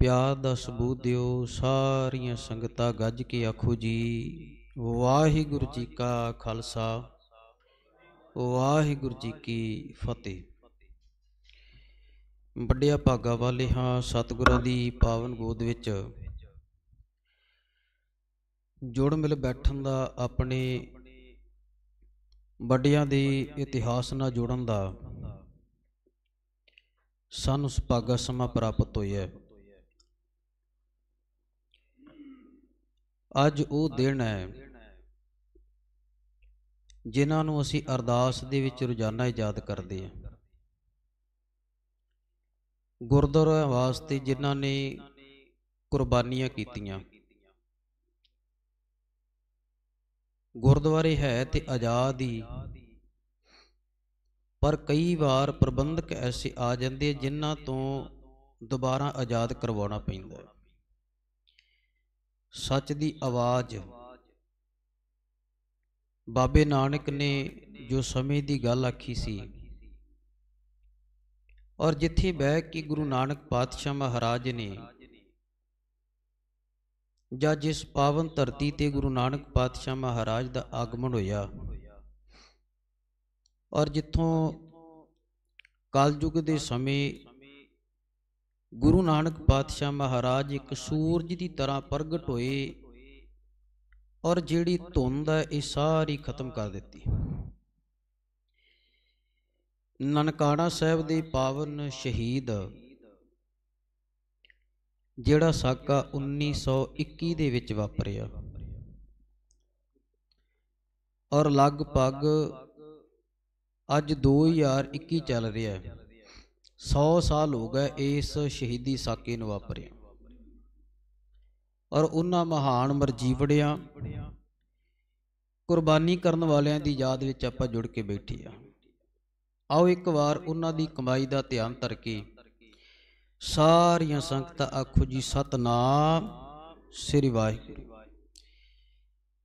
ਪਿਆਰ ਦਾ ਸਬੂਤ ਦਿਓ ਸਾਰੀਆਂ ਸੰਗਤਾਂ ਗੱਜ ਕੇ ਆਖੋ ਜੀ ਵਾਹਿਗੁਰੂ ਜੀ ਕਾ ਖਾਲਸਾ ਵਾਹਿਗੁਰੂ ਜੀ ਕੀ ਫਤਿਹ ਵੱਡਿਆ ਭਾਗਾ ਵਾਲੇ ਹਾਂ ਸਤਿਗੁਰਾਂ ਦੀ ਪਾਵਨ ਗੋਦ ਵਿੱਚ ਜੁੜ ਮਿਲ ਬੈਠਣ ਦਾ ਆਪਣੇ ਵੱਡਿਆਂ ਦੇ ਇਤਿਹਾਸ ਨਾਲ ਜੁੜਨ ਦਾ ਸਾਨੂੰ ਸੁਭਾਗਾ ਸਮਾਂ ਪ੍ਰਾਪਤ ਹੋਇਆ ਹੈ ਅੱਜ ਉਹ ਦਿਨ ਹੈ ਜਿਨ੍ਹਾਂ ਨੂੰ ਅਸੀਂ ਅਰਦਾਸ ਦੇ ਵਿੱਚ ਰੋਜ਼ਾਨਾ ਯਾਦ ਕਰਦੇ ਹਾਂ ਗੁਰਦੁਆਰਿਆਂ ਵਾਸਤੇ ਜਿਨ੍ਹਾਂ ਨੇ ਕੁਰਬਾਨੀਆਂ ਕੀਤੀਆਂ ਗੁਰਦੁਆਰੇ ਹੈ ਤੇ ਆਜ਼ਾਦ ਹੀ ਪਰ ਕਈ ਵਾਰ ਪ੍ਰਬੰਧਕ ਐਸੇ ਆ ਜਾਂਦੇ ਜਿਨ੍ਹਾਂ ਤੋਂ ਦੁਬਾਰਾ ਆਜ਼ਾਦ ਕਰਵਾਉਣਾ ਪੈਂਦਾ ਹੈ ਸੱਚ ਦੀ ਆਵਾਜ਼ ਬਾਬੇ ਨਾਨਕ ਨੇ ਜੋ ਸਮੇਂ ਦੀ ਗੱਲ ਆਖੀ ਸੀ ਔਰ ਜਿੱਥੇ ਬਹਿ ਕੇ ਗੁਰੂ ਨਾਨਕ ਪਾਤਸ਼ਾਹ ਮਹਾਰਾਜ ਨੇ ਜਾਂ ਜਿਸ ਪਾਵਨ ਧਰਤੀ ਤੇ ਗੁਰੂ ਨਾਨਕ ਪਾਤਸ਼ਾਹ ਮਹਾਰਾਜ ਦਾ ਆਗਮਨ ਹੋਇਆ ਔਰ ਜਿੱਥੋਂ ਕਲਯੁਗ ਦੇ ਸਮੇਂ ਗੁਰੂ ਨਾਨਕ ਪਾਤਸ਼ਾਹ ਮਹਾਰਾਜ ਇੱਕ ਸੂਰਜ ਦੀ ਤਰ੍ਹਾਂ ਪ੍ਰਗਟ ਹੋਏ ਔਰ ਜਿਹੜੀ ਧੁੰਦ ਹੈ ਇਹ ਸਾਰੀ ਖਤਮ ਕਰ ਦਿੱਤੀ ਨਨਕਾਣਾ ਸਾਹਿਬ ਦੇ ਪਾਵਨ ਸ਼ਹੀਦ ਜਿਹੜਾ ਸਾਕਾ 1921 ਦੇ ਵਿੱਚ ਵਾਪਰਿਆ ਔਰ ਲਗਭਗ ਅੱਜ 2021 ਚੱਲ ਰਿਹਾ ਹੈ 100 ਸਾਲ ਹੋ ਗਏ ਇਸ ਸ਼ਹੀਦੀ ਸਾਕੇ ਨੂੰ ਵਾਪਰਿਆ ਔਰ ਉਹਨਾਂ ਮਹਾਨ ਮਰਜੀਵੜਿਆਂ ਕੁਰਬਾਨੀ ਕਰਨ ਵਾਲਿਆਂ ਦੀ ਯਾਦ ਵਿੱਚ ਆਪਾਂ ਜੁੜ ਕੇ ਬੈਠੇ ਆ ਆਓ ਇੱਕ ਵਾਰ ਉਹਨਾਂ ਦੀ ਕਮਾਈ ਦਾ ਧਿਆਨ ਧਰ ਕੇ ਸਾਰੀਆਂ ਸੰਗਤਾਂ ਆਖੋ ਜੀ ਸਤਨਾਮ ਸ੍ਰੀ ਵਾਹਿਗੁਰੂ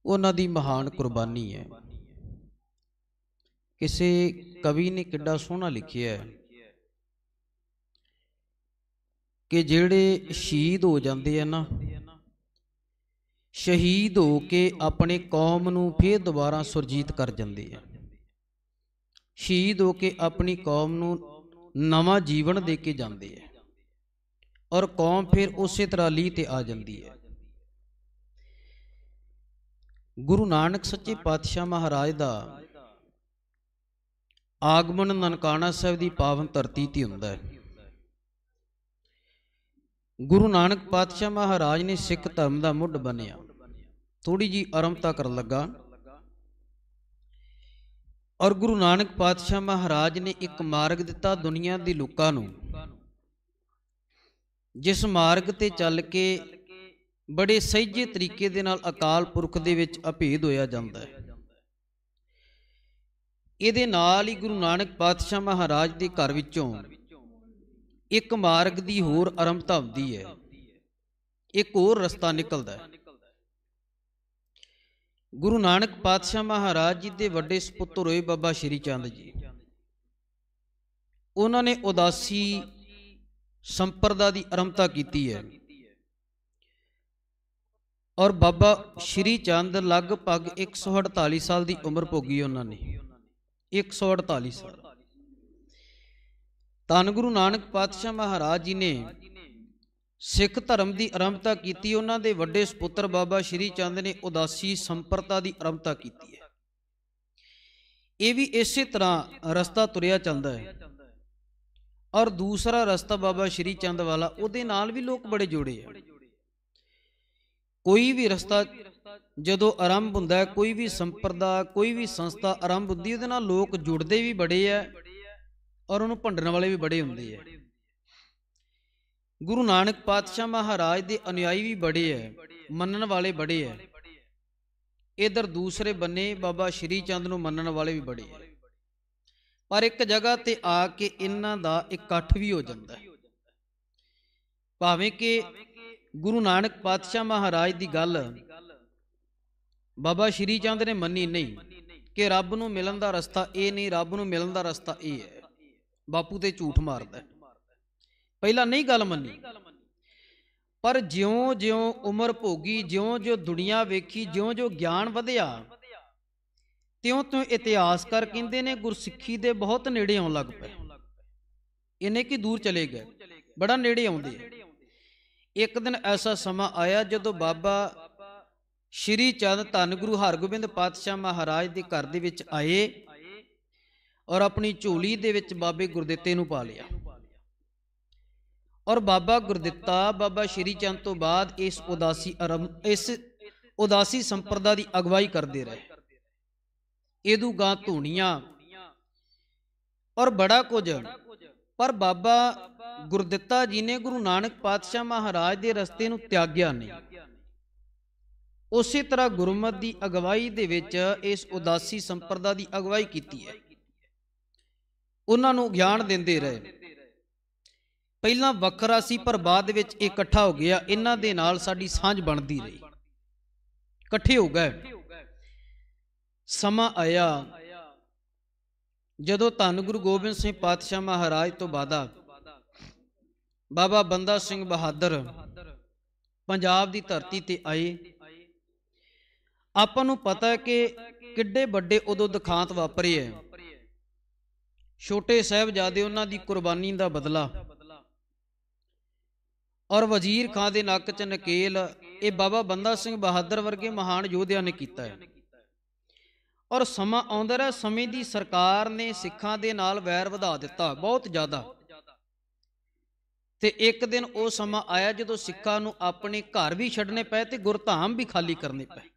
ਉਹਨਾਂ ਦੀ ਮਹਾਨ ਕੁਰਬਾਨੀ ਹੈ ਕਿਸੇ ਕਵੀ ਨੇ ਕਿੱਡਾ ਸੋਹਣਾ ਲਿਖਿਆ ਹੈ ਕਿ ਜਿਹੜੇ ਸ਼ਹੀਦ ਹੋ ਜਾਂਦੇ ਆ ਨਾ ਸ਼ਹੀਦ ਹੋ ਕੇ ਆਪਣੇ ਕੌਮ ਨੂੰ ਫੇਰ ਦੁਬਾਰਾ ਸੁਰਜੀਤ ਕਰ ਜਾਂਦੇ ਆ ਸ਼ਹੀਦ ਹੋ ਕੇ ਆਪਣੀ ਕੌਮ ਨੂੰ ਨਵਾਂ ਜੀਵਨ ਦੇ ਕੇ ਜਾਂਦੇ ਆ ਔਰ ਕੌਮ ਫਿਰ ਉਸੇ ਤਰ੍ਹਾਂ ਲੀ ਤੇ ਆ ਜਾਂਦੀ ਹੈ ਗੁਰੂ ਨਾਨਕ ਸੱਚੇ ਪਾਤਸ਼ਾਹ ਮਹਾਰਾਜ ਦਾ ਆਗਮਨ ਨਨਕਾਣਾ ਸਾਹਿਬ ਦੀ ਪਾਵਨ ਧਰਤੀ ਤੇ ਹੁੰਦਾ ਹੈ ਗੁਰੂ ਨਾਨਕ ਪਾਤਸ਼ਾਹ ਮਹਾਰਾਜ ਨੇ ਸਿੱਖ ਧਰਮ ਦਾ ਮੁੱਢ ਬਣਿਆ ਥੋੜੀ ਜੀ ਅਰੰਭਤਾ ਕਰਨ ਲੱਗਾ ਔਰ ਗੁਰੂ ਨਾਨਕ ਪਾਤਸ਼ਾਹ ਮਹਾਰਾਜ ਨੇ ਇੱਕ ਮਾਰਗ ਦਿੱਤਾ ਦੁਨੀਆ ਦੇ ਲੋਕਾਂ ਨੂੰ ਜਿਸ ਮਾਰਗ ਤੇ ਚੱਲ ਕੇ ਬੜੇ ਸਹਿਜੇ ਤਰੀਕੇ ਦੇ ਨਾਲ ਅਕਾਲ ਪੁਰਖ ਦੇ ਵਿੱਚ ਅਭੇਦ ਹੋਇਆ ਜਾਂਦਾ ਹੈ ਇਹਦੇ ਨਾਲ ਹੀ ਗੁਰੂ ਨਾਨਕ ਪਾਤਸ਼ਾਹ ਮਹਾਰਾਜ ਦੇ ਘਰ ਵਿੱਚੋਂ ਇੱਕ ਮਾਰਗ ਦੀ ਹੋਰ ਅਰਮ ਹੁੰਦੀ ਹੈ ਇੱਕ ਹੋਰ ਰਸਤਾ ਨਿਕਲਦਾ ਹੈ ਗੁਰੂ ਨਾਨਕ ਪਾਤਸ਼ਾਹ ਮਹਾਰਾਜ ਜੀ ਦੇ ਵੱਡੇ ਸੁਪੁੱਤਰ ਹੋਏ ਬਾਬਾ ਸ਼੍ਰੀ ਚੰਦ ਜੀ ਉਹਨਾਂ ਨੇ ਉਦਾਸੀ ਸੰਪਰਦਾ ਦੀ ਅਰੰਭਤਾ ਕੀਤੀ ਹੈ ਔਰ ਬਾਬਾ ਸ਼੍ਰੀ ਚੰਦ ਲਗਭਗ 148 ਸਾਲ ਦੀ ਉਮਰ ਭੋਗੀ ਉਹਨਾਂ ਨੇ 148 ਸਾਲ ਧੰਨ ਗੁਰੂ ਨਾਨਕ ਪਾਤਸ਼ਾਹ ਮਹਾਰਾਜ ਜੀ ਨੇ ਸਿੱਖ ਧਰਮ ਦੀ ਆਰੰਭਤਾ ਕੀਤੀ ਉਹਨਾਂ ਦੇ ਵੱਡੇ ਸੁਪੁੱਤਰ ਬਾਬਾ ਸ਼੍ਰੀ ਚੰਦ ਨੇ ਉਦਾਸੀ ਸੰਪਰਤਾ ਦੀ ਆਰੰਭਤਾ ਕੀਤੀ ਹੈ ਇਹ ਵੀ ਇਸੇ ਤਰ੍ਹਾਂ ਰਸਤਾ ਤੁਰਿਆ ਚੱਲਦਾ ਹੈ ਔਰ ਦੂਸਰਾ ਰਸਤਾ ਬਾਬਾ ਸ਼੍ਰੀ ਚੰਦ ਵਾਲਾ ਉਹਦੇ ਨਾਲ ਵੀ ਲੋਕ ਬੜੇ ਜੁੜੇ ਆ ਕੋਈ ਵੀ ਰਸਤਾ ਜਦੋਂ ਆਰੰਭ ਹੁੰਦਾ ਹੈ ਕੋਈ ਵੀ ਸੰਪਰਦਾ ਕੋਈ ਵੀ ਸੰਸਥਾ ਆਰੰਭ ਹੁੰਦੀ ਉਹਦੇ ਨਾਲ ਲੋਕ ਜੁੜਦੇ ਵੀ ਬੜੇ ਆ ਔਰ ਉਹਨੂੰ ਭੰਡਣ ਵਾਲੇ ਵੀ ਬੜੇ ਹੁੰਦੇ ਆ ਗੁਰੂ ਨਾਨਕ ਪਾਤਸ਼ਾਹ ਮਹਾਰਾਜ ਦੇ ਅਨੁਯਾਈ ਵੀ ਬੜੇ ਐ ਮੰਨਣ ਵਾਲੇ ਬੜੇ ਐ ਇਧਰ ਦੂਸਰੇ ਬੰਨੇ ਬਾਬਾ ਸ਼੍ਰੀ ਚੰਦ ਨੂੰ ਮੰਨਣ ਵਾਲੇ ਵੀ ਬੜੇ ਐ ਪਰ ਇੱਕ ਜਗ੍ਹਾ ਤੇ ਆ ਕੇ ਇਹਨਾਂ ਦਾ ਇਕੱਠ ਵੀ ਹੋ ਜਾਂਦਾ ਭਾਵੇਂ ਕਿ ਗੁਰੂ ਨਾਨਕ ਪਾਤਸ਼ਾਹ ਮਹਾਰਾਜ ਦੀ ਗੱਲ ਬਾਬਾ ਸ਼੍ਰੀ ਚੰਦ ਨੇ ਮੰਨੀ ਨਹੀਂ ਕਿ ਰੱਬ ਨੂੰ ਮਿਲਣ ਦਾ ਰਸਤਾ ਇਹ ਨਹੀਂ ਰੱਬ ਨੂੰ ਮਿਲਣ ਦਾ ਰਸਤਾ ਇਹ ਹੈ ਬਾਪੂ ਤੇ ਝੂਠ ਮਾਰਦਾ ਪਹਿਲਾਂ ਨਹੀਂ ਗੱਲ ਮੰਨੀ ਪਰ ਜਿਉਂ-ਜਿਉਂ ਉਮਰ ਭੋਗੀ ਜਿਉਂ-ਜਿਉਂ ਦੁਨੀਆ ਵੇਖੀ ਜਿਉਂ-ਜਿਉਂ ਗਿਆਨ ਵਧਿਆ ਤਿਉਂ-ਤਿਉਂ ਇਤਿਹਾਸਕਾਰ ਕਹਿੰਦੇ ਨੇ ਗੁਰਸਿੱਖੀ ਦੇ ਬਹੁਤ ਨੇੜੇ ਆਉਣ ਲੱਗ ਪਏ ਇਹਨੇ ਕਿ ਦੂਰ ਚਲੇ ਗਏ ਬੜਾ ਨੇੜੇ ਆਉਂਦੇ ਇੱਕ ਦਿਨ ਐਸਾ ਸਮਾਂ ਆਇਆ ਜਦੋਂ ਬਾਬਾ ਸ਼੍ਰੀ ਚੰਦ ਧੰਨ ਗੁਰੂ ਹਰਗੋਬਿੰਦ ਪਾਤਸ਼ਾਹ ਮਹਾਰਾਜ ਦੇ ਘਰ ਦੇ ਵਿੱਚ ਆਏ ਔਰ ਆਪਣੀ ਝੋਲੀ ਦੇ ਵਿੱਚ ਬਾਬੇ ਗੁਰਦਿੱਤੇ ਨੂੰ ਪਾ ਲਿਆ ਔਰ ਬਾਬਾ ਗੁਰਦਿੱਤਾ ਬਾਬਾ ਸ਼੍ਰੀ ਚੰਦ ਤੋਂ ਬਾਅਦ ਇਸ ਉਦਾਸੀ ਅਰਮ ਇਸ ਉਦਾਸੀ ਸੰਪਰਦਾ ਦੀ ਅਗਵਾਈ ਕਰਦੇ ਰਹੇ ਇਹਦੂ ਗਾਂ ਧੂਣੀਆਂ ਔਰ ਬੜਾ ਕੁਝ ਪਰ ਬਾਬਾ ਗੁਰਦਿੱਤਾ ਜੀ ਨੇ ਗੁਰੂ ਨਾਨਕ ਪਾਤਸ਼ਾਹ ਮਹਾਰਾਜ ਦੇ ਰਸਤੇ ਨੂੰ ਤਿਆਗਿਆ ਨਹੀਂ ਉਸੇ ਤਰ੍ਹਾਂ ਗੁਰਮਤ ਦੀ ਅਗਵਾਈ ਦੇ ਵਿੱਚ ਇਸ ਉਦਾਸੀ ਸੰਪਰਦਾ ਦੀ ਅਗਵਾਈ ਕੀਤੀ ਹੈ ਉਹਨਾਂ ਨੂੰ ਗਿਆਨ ਦਿੰਦੇ ਰਹੇ ਪਹਿਲਾਂ ਵੱਖਰਾ ਸੀ ਪਰ ਬਾਅਦ ਵਿੱਚ ਇਕੱਠਾ ਹੋ ਗਿਆ ਇਹਨਾਂ ਦੇ ਨਾਲ ਸਾਡੀ ਸਾਂਝ ਬਣਦੀ ਰਹੀ ਇਕੱਠੇ ਹੋ ਗਏ ਸਮਾਂ ਆਇਆ ਜਦੋਂ ਧੰਨ ਗੁਰੂ ਗੋਬਿੰਦ ਸਿੰਘ ਪਾਤਸ਼ਾਹ ਮਹਾਰਾਜ ਤੋਂ ਬਾਦਾ ਬਾਬਾ ਬੰਦਾ ਸਿੰਘ ਬਹਾਦਰ ਪੰਜਾਬ ਦੀ ਧਰਤੀ ਤੇ ਆਏ ਆਪਾਂ ਨੂੰ ਪਤਾ ਹੈ ਕਿ ਕਿੱਡੇ ਵੱਡੇ ਉਦੋਂ ਦਖਾਂਤ ਵਾਪਰੇ ਹੈ ਛੋਟੇ ਸਹਿਬਜ਼ਾਦੇ ਉਹਨਾਂ ਦੀ ਕੁਰਬਾਨੀ ਦਾ ਬਦਲਾ ਔਰ ਵਜ਼ੀਰ ਖਾਂ ਦੇ ਨੱਕ 'ਚ ਨਕੇਲ ਇਹ ਬਾਬਾ ਬੰਦਾ ਸਿੰਘ ਬਹਾਦਰ ਵਰਗੇ ਮਹਾਨ ਯੋਧਿਆਂ ਨੇ ਕੀਤਾ ਹੈ ਔਰ ਸਮਾਂ ਆਉਂਦਾ ਰਿਹਾ ਸਮੇਂ ਦੀ ਸਰਕਾਰ ਨੇ ਸਿੱਖਾਂ ਦੇ ਨਾਲ ਵੈਰ ਵਧਾ ਦਿੱਤਾ ਬਹੁਤ ਜ਼ਿਆਦਾ ਤੇ ਇੱਕ ਦਿਨ ਉਹ ਸਮਾਂ ਆਇਆ ਜਦੋਂ ਸਿੱਖਾਂ ਨੂੰ ਆਪਣੇ ਘਰ ਵੀ ਛੱਡਣੇ ਪਏ ਤੇ ਗੁਰਧਾਮ ਵੀ ਖਾਲੀ ਕਰਨੇ ਪਏ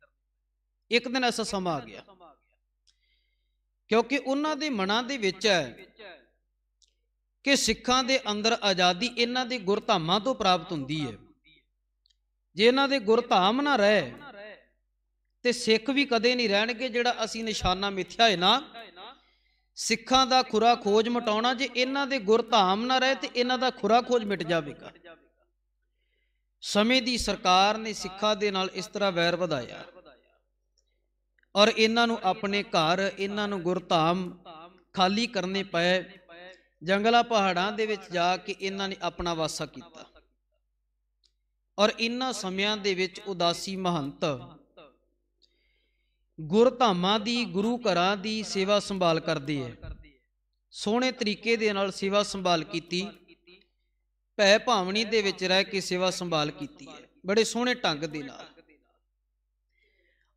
ਇੱਕ ਦਿਨ ਐਸਾ ਸਮਾਂ ਆ ਗਿਆ ਕਿਉਂਕਿ ਉਹਨਾਂ ਦੇ ਮਨਾਂ ਦੇ ਵਿੱਚ ਹੈ ਕਿ ਸਿੱਖਾਂ ਦੇ ਅੰਦਰ ਆਜ਼ਾਦੀ ਇਹਨਾਂ ਦੇ ਗੁਰਧਾਮਾਂ ਤੋਂ ਪ੍ਰਾਪਤ ਹੁੰਦੀ ਹੈ ਜੇ ਇਹਨਾਂ ਦੇ ਗੁਰਧਾਮ ਨਾ ਰਹੇ ਤੇ ਸਿੱਖ ਵੀ ਕਦੇ ਨਹੀਂ ਰਹਿਣਗੇ ਜਿਹੜਾ ਅਸੀਂ ਨਿਸ਼ਾਨਾ ਮਿੱਥਿਆ ਹੈ ਨਾ ਸਿੱਖਾਂ ਦਾ ਖੁਰਾ ਖੋਜ ਮਟਾਉਣਾ ਜੇ ਇਹਨਾਂ ਦੇ ਗੁਰਧਾਮ ਨਾ ਰਹੇ ਤੇ ਇਹਨਾਂ ਦਾ ਖੁਰਾ ਖੋਜ ਮਿਟ ਜਾਵੇਗਾ ਸਮੇਂ ਦੀ ਸਰਕਾਰ ਨੇ ਸਿੱਖਾਂ ਦੇ ਨਾਲ ਇਸ ਤਰ੍ਹਾਂ ਵੈਰ ਵਧਾਇਆ ਔਰ ਇਹਨਾਂ ਨੂੰ ਆਪਣੇ ਘਰ ਇਹਨਾਂ ਨੂੰ ਗੁਰਧਾਮ ਖਾਲੀ ਕਰਨੇ ਪਏ ਜੰਗਲਾ ਪਹਾੜਾਂ ਦੇ ਵਿੱਚ ਜਾ ਕੇ ਇਹਨਾਂ ਨੇ ਆਪਣਾ ਵਾਸਾ ਕੀਤਾ ਔਰ ਇਹਨਾਂ ਸਮਿਆਂ ਦੇ ਵਿੱਚ ਉਦਾਸੀ ਮਹੰਤ ਗੁਰਧਾਮਾਂ ਦੀ ਗੁਰੂ ਘਰਾਂ ਦੀ ਸੇਵਾ ਸੰਭਾਲ ਕਰਦੇ ਐ ਸੋਹਣੇ ਤਰੀਕੇ ਦੇ ਨਾਲ ਸੇਵਾ ਸੰਭਾਲ ਕੀਤੀ ਭੈ ਭਾਵਣੀ ਦੇ ਵਿੱਚ ਰਹਿ ਕੇ ਸੇਵਾ ਸੰਭਾਲ ਕੀਤੀ ਹੈ ਬੜੇ ਸੋਹਣੇ ਢੰਗ ਦੇ ਨਾਲ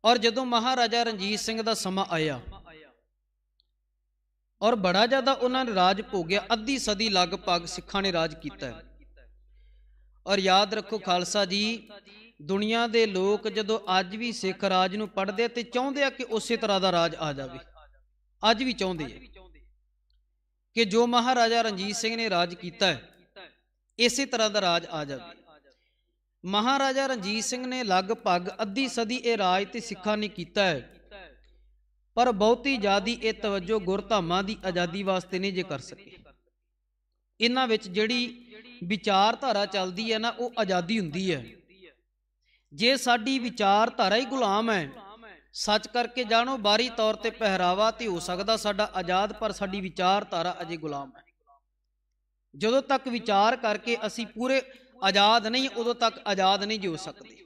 ਔਰ ਜਦੋਂ ਮਹਾਰਾਜਾ ਰਣਜੀਤ ਸਿੰਘ ਦਾ ਸਮਾਂ ਆਇਆ ਔਰ ਬੜਾ ਜ਼ਿਆਦਾ ਉਹਨਾਂ ਨੇ ਰਾਜ ਭੋਗਿਆ ਅੱਧੀ ਸਦੀ ਲਗਭਗ ਸਿੱਖਾਂ ਨੇ ਰਾਜ ਕੀਤਾ ਔਰ ਯਾਦ ਰੱਖੋ ਖਾਲਸਾ ਜੀ ਦੁਨੀਆ ਦੇ ਲੋਕ ਜਦੋਂ ਅੱਜ ਵੀ ਸਿੱਖ ਰਾਜ ਨੂੰ ਪੜਦੇ ਤੇ ਚਾਹੁੰਦੇ ਆ ਕਿ ਉਸੇ ਤਰ੍ਹਾਂ ਦਾ ਰਾਜ ਆ ਜਾਵੇ ਅੱਜ ਵੀ ਚਾਹੁੰਦੇ ਆ ਕਿ ਜੋ ਮਹਾਰਾਜਾ ਰਣਜੀਤ ਸਿੰਘ ਨੇ ਰਾਜ ਕੀਤਾ ਹੈ ਇਸੇ ਤਰ੍ਹਾਂ ਦਾ ਰਾਜ ਆ ਜਾਵੇ ਮਹਾਰਾਜਾ ਰਣਜੀਤ ਸਿੰਘ ਨੇ ਲਗਭਗ ਅੱਧੀ ਸਦੀ ਇਹ ਰਾਜ ਤੇ ਸਿੱਖਾਂ ਨੇ ਕੀਤਾ ਹੈ ਪਰ ਬਹੁਤੀ ਜ਼ਿਆਦੀ ਇਹ ਤਵੱਜੋ ਗੁਰਧਾਮਾਂ ਦੀ ਆਜ਼ਾਦੀ ਵਾਸਤੇ ਨਹੀਂ ਜੇ ਕਰ ਸਕੇ ਇਹਨਾਂ ਵਿੱਚ ਜਿਹੜੀ ਵਿਚਾਰਧਾਰਾ ਚੱਲਦੀ ਹੈ ਨਾ ਉਹ ਆਜ਼ਾਦੀ ਹੁੰਦੀ ਹੈ ਜੇ ਸਾਡੀ ਵਿਚਾਰਧਾਰਾ ਹੀ ਗੁਲਾਮ ਹੈ ਸੱਚ ਕਰਕੇ ਜਾਣੋ ਬਾਰੀ ਤੌਰ ਤੇ ਪਹਿਰਾਵਾ ਤੇ ਹੋ ਸਕਦਾ ਸਾਡਾ ਆਜ਼ਾਦ ਪਰ ਸਾਡੀ ਵਿਚਾਰਧਾਰਾ ਅਜੇ ਗੁਲਾਮ ਹੈ ਜਦੋਂ ਤੱਕ ਵਿਚਾਰ ਕਰਕੇ ਅਸੀਂ ਪੂਰੇ ਆਜ਼ਾਦ ਨਹੀਂ ਉਦੋਂ ਤੱਕ ਆਜ਼ਾਦ ਨਹੀਂ ਹੋ ਸਕਦੇ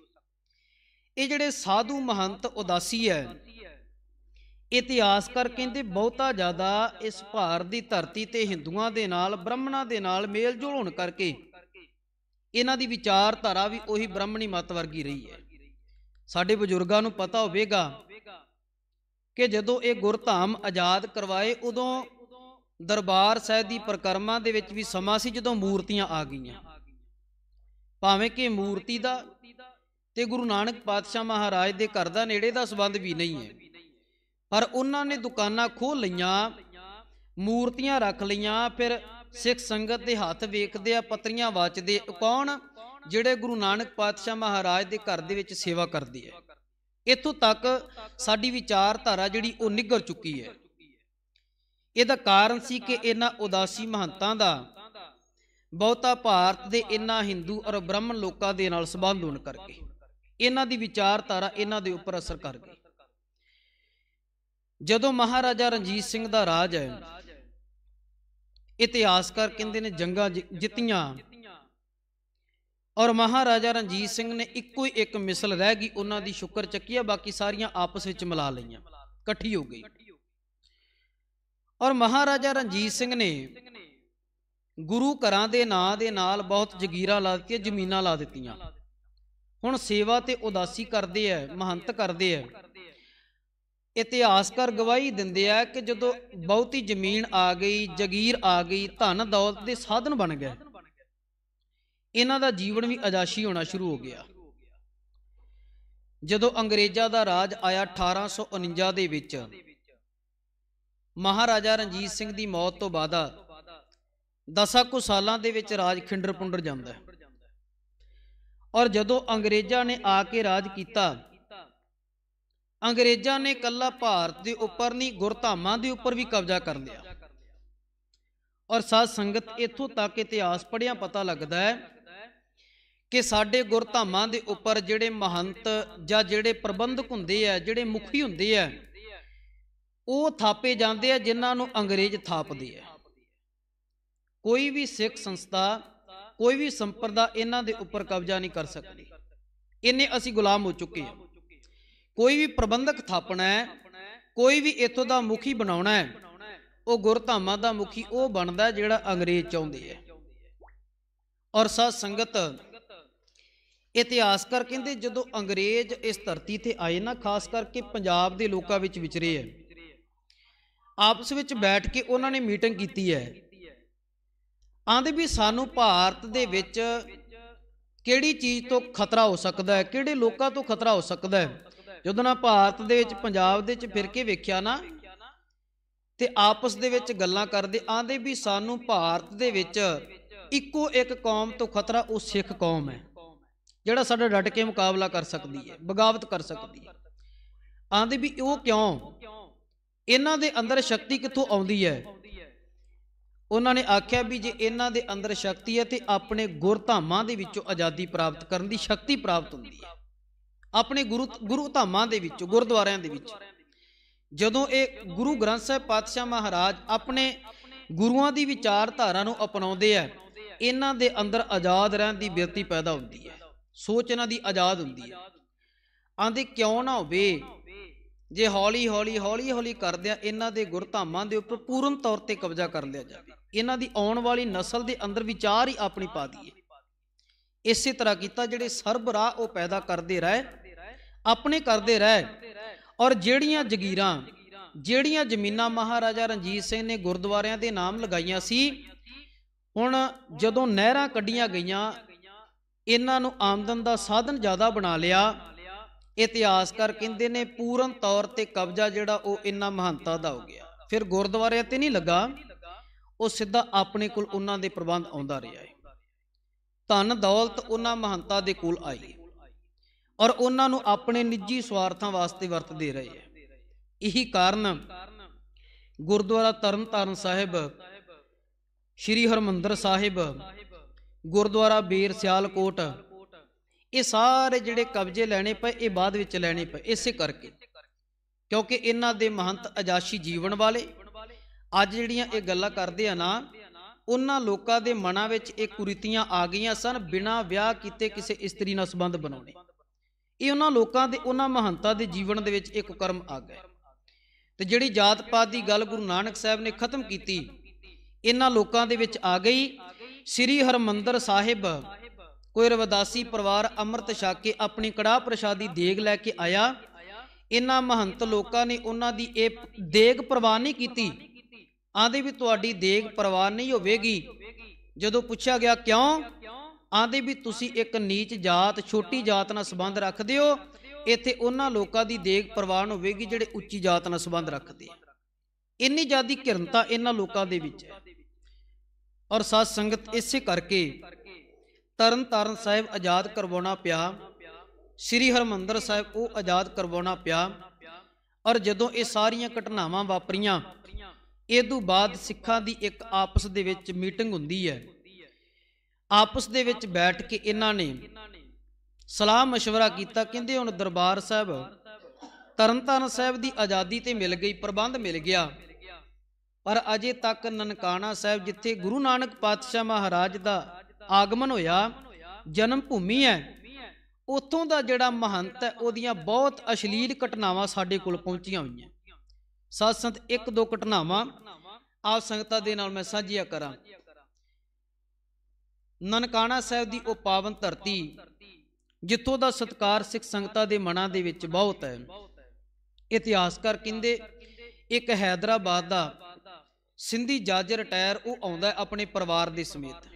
ਇਹ ਜਿਹੜੇ ਸਾਧੂ ਮਹੰਤ ਉਦਾਸੀ ਹੈ ਇਤਿਹਾਸਕਾਰ ਕਹਿੰਦੇ ਬਹੁਤਾ ਜ਼ਿਆਦਾ ਇਸ ਭਾਰਤ ਦੀ ਧਰਤੀ ਤੇ ਹਿੰਦੂਆਂ ਦੇ ਨਾਲ ਬ੍ਰਾਹਮਣਾਂ ਦੇ ਨਾਲ ਮੇਲ ਹੋਣ ਕਰਕੇ ਇਹਨਾਂ ਦੀ ਵਿਚਾਰਧਾਰਾ ਵੀ ਉਹੀ ਬ੍ਰਾਹਮਣੀ ਮਤ ਵਰਗੀ ਰਹੀ ਹੈ ਸਾਡੇ ਬਜ਼ੁਰਗਾਂ ਨੂੰ ਪਤਾ ਹੋਵੇਗਾ ਕਿ ਜਦੋਂ ਇਹ ਗੁਰਧਾਮ ਆਜ਼ਾਦ ਕਰਵਾਏ ਉਦੋਂ ਦਰਬਾਰ ਸਾਹਿਬ ਦੀ ਪ੍ਰਕਰਮਾ ਦੇ ਵਿੱਚ ਵੀ ਸਮਾਂ ਸੀ ਜਦੋਂ ਮੂਰਤੀਆਂ ਆ ਗਈਆਂ ਭਾਵੇਂ ਕਿ ਮੂਰਤੀ ਦਾ ਤੇ ਗੁਰੂ ਨਾਨਕ ਪਾਤਸ਼ਾਹ ਮਹਾਰਾਜ ਦੇ ਘਰ ਦਾ ਨੇੜੇ ਦਾ ਸਬੰਧ ਵੀ ਨਹੀਂ ਹੈ ਪਰ ਉਹਨਾਂ ਨੇ ਦੁਕਾਨਾਂ ਖੋਲ ਲਈਆਂ ਮੂਰਤੀਆਂ ਰੱਖ ਲਈਆਂ ਫਿਰ ਸਿੱਖ ਸੰਗਤ ਦੇ ਹੱਥ ਵੇਖਦੇ ਆ ਪਤਰੀਆਂ ਵਾਚਦੇ ਕੌਣ ਜਿਹੜੇ ਗੁਰੂ ਨਾਨਕ ਪਾਤਸ਼ਾਹ ਮਹਾਰਾਜ ਦੇ ਘਰ ਦੇ ਵਿੱਚ ਸੇਵਾ ਕਰਦੇ ਆ ਇਥੋਂ ਤੱਕ ਸਾਡੀ ਵਿਚਾਰਧਾਰਾ ਜਿਹੜੀ ਉਹ ਨਿੱਗਰ ਚੁੱਕੀ ਹੈ ਇਹਦਾ ਕਾਰਨ ਸੀ ਕਿ ਇਹਨਾਂ ਉਦਾਸੀ ਮਹੰਤਾਂ ਦਾ ਬਹੁਤਾ ਭਾਰਤ ਦੇ ਇਨ੍ਹਾਂ ਹਿੰਦੂ ਔਰ ਬ੍ਰਹਮਣ ਲੋਕਾਂ ਦੇ ਨਾਲ ਸੰਬੰਧ ਹੋਣ ਕਰਕੇ ਇਹਨਾਂ ਦੀ ਵਿਚਾਰਧਾਰਾ ਇਹਨਾਂ ਦੇ ਉੱਪਰ ਅਸਰ ਕਰ ਗਈ ਜਦੋਂ ਮਹਾਰਾਜਾ ਰਣਜੀਤ ਸਿੰਘ ਦਾ ਰਾਜ ਹੈ ਇਤਿਹਾਸਕਾਰ ਕਹਿੰਦੇ ਨੇ ਜੰਗਾਂ ਜਿੱਤੀਆਂ ਔਰ ਮਹਾਰਾਜਾ ਰਣਜੀਤ ਸਿੰਘ ਨੇ ਇੱਕੋ ਇੱਕ ਮਿਸਲ ਰਹਿ ਗਈ ਉਹਨਾਂ ਦੀ ਸ਼ੁਕਰ ਚੱਕੀਆ ਬਾਕੀ ਸਾਰੀਆਂ ਆਪਸ ਵਿੱਚ ਮਿਲਾ ਲਈਆਂ ਇਕੱਠੀ ਹੋ ਗਈ ਔਰ ਮਹਾਰਾਜਾ ਰਣਜੀਤ ਸਿੰਘ ਨੇ ਗੁਰੂ ਘਰਾਂ ਦੇ ਨਾਂ ਦੇ ਨਾਲ ਬਹੁਤ ਜਗੀਰਾ ਲਾ ਕੇ ਜ਼ਮੀਨਾਂ ਲਾ ਦਿੱਤੀਆਂ ਹੁਣ ਸੇਵਾ ਤੇ ਉਦਾਸੀ ਕਰਦੇ ਐ ਮਹੰਤ ਕਰਦੇ ਐ ਇਤਿਹਾਸਕਾਰ ਗਵਾਹੀ ਦਿੰਦੇ ਆ ਕਿ ਜਦੋਂ ਬਹੁਤੀ ਜ਼ਮੀਨ ਆ ਗਈ ਜਗੀਰ ਆ ਗਈ ਧਨ ਦੌਲਤ ਦੇ ਸਾਧਨ ਬਣ ਗਏ ਇਹਨਾਂ ਦਾ ਜੀਵਨ ਵੀ ਅਜਾਸ਼ੀ ਹੋਣਾ ਸ਼ੁਰੂ ਹੋ ਗਿਆ ਜਦੋਂ ਅੰਗਰੇਜ਼ਾਂ ਦਾ ਰਾਜ ਆਇਆ 1849 ਦੇ ਵਿੱਚ ਮਹਾਰਾਜਾ ਰਣਜੀਤ ਸਿੰਘ ਦੀ ਮੌਤ ਤੋਂ ਬਾਅਦ ਦਸਾਂ ਕੁ ਸਾਲਾਂ ਦੇ ਵਿੱਚ ਰਾਜ ਖਿੰਡਰ ਪੁੰਡਰ ਜਾਂਦਾ ਔਰ ਜਦੋਂ ਅੰਗਰੇਜ਼ਾਂ ਨੇ ਆ ਕੇ ਰਾਜ ਕੀਤਾ ਅੰਗਰੇਜ਼ਾਂ ਨੇ ਕੱਲਾ ਭਾਰਤ ਦੇ ਉੱਪਰ ਨਹੀਂ ਗੁਰਧਾਮਾਂ ਦੇ ਉੱਪਰ ਵੀ ਕਬਜ਼ਾ ਕਰ ਲਿਆ ਔਰ ਸਾਧ ਸੰਗਤ ਇੱਥੋਂ ਤੱਕ ਇਤਿਹਾਸ ਪੜਿਆ ਪਤਾ ਲੱਗਦਾ ਹੈ ਕਿ ਸਾਡੇ ਗੁਰਧਾਮਾਂ ਦੇ ਉੱਪਰ ਜਿਹੜੇ ਮਹੰਤ ਜਾਂ ਜਿਹੜੇ ਪ੍ਰਬੰਧਕ ਹੁੰਦੇ ਆ ਜਿਹੜੇ ਮੁਖੀ ਹੁੰਦੇ ਆ ਉਹ ਥਾਪੇ ਜਾਂਦੇ ਆ ਜਿਨ੍ਹਾਂ ਨੂੰ ਅੰਗਰੇਜ਼ ਥਾਪਦੇ ਆ ਕੋਈ ਵੀ ਸਿੱਖ ਸੰਸਥਾ ਕੋਈ ਵੀ ਸੰਪਰਦਾ ਇਹਨਾਂ ਦੇ ਉੱਪਰ ਕਬਜ਼ਾ ਨਹੀਂ ਕਰ ਸਕਦੀ ਇਹਨੇ ਅਸੀਂ ਗੁਲਾਮ ਹੋ ਚੁੱਕੇ ਹਾਂ ਕੋਈ ਵੀ ਪ੍ਰਬੰਧਕ ਥਾਪਣਾ ਹੈ ਕੋਈ ਵੀ ਇੱਥੋਂ ਦਾ ਮੁਖੀ ਬਣਾਉਣਾ ਹੈ ਉਹ ਗੁਰਧਾਮਾਂ ਦਾ ਮੁਖੀ ਉਹ ਬਣਦਾ ਜਿਹੜਾ ਅੰਗਰੇਜ਼ ਚਾਹੁੰਦੇ ਐ ਔਰ ਸਾਧ ਸੰਗਤ ਇਤਿਹਾਸਕਾਰ ਕਹਿੰਦੇ ਜਦੋਂ ਅੰਗਰੇਜ਼ ਇਸ ਧਰਤੀ ਤੇ ਆਏ ਨਾ ਖਾਸ ਕਰਕੇ ਪੰਜਾਬ ਦੇ ਲੋਕਾਂ ਵਿੱਚ ਵਿਚਰੇ ਐ ਆਪਸ ਵਿੱਚ ਬੈਠ ਕੇ ਉਹਨਾਂ ਨੇ ਮੀਟਿੰਗ ਕੀਤੀ ਹੈ ਆਂਦੇ ਵੀ ਸਾਨੂੰ ਭਾਰਤ ਦੇ ਵਿੱਚ ਕਿਹੜੀ ਚੀਜ਼ ਤੋਂ ਖਤਰਾ ਹੋ ਸਕਦਾ ਹੈ ਕਿਹੜੇ ਲੋਕਾਂ ਤੋਂ ਖਤਰਾ ਹੋ ਸਕਦਾ ਹੈ ਜਦੋਂ ਨਾ ਭਾਰਤ ਦੇ ਵਿੱਚ ਪੰਜਾਬ ਦੇ ਵਿੱਚ ਫਿਰ ਕੇ ਵੇਖਿਆ ਨਾ ਤੇ ਆਪਸ ਦੇ ਵਿੱਚ ਗੱਲਾਂ ਕਰਦੇ ਆਂਦੇ ਵੀ ਸਾਨੂੰ ਭਾਰਤ ਦੇ ਵਿੱਚ ਇੱਕੋ ਇੱਕ ਕੌਮ ਤੋਂ ਖਤਰਾ ਉਹ ਸਿੱਖ ਕੌਮ ਹੈ ਜਿਹੜਾ ਸਾਡਾ ਡਟ ਕੇ ਮੁਕਾਬਲਾ ਕਰ ਸਕਦੀ ਹੈ ਬਗਾਵਤ ਕਰ ਸਕਦੀ ਹੈ ਆਂਦੇ ਵੀ ਉਹ ਕਿਉਂ ਇਹਨਾਂ ਦੇ ਅੰਦਰ ਸ਼ਕਤੀ ਕਿੱਥੋਂ ਆਉਂਦੀ ਹੈ ਉਹਨਾਂ ਨੇ ਆਖਿਆ ਵੀ ਜੇ ਇਹਨਾਂ ਦੇ ਅੰਦਰ ਸ਼ਕਤੀ ਹੈ ਤੇ ਆਪਣੇ ਗੁਰਧਾਮਾਂ ਦੇ ਵਿੱਚੋਂ ਆਜ਼ਾਦੀ ਪ੍ਰਾਪਤ ਕਰਨ ਦੀ ਸ਼ਕਤੀ ਪ੍ਰਾਪਤ ਹੁੰਦੀ ਹੈ ਆਪਣੇ ਗੁਰੂ ਗੁਰੂ ਧਾਮਾਂ ਦੇ ਵਿੱਚੋਂ ਗੁਰਦੁਆਰਿਆਂ ਦੇ ਵਿੱਚ ਜਦੋਂ ਇਹ ਗੁਰੂ ਗ੍ਰੰਥ ਸਾਹਿਬ ਪਾਤਸ਼ਾਹ ਮਹਾਰਾਜ ਆਪਣੇ ਗੁਰੂਆਂ ਦੀ ਵਿਚਾਰਧਾਰਾ ਨੂੰ ਅਪਣਾਉਂਦੇ ਆ ਇਹਨਾਂ ਦੇ ਅੰਦਰ ਆਜ਼ਾਦ ਰਹਿਣ ਦੀ ਬਿਰਤੀ ਪੈਦਾ ਹੁੰਦੀ ਹੈ ਸੋਚ ਇਹਨਾਂ ਦੀ ਆਜ਼ਾਦ ਹੁੰਦੀ ਹੈ ਆਂਦੇ ਕਿਉਂ ਨਾ ਹੋਵੇ ਜੇ ਹੌਲੀ ਹੌਲੀ ਹੌਲੀ ਹੌਲੀ ਕਰਦਿਆਂ ਇਹਨਾਂ ਦੇ ਗੁਰਧਾਮਾਂ ਦੇ ਉੱਪਰ ਪੂਰਨ ਤੌਰ ਤੇ ਕਬਜ਼ਾ ਕਰ ਲਿਆ ਜਾਵੇ ਇਹਨਾਂ ਦੀ ਆਉਣ ਵਾਲੀ ਨਸਲ ਦੇ ਅੰਦਰ ਵਿਚਾਰ ਹੀ ਆਪਣੀ ਪਾ ਦਈਏ ਇਸੇ ਤਰ੍ਹਾਂ ਕੀਤਾ ਜਿਹੜੇ ਸਰਬ ਰਾਹ ਉਹ ਪੈਦਾ ਕਰਦੇ ਰਹੇ ਆਪਣੇ ਕਰਦੇ ਰਹੇ ਔਰ ਜਿਹੜੀਆਂ ਜਗੀਰਾਂ ਜਿਹੜੀਆਂ ਜ਼ਮੀਨਾਂ ਮਹਾਰਾਜਾ ਰਣਜੀਤ ਸਿੰਘ ਨੇ ਗੁਰਦੁਆਰਿਆਂ ਦੇ ਨਾਮ ਲਗਾਈਆਂ ਸੀ ਹੁਣ ਜਦੋਂ ਨਹਿਰਾਂ ਕੱਢੀਆਂ ਗਈਆਂ ਇਹਨਾਂ ਨੂੰ ਆਮਦਨ ਦਾ ਸਾਧਨ ਜ਼ਿਆਦਾ ਬਣਾ ਲਿਆ ਇਤਿਹਾਸਕਾਰ ਕਹਿੰਦੇ ਨੇ ਪੂਰਨ ਤੌਰ ਤੇ ਕਬਜ਼ਾ ਜਿਹੜਾ ਉਹ ਇੰਨਾ ਮਹੰਤਾ ਦਾ ਹੋ ਗਿਆ ਫਿਰ ਗੁਰਦੁਆਰਿਆਂ ਤੇ ਨਹੀਂ ਲੱਗਾ ਉਹ ਸਿੱਧਾ ਆਪਣੇ ਕੋਲ ਉਹਨਾਂ ਦੇ ਪ੍ਰਬੰਧ ਆਉਂਦਾ ਰਿਹਾ ਹੈ ਧਨ ਦੌਲਤ ਉਹਨਾਂ ਮਹੰਤਾ ਦੇ ਕੋਲ ਆਈ ਔਰ ਉਹਨਾਂ ਨੂੰ ਆਪਣੇ ਨਿੱਜੀ ਸਵਾਰਥਾਂ ਵਾਸਤੇ ਵਰਤਦੇ ਰਹੇ ਹੈ ਇਹੀ ਕਾਰਨ ਗੁਰਦੁਆਰਾ ਤਰਨਤਾਰਨ ਸਾਹਿਬ ਸ਼੍ਰੀ ਹਰਮੰਦਰ ਸਾਹਿਬ ਗੁਰਦੁਆਰਾ ਬੀਰ ਸਿਆਲਕੋਟ ਇਹ ਸਾਰੇ ਜਿਹੜੇ ਕਬਜ਼ੇ ਲੈਣੇ ਪਏ ਇਹ ਬਾਅਦ ਵਿੱਚ ਲੈਣੇ ਪਏ ਇਸੇ ਕਰਕੇ ਕਿਉਂਕਿ ਇਹਨਾਂ ਦੇ ਮਹੰਤ ਅਜਾਸ਼ੀ ਜੀਵਨ ਵਾਲੇ ਅੱਜ ਜਿਹੜੀਆਂ ਇਹ ਗੱਲਾਂ ਕਰਦੇ ਆ ਨਾ ਉਹਨਾਂ ਲੋਕਾਂ ਦੇ ਮਨਾਂ ਵਿੱਚ ਇਹ ਕੁਰੀਤੀਆਂ ਆ ਗਈਆਂ ਸਨ ਬਿਨਾਂ ਵਿਆਹ ਕੀਤੇ ਕਿਸੇ ਇਸਤਰੀ ਨਾਲ ਸੰਬੰਧ ਬਣਾਉਣੇ ਇਹ ਉਹਨਾਂ ਲੋਕਾਂ ਦੇ ਉਹਨਾਂ ਮਹੰਤਾਂ ਦੇ ਜੀਵਨ ਦੇ ਵਿੱਚ ਇੱਕ ਕਰਮ ਆ ਗਿਆ ਤੇ ਜਿਹੜੀ ਜਾਤ ਪਾਤ ਦੀ ਗੱਲ ਗੁਰੂ ਨਾਨਕ ਸਾਹਿਬ ਨੇ ਖਤਮ ਕੀਤੀ ਇਹਨਾਂ ਲੋਕਾਂ ਦੇ ਵਿੱਚ ਆ ਗਈ ਸ੍ਰੀ ਹਰਮੰਦਰ ਸਾਹਿਬ ਕੋਈ ਰਵਦਾਸੀ ਪਰਿਵਾਰ ਅੰਮ੍ਰਿਤ ਛਕ ਕੇ ਆਪਣੀ ਕੜਾਹ ਪ੍ਰਸ਼ਾਦੀ ਦੇਗ ਲੈ ਕੇ ਆਇਆ ਇਨ੍ਹਾਂ ਮਹੰਤ ਲੋਕਾਂ ਨੇ ਉਹਨਾਂ ਦੀ ਇਹ ਦੇਗ ਪ੍ਰਵਾਨ ਨਹੀਂ ਕੀਤੀ ਆਂਦੇ ਵੀ ਤੁਹਾਡੀ ਦੇਗ ਪ੍ਰਵਾਨ ਨਹੀਂ ਹੋਵੇਗੀ ਜਦੋਂ ਪੁੱਛਿਆ ਗਿਆ ਕਿਉਂ ਆਂਦੇ ਵੀ ਤੁਸੀਂ ਇੱਕ ਨੀਚ ਜਾਤ ਛੋਟੀ ਜਾਤ ਨਾਲ ਸੰਬੰਧ ਰੱਖਦੇ ਹੋ ਇੱਥੇ ਉਹਨਾਂ ਲੋਕਾਂ ਦੀ ਦੇਗ ਪ੍ਰਵਾਨ ਹੋਵੇਗੀ ਜਿਹੜੇ ਉੱਚੀ ਜਾਤ ਨਾਲ ਸੰਬੰਧ ਰੱਖਦੇ ਆ ਇੰਨੀ ਜ਼ਿਆਦੀ ਘਿਰਨਤਾ ਇਹਨਾਂ ਲੋਕਾਂ ਦੇ ਵਿੱਚ ਹੈ ਔਰ ਸਾਧ ਸੰਗਤ ਇਸੇ ਕਰਕੇ ਤਰਨ ਤਰਨ ਸਾਹਿਬ ਆਜ਼ਾਦ ਕਰਵਾਉਣਾ ਪਿਆ ਸ੍ਰੀ ਹਰਮੰਦਰ ਸਾਹਿਬ ਉਹ ਆਜ਼ਾਦ ਕਰਵਾਉਣਾ ਪਿਆ ਔਰ ਜਦੋਂ ਇਹ ਸਾਰੀਆਂ ਘਟਨਾਵਾਂ ਵਾਪਰੀਆਂ ਇਹ ਤੋਂ ਬਾਅਦ ਸਿੱਖਾਂ ਦੀ ਇੱਕ ਆਪਸ ਦੇ ਵਿੱਚ ਮੀਟਿੰਗ ਹੁੰਦੀ ਹੈ ਆਪਸ ਦੇ ਵਿੱਚ ਬੈਠ ਕੇ ਇਹਨਾਂ ਨੇ ਸਲਾਹ مشورہ ਕੀਤਾ ਕਹਿੰਦੇ ਹੁਣ ਦਰਬਾਰ ਸਾਹਿਬ ਤਰਨਤਾਰਨ ਸਾਹਿਬ ਦੀ ਆਜ਼ਾਦੀ ਤੇ ਮਿਲ ਗਈ ਪ੍ਰਬੰਧ ਮਿਲ ਗਿਆ ਪਰ ਅਜੇ ਤੱਕ ਨਨਕਾਣਾ ਸਾਹਿਬ ਜਿੱਥੇ ਗੁਰੂ ਨਾਨਕ ਪਾਤਸ਼ਾਹ ਮਹਾਰਾਜ ਦਾ ਆਗਮਨ ਹੋਇਆ ਜਨਮ ਭੂਮੀ ਹੈ ਉਥੋਂ ਦਾ ਜਿਹੜਾ ਮਹੰਤ ਹੈ ਉਹਦੀਆਂ ਬਹੁਤ ਅਸ਼ਲੀਲ ਘਟਨਾਵਾਂ ਸਾਡੇ ਕੋਲ ਪਹੁੰਚੀਆਂ ਹੋਈਆਂ ਸਾਧ ਸੰਤ ਇੱਕ ਦੋ ਘਟਨਾਵਾਂ ਆਪ ਸੰਗਤਾਂ ਦੇ ਨਾਲ ਮੈਂ ਸਾਂਝੀਆਂ ਕਰਾਂ ਨਨਕਾਣਾ ਸਾਹਿਬ ਦੀ ਉਹ ਪਾਵਨ ਧਰਤੀ ਜਿੱਥੋਂ ਦਾ ਸਤਕਾਰ ਸਿੱਖ ਸੰਗਤਾਂ ਦੇ ਮਨਾਂ ਦੇ ਵਿੱਚ ਬਹੁਤ ਹੈ ਇਤਿਹਾਸਕਾਰ ਕਹਿੰਦੇ ਇੱਕ ਹైదరాబాద్ ਦਾ ਸਿੰਧੀ ਜੱਜ ਰਿਟਾਇਰ ਉਹ ਆਉਂਦਾ ਆਪਣੇ ਪਰਿਵਾਰ ਦੇ ਸਮੇਤ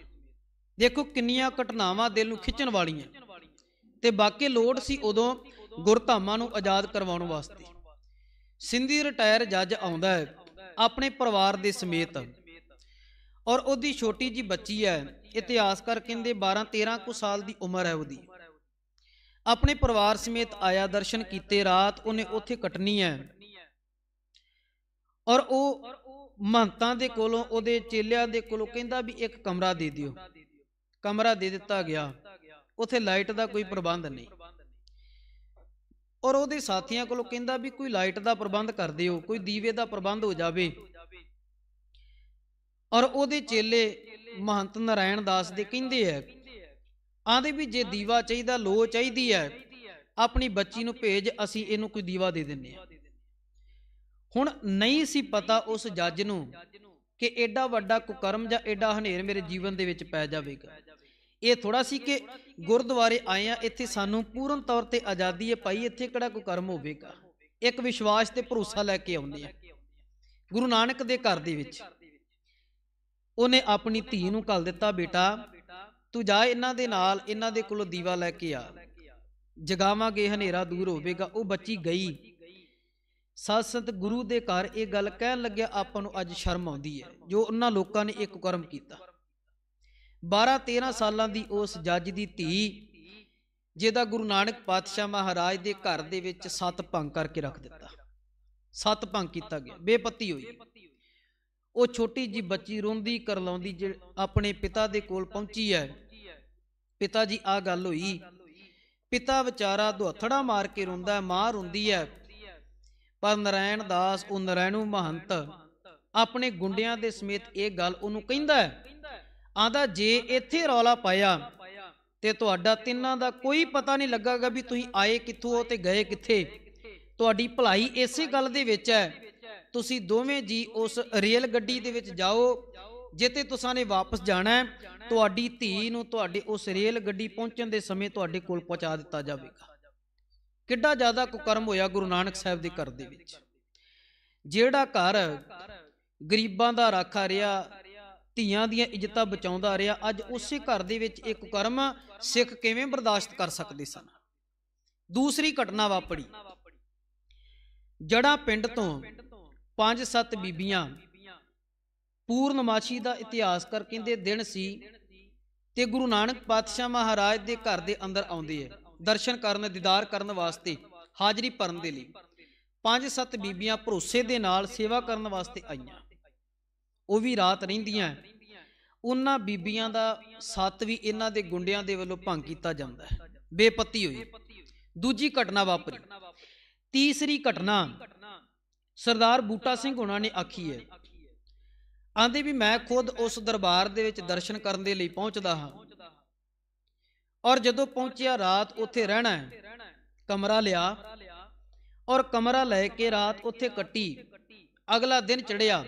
ਦੇਖੋ ਕਿੰਨੀਆਂ ਘਟਨਾਵਾਂ ਦਿਲ ਨੂੰ ਖਿੱਚਣ ਵਾਲੀਆਂ ਤੇ ਬਾਕੀ ਲੋੜ ਸੀ ਉਦੋਂ ਗੁਰਧਾਮਾਂ ਨੂੰ ਆਜ਼ਾਦ ਕਰਵਾਉਣ ਵਾਸਤੇ ਸਿੰਧੀ ਰਿਟਾਇਰ ਜੱਜ ਆਉਂਦਾ ਹੈ ਆਪਣੇ ਪਰਿਵਾਰ ਦੇ ਸਮੇਤ ਔਰ ਉਹਦੀ ਛੋਟੀ ਜੀ ਬੱਚੀ ਹੈ ਇਤਿਹਾਸਕਾਰ ਕਹਿੰਦੇ 12 13 ਕੁ ਸਾਲ ਦੀ ਉਮਰ ਹੈ ਉਹਦੀ ਆਪਣੇ ਪਰਿਵਾਰ ਸਮੇਤ ਆਇਆ ਦਰਸ਼ਨ ਕੀਤੇ ਰਾਤ ਉਹਨੇ ਉੱਥੇ ਕਟਣੀ ਹੈ ਔਰ ਉਹ ਮਹੰਤਾਂ ਦੇ ਕੋਲੋਂ ਉਹਦੇ ਚੇਲਿਆਂ ਦੇ ਕੋਲੋਂ ਕਹਿੰਦਾ ਵੀ ਇੱਕ ਕਮਰਾ ਦੇ ਦਿਓ ਕਮਰਾ ਦੇ ਦਿੱਤਾ ਗਿਆ ਉਥੇ ਲਾਈਟ ਦਾ ਕੋਈ ਪ੍ਰਬੰਧ ਨਹੀਂ ਔਰ ਉਹਦੇ ਸਾਥੀਆਂ ਕੋਲੋਂ ਕਹਿੰਦਾ ਵੀ ਕੋਈ ਲਾਈਟ ਦਾ ਪ੍ਰਬੰਧ ਕਰ ਦਿਓ ਕੋਈ ਦੀਵੇ ਦਾ ਪ੍ਰਬੰਧ ਹੋ ਜਾਵੇ ਔਰ ਉਹਦੇ ਚੇਲੇ ਮਹੰਤ ਨਾਰਾਇਣ ਦਾਸ ਦੇ ਕਹਿੰਦੇ ਐ ਆਂਦੇ ਵੀ ਜੇ ਦੀਵਾ ਚਾਹੀਦਾ ਲੋ ਚਾਹੀਦੀ ਐ ਆਪਣੀ ਬੱਚੀ ਨੂੰ ਭੇਜ ਅਸੀਂ ਇਹਨੂੰ ਕੋਈ ਦੀਵਾ ਦੇ ਦਿੰਨੇ ਆ ਹੁਣ ਨਹੀਂ ਸੀ ਪਤਾ ਉਸ ਜੱਜ ਨੂੰ ਕਿ ਐਡਾ ਵੱਡਾ ਕੁਕਰਮ ਜਾਂ ਐਡਾ ਹਨੇਰ ਮੇਰੇ ਜੀਵਨ ਦੇ ਵਿੱਚ ਪੈ ਜਾਵੇਗਾ ਇਹ ਥੋੜਾ ਸੀ ਕਿ ਗੁਰਦੁਆਰੇ ਆਏ ਆ ਇੱਥੇ ਸਾਨੂੰ ਪੂਰਨ ਤੌਰ ਤੇ ਆਜ਼ਾਦੀ ਹੈ ਭਾਈ ਇੱਥੇ ਕਿਹੜਾ ਕੋ ਕਰਮ ਹੋਵੇਗਾ ਇੱਕ ਵਿਸ਼ਵਾਸ ਤੇ ਭਰੋਸਾ ਲੈ ਕੇ ਆਉਂਦੇ ਆ ਗੁਰੂ ਨਾਨਕ ਦੇ ਘਰ ਦੇ ਵਿੱਚ ਉਹਨੇ ਆਪਣੀ ਧੀ ਨੂੰ ਕਲ ਦਿੱਤਾ ਬੇਟਾ ਤੂੰ ਜਾ ਇਹਨਾਂ ਦੇ ਨਾਲ ਇਹਨਾਂ ਦੇ ਕੋਲੋਂ ਦੀਵਾ ਲੈ ਕੇ ਆ ਜਗਾਵਾਂਗੇ ਹਨੇਰਾ ਦੂਰ ਹੋਵੇਗਾ ਉਹ ਬੱਚੀ ਗਈ ਸਤ ਸੰਤ ਗੁਰੂ ਦੇ ਘਰ ਇਹ ਗੱਲ ਕਹਿਣ ਲੱਗਿਆ ਆਪਾਂ ਨੂੰ ਅੱਜ ਸ਼ਰਮ ਆਉਂਦੀ ਹੈ ਜੋ ਉਹਨਾਂ ਲੋਕਾਂ ਨੇ ਇੱਕ ਕਰਮ ਕੀਤਾ 12 13 ਸਾਲਾਂ ਦੀ ਉਸ ਜੱਜ ਦੀ ਧੀ ਜਿਹਦਾ ਗੁਰੂ ਨਾਨਕ ਪਾਤਸ਼ਾਹ ਮਹਾਰਾਜ ਦੇ ਘਰ ਦੇ ਵਿੱਚ ਸੱਤ ਭੰਗ ਕਰਕੇ ਰੱਖ ਦਿੱਤਾ ਸੱਤ ਭੰਗ ਕੀਤਾ ਗਿਆ ਬੇਪਤੀ ਹੋਈ ਉਹ ਛੋਟੀ ਜੀ ਬੱਚੀ ਰੋਂਦੀ ਕਰਲਾਉਂਦੀ ਜੇ ਆਪਣੇ ਪਿਤਾ ਦੇ ਕੋਲ ਪਹੁੰਚੀ ਹੈ ਪਿਤਾ ਜੀ ਆ ਗੱਲ ਹੋਈ ਪਿਤਾ ਵਿਚਾਰਾ ਦੁਹਥੜਾ ਮਾਰ ਕੇ ਰੋਂਦਾ ਹੈ ਮਾਂ ਰੋਂਦੀ ਹੈ ਪਰ ਨਰਾਇਣ ਦਾਸ ਉਹ ਨਰੈਣੂ ਮਹੰਤ ਆਪਣੇ ਗੁੰਡਿਆਂ ਦੇ ਸਮੇਤ ਇਹ ਗੱਲ ਉਹਨੂੰ ਕਹਿੰਦਾ ਹੈ ਆਂਦਾ ਜੇ ਇੱਥੇ ਰੌਲਾ ਪਾਇਆ ਤੇ ਤੁਹਾਡਾ ਤਿੰਨਾਂ ਦਾ ਕੋਈ ਪਤਾ ਨਹੀਂ ਲੱਗਾਗਾ ਵੀ ਤੁਸੀਂ ਆਏ ਕਿੱਥੋਂ ਹੋ ਤੇ ਗਏ ਕਿੱਥੇ ਤੁਹਾਡੀ ਭਲਾਈ ਇਸੇ ਗੱਲ ਦੇ ਵਿੱਚ ਹੈ ਤੁਸੀਂ ਦੋਵੇਂ ਜੀ ਉਸ ਰੇਲ ਗੱਡੀ ਦੇ ਵਿੱਚ ਜਾਓ ਜਿੱਤੇ ਤੁਸਾਂ ਨੇ ਵਾਪਸ ਜਾਣਾ ਹੈ ਤੁਹਾਡੀ ਧੀ ਨੂੰ ਤੁਹਾਡੇ ਉਸ ਰੇਲ ਗੱਡੀ ਪਹੁੰਚਣ ਦੇ ਸਮੇਂ ਤੁਹਾਡੇ ਕੋਲ ਪਹੁੰਚਾ ਦਿੱਤਾ ਜਾਵੇਗਾ ਕਿੱਡਾ ਜ਼ਿਆਦਾ ਕੁਕਰਮ ਹੋਇਆ ਗੁਰੂ ਨਾਨਕ ਸਾਹਿਬ ਦੇ ਘਰ ਦੇ ਵਿੱਚ ਜਿਹੜਾ ਘਰ ਗਰੀਬਾਂ ਦਾ ਰਾਖਾ ਰਿਹਾ ਧੀਆਂ ਦੀਆਂ ਇੱਜ਼ਤਾਂ ਬਚਾਉਂਦਾ ਰਿਹਾ ਅੱਜ ਉਸੇ ਘਰ ਦੇ ਵਿੱਚ ਇੱਕ ਕਰਮ ਸਿੱਖ ਕਿਵੇਂ ਬਰਦਾਸ਼ਤ ਕਰ ਸਕਦੇ ਸਨ ਦੂਸਰੀ ਘਟਨਾ ਵਾਪੜੀ ਜੜਾ ਪਿੰਡ ਤੋਂ ਪੰਜ ਸੱਤ ਬੀਬੀਆਂ ਪੂਰਨਮਾਸ਼ੀ ਦਾ ਇਤਿਹਾਸ ਕਰ ਕਹਿੰਦੇ ਦਿਨ ਸੀ ਤੇ ਗੁਰੂ ਨਾਨਕ ਪਾਤਸ਼ਾਹ ਮਹਾਰਾਜ ਦੇ ਘਰ ਦੇ ਅੰਦਰ ਆਉਂਦੇ ਐ ਦਰਸ਼ਨ ਕਰਨ ਦੀਦਾਰ ਕਰਨ ਵਾਸਤੇ ਹਾਜ਼ਰੀ ਭਰਨ ਦੇ ਲਈ ਪੰਜ ਸੱਤ ਬੀਬੀਆਂ ਭਰੋਸੇ ਦੇ ਨਾਲ ਸੇਵਾ ਕਰਨ ਵਾਸਤੇ ਆਈਆਂ ਉਹ ਵੀ ਰਾਤ ਰਹਿੰਦੀਆਂ ਉਹਨਾਂ ਬੀਬੀਆਂ ਦਾ ਸੱਤ ਵੀ ਇਹਨਾਂ ਦੇ ਗੁੰਡਿਆਂ ਦੇ ਵੱਲੋਂ ਭੰਗ ਕੀਤਾ ਜਾਂਦਾ ਹੈ ਬੇਪਤੀ ਹੋਈ ਦੂਜੀ ਘਟਨਾ ਵਾਪਰੀ ਤੀਸਰੀ ਘਟਨਾ ਸਰਦਾਰ ਬੂਟਾ ਸਿੰਘ ਹੋਣਾ ਨੇ ਆਖੀ ਹੈ ਆਂਦੇ ਵੀ ਮੈਂ ਖੁਦ ਉਸ ਦਰਬਾਰ ਦੇ ਵਿੱਚ ਦਰਸ਼ਨ ਕਰਨ ਦੇ ਲਈ ਪਹੁੰਚਦਾ ਹਾਂ ਔਰ ਜਦੋਂ ਪਹੁੰਚਿਆ ਰਾਤ ਉੱਥੇ ਰਹਿਣਾ ਹੈ ਕਮਰਾ ਲਿਆ ਔਰ ਕਮਰਾ ਲੈ ਕੇ ਰਾਤ ਉੱਥੇ ਕੱਟੀ ਅਗਲਾ ਦਿਨ ਚੜਿਆ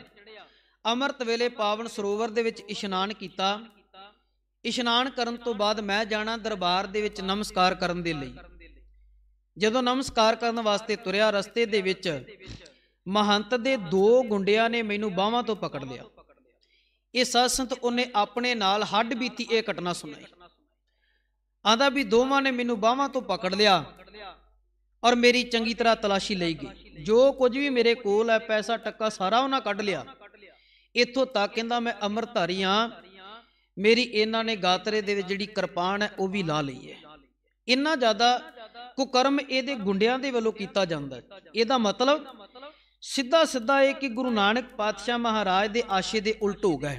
ਅਮਰਤ ਵੇਲੇ ਪਾਵਨ ਸਰੋਵਰ ਦੇ ਵਿੱਚ ਇਸ਼ਨਾਨ ਕੀਤਾ ਇਸ਼ਨਾਨ ਕਰਨ ਤੋਂ ਬਾਅਦ ਮੈਂ ਜਾਣਾ ਦਰਬਾਰ ਦੇ ਵਿੱਚ ਨਮਸਕਾਰ ਕਰਨ ਦੇ ਲਈ ਜਦੋਂ ਨਮਸਕਾਰ ਕਰਨ ਵਾਸਤੇ ਤੁਰਿਆ ਰਸਤੇ ਦੇ ਵਿੱਚ ਮਹੰਤ ਦੇ ਦੋ ਗੁੰਡਿਆਂ ਨੇ ਮੈਨੂੰ ਬਾਹਾਂ ਤੋਂ ਪਕੜ ਲਿਆ ਇਹ ਸੰਤ ਉਹਨੇ ਆਪਣੇ ਨਾਲ ਹੱਡ ਬੀਤੀ ਇਹ ਘਟਨਾ ਸੁਣਾਈ ਆਂਦਾ ਵੀ ਦੋਵਾਂ ਨੇ ਮੈਨੂੰ ਬਾਹਾਂ ਤੋਂ ਪਕੜ ਲਿਆ ਔਰ ਮੇਰੀ ਚੰਗੀ ਤਰ੍ਹਾਂ ਤਲਾਸ਼ੀ ਲਈ ਗਈ ਜੋ ਕੁਝ ਵੀ ਮੇਰੇ ਕੋਲ ਹੈ ਪੈਸਾ ਟੱਕਾ ਸਾਰਾ ਉਹਨਾਂ ਕੱਢ ਲਿਆ ਇਥੋਂ ਤੱਕ ਕਹਿੰਦਾ ਮੈਂ ਅਮਰਧਾਰੀ ਆ ਮੇਰੀ ਇਹਨਾਂ ਨੇ ਗਾਤਰੇ ਦੇ ਵਿੱਚ ਜਿਹੜੀ ਕਿਰਪਾਨ ਹੈ ਉਹ ਵੀ ਲਾ ਲਈ ਹੈ ਇੰਨਾ ਜ਼ਿਆਦਾ ਕੁਕਰਮ ਇਹਦੇ ਗੁੰਡਿਆਂ ਦੇ ਵੱਲੋਂ ਕੀਤਾ ਜਾਂਦਾ ਹੈ ਇਹਦਾ ਮਤਲਬ ਸਿੱਧਾ ਸਿੱਧਾ ਇਹ ਕਿ ਗੁਰੂ ਨਾਨਕ ਪਾਤਸ਼ਾਹ ਮਹਾਰਾਜ ਦੇ ਆਸ਼ੇ ਦੇ ਉਲਟ ਹੋ ਗਏ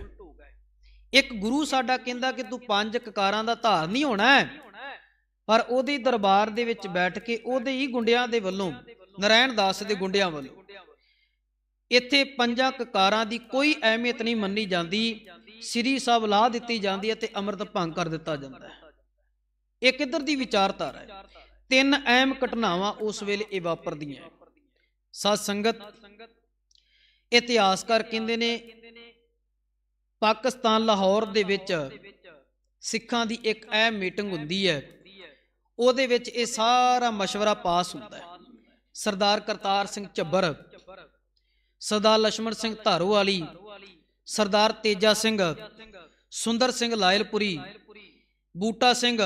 ਇੱਕ ਗੁਰੂ ਸਾਡਾ ਕਹਿੰਦਾ ਕਿ ਤੂੰ ਪੰਜ ਕਕਾਰਾਂ ਦਾ ਧਾਰ ਨਹੀਂ ਹੋਣਾ ਪਰ ਉਹਦੇ ਦਰਬਾਰ ਦੇ ਵਿੱਚ ਬੈਠ ਕੇ ਉਹਦੇ ਹੀ ਗੁੰਡਿਆਂ ਦੇ ਵੱਲੋਂ ਨਰਾਇਣ ਦਾਸ ਦੇ ਗੁੰਡਿਆਂ ਵੱਲੋਂ ਇੱਥੇ ਪੰਜਾਂ ਕਕਾਰਾਂ ਦੀ ਕੋਈ ਅਹਿਮੀਅਤ ਨਹੀਂ ਮੰਨੀ ਜਾਂਦੀ ਸ੍ਰੀ ਸਾਹਿਬ ਲਾ ਦਿੱਤੀ ਜਾਂਦੀ ਹੈ ਤੇ ਅੰਮ੍ਰਿਤ ਭੰਗ ਕਰ ਦਿੱਤਾ ਜਾਂਦਾ ਹੈ ਇਹ ਕਿੱਧਰ ਦੀ ਵਿਚਾਰਧਾਰਾ ਹੈ ਤਿੰਨ ਅਹਿਮ ਘਟਨਾਵਾਂ ਉਸ ਵੇਲੇ ਇਹ ਵਾਪਰਦੀਆਂ ਸਤ ਸੰਗਤ ਇਤਿਹਾਸਕਾਰ ਕਹਿੰਦੇ ਨੇ ਪਾਕਿਸਤਾਨ ਲਾਹੌਰ ਦੇ ਵਿੱਚ ਸਿੱਖਾਂ ਦੀ ਇੱਕ ਅਹਿਮ ਮੀਟਿੰਗ ਹੁੰਦੀ ਹੈ ਉਹਦੇ ਵਿੱਚ ਇਹ ਸਾਰਾ مشورہ ਪਾਸ ਹੁੰਦਾ ਹੈ ਸਰਦਾਰ ਕਰਤਾਰ ਸਿੰਘ ਝੱਬਰ ਸਰਦਾਰ ਲਸ਼ਮਣ ਸਿੰਘ ਵਾਲੀ ਸਰਦਾਰ ਤੇਜਾ ਸਿੰਘ ਸੁੰਦਰ ਸਿੰਘ ਲਾਇਲਪੁਰੀ ਬੂਟਾ ਸਿੰਘ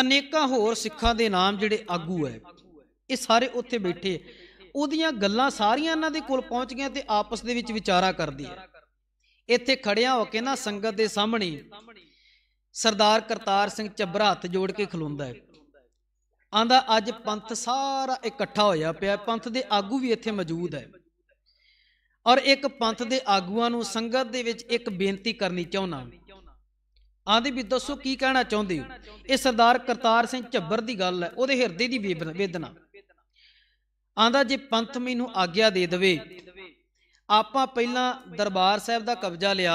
ਅਨੇਕਾਂ ਹੋਰ ਸਿੱਖਾਂ ਦੇ ਨਾਮ ਜਿਹੜੇ ਆਗੂ ਹੈ ਇਹ ਸਾਰੇ ਉੱਥੇ ਬੈਠੇ ਉਹਦੀਆਂ ਗੱਲਾਂ ਸਾਰੀਆਂ ਇਹਨਾਂ ਦੇ ਕੋਲ ਪਹੁੰਚ ਗਈਆਂ ਤੇ ਆਪਸ ਦੇ ਵਿੱਚ ਵਿਚਾਰਾ ਕਰਦੀ ਹੈ ਇੱਥੇ ਖੜਿਆ ਹੋ ਕੇ ਨਾ ਸੰਗਤ ਦੇ ਸਾਹਮਣੇ ਸਰਦਾਰ ਕਰਤਾਰ ਸਿੰਘ ਚੱਬਰਾ ਹੱਥ ਜੋੜ ਕੇ ਖਲੋਂਦਾ ਐ ਆਂਦਾ ਅੱਜ ਪੰਥ ਸਾਰਾ ਇਕੱਠਾ ਹੋਇਆ ਪਿਆ ਪੰਥ ਦੇ ਆਗੂ ਵੀ ਇੱਥੇ ਮੌਜੂਦ ਹੈ ਔਰ ਇੱਕ ਪੰਥ ਦੇ ਆਗੂਆਂ ਨੂੰ ਸੰਗਤ ਦੇ ਵਿੱਚ ਇੱਕ ਬੇਨਤੀ ਕਰਨੀ ਚਾਹੁੰਦਾ ਆਂਦੇ ਵੀ ਦੱਸੋ ਕੀ ਕਹਿਣਾ ਚਾਹੁੰਦੇ ਹੋ ਇਹ ਸਰਦਾਰ ਕਰਤਾਰ ਸਿੰਘ ਝੱਬਰ ਦੀ ਗੱਲ ਹੈ ਉਹਦੇ ਹਿਰਦੇ ਦੀ ਵੇਦਨਾ ਆਂਦਾ ਜੇ ਪੰਥ ਮੈਨੂੰ ਆਗਿਆ ਦੇ ਦੇਵੇ ਆਪਾਂ ਪਹਿਲਾਂ ਦਰਬਾਰ ਸਾਹਿਬ ਦਾ ਕਬਜ਼ਾ ਲਿਆ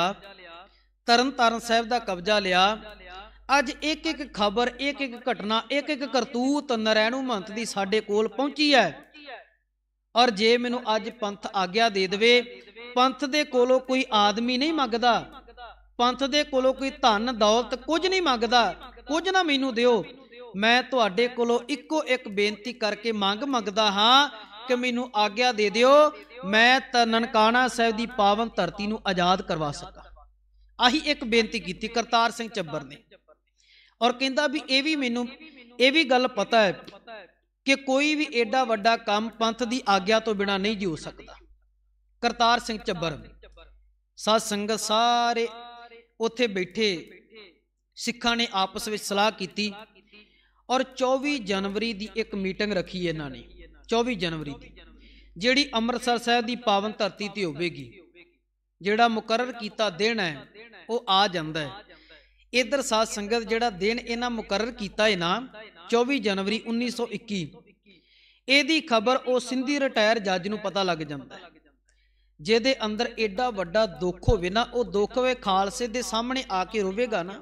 ਤਰਨ ਤਰਨ ਸਾਹਿਬ ਦਾ ਕਬਜ਼ਾ ਲਿਆ ਅੱਜ ਇੱਕ ਇੱਕ ਖਬਰ ਇੱਕ ਇੱਕ ਘਟਨਾ ਇੱਕ ਇੱਕ ਕਰਤੂਤ ਨਰੈਣੂ ਮੰਤ ਦੀ ਸਾਡੇ ਕੋਲ ਪਹੁੰਚੀ ਹੈ ਔਰ ਜੇ ਮੈਨੂੰ ਅੱਜ ਪੰਥ ਆਗਿਆ ਦੇ ਦੇਵੇ ਪੰਥ ਦੇ ਕੋਲੋਂ ਕੋਈ ਆਦਮੀ ਨਹੀਂ ਮੰਗਦਾ ਪੰਥ ਦੇ ਕੋਲੋਂ ਕੋਈ ਧਨ ਦੌਲਤ ਕੁਝ ਨਹੀਂ ਮੰਗਦਾ ਕੁਝ ਨਾ ਮੈਨੂੰ ਦਿਓ ਮੈਂ ਤੁਹਾਡੇ ਕੋਲੋਂ ਇੱਕੋ ਇੱਕ ਬੇਨਤੀ ਕਰਕੇ ਮੰਗ ਮੰਗਦਾ ਹਾਂ ਕਿ ਮੈਨੂੰ ਆਗਿਆ ਦੇ ਦਿਓ ਮੈਂ ਤਾਂ ਨਨਕਾਣਾ ਸਾਹਿਬ ਦੀ ਪਾਵਨ ਧਰਤੀ ਨੂੰ ਆਜ਼ਾਦ ਕਰਵਾ ਸਕਾਂ ਆਹੀ ਇੱਕ ਬੇਨਤੀ ਕੀਤੀ ਕਰਤਾਰ ਸਿੰਘ ਚੱਬਰ ਨੇ ਔਰ ਕਹਿੰਦਾ ਵੀ ਇਹ ਵੀ ਮੈਨੂੰ ਇਹ ਵੀ ਗੱਲ ਪਤਾ ਹੈ ਕਿ ਕੋਈ ਵੀ ਐਡਾ ਵੱਡਾ ਕੰਮ ਪੰਥ ਦੀ ਆਗਿਆ ਤੋਂ ਬਿਨਾ ਨਹੀਂ ਜੀ ਹੋ ਸਕਦਾ ਕਰਤਾਰ ਸਿੰਘ ਚੱਬਰ ਸਾਧ ਸੰਗਤ ਸਾਰੇ ਉੱਥੇ ਬੈਠੇ ਸਿੱਖਾਂ ਨੇ ਆਪਸ ਵਿੱਚ ਸਲਾਹ ਕੀਤੀ ਔਰ 24 ਜਨਵਰੀ ਦੀ ਇੱਕ ਮੀਟਿੰਗ ਰੱਖੀ ਇਹਨਾਂ ਨੇ 24 ਜਨਵਰੀ ਦੀ ਜਿਹੜੀ ਅੰਮ੍ਰਿਤਸਰ ਸਾਹਿਬ ਦੀ ਪਾਵਨ ਧਰਤੀ ਤੇ ਹੋਵੇਗੀ ਜਿਹੜਾ ਮੁਕਰਰ ਕੀਤਾ ਦਿਨ ਹੈ ਉਹ ਆ ਜਾਂਦਾ ਹੈ ਇਧਰ ਸਾਧ ਸੰਗਤ ਜਿਹੜਾ ਦਿਨ ਇਹਨਾਂ ਮੁਕਰਰ ਕੀਤਾ ਹੈ ਨਾ 24 ਜਨਵਰੀ 1921 ਇਹਦੀ ਖਬਰ ਉਹ ਸਿੰਧੀ ਰਿਟਾਇਰ ਜੱਜ ਨੂੰ ਪਤਾ ਲੱਗ ਜਾਂਦਾ ਜਿਹਦੇ ਅੰਦਰ ਐਡਾ ਵੱਡਾ ਦੁੱਖ ਹੋਵੇ ਨਾ ਉਹ ਦੁੱਖ ਵੇ ਖਾਲਸੇ ਦੇ ਸਾਹਮਣੇ ਆ ਕੇ ਰੋਵੇਗਾ ਨਾ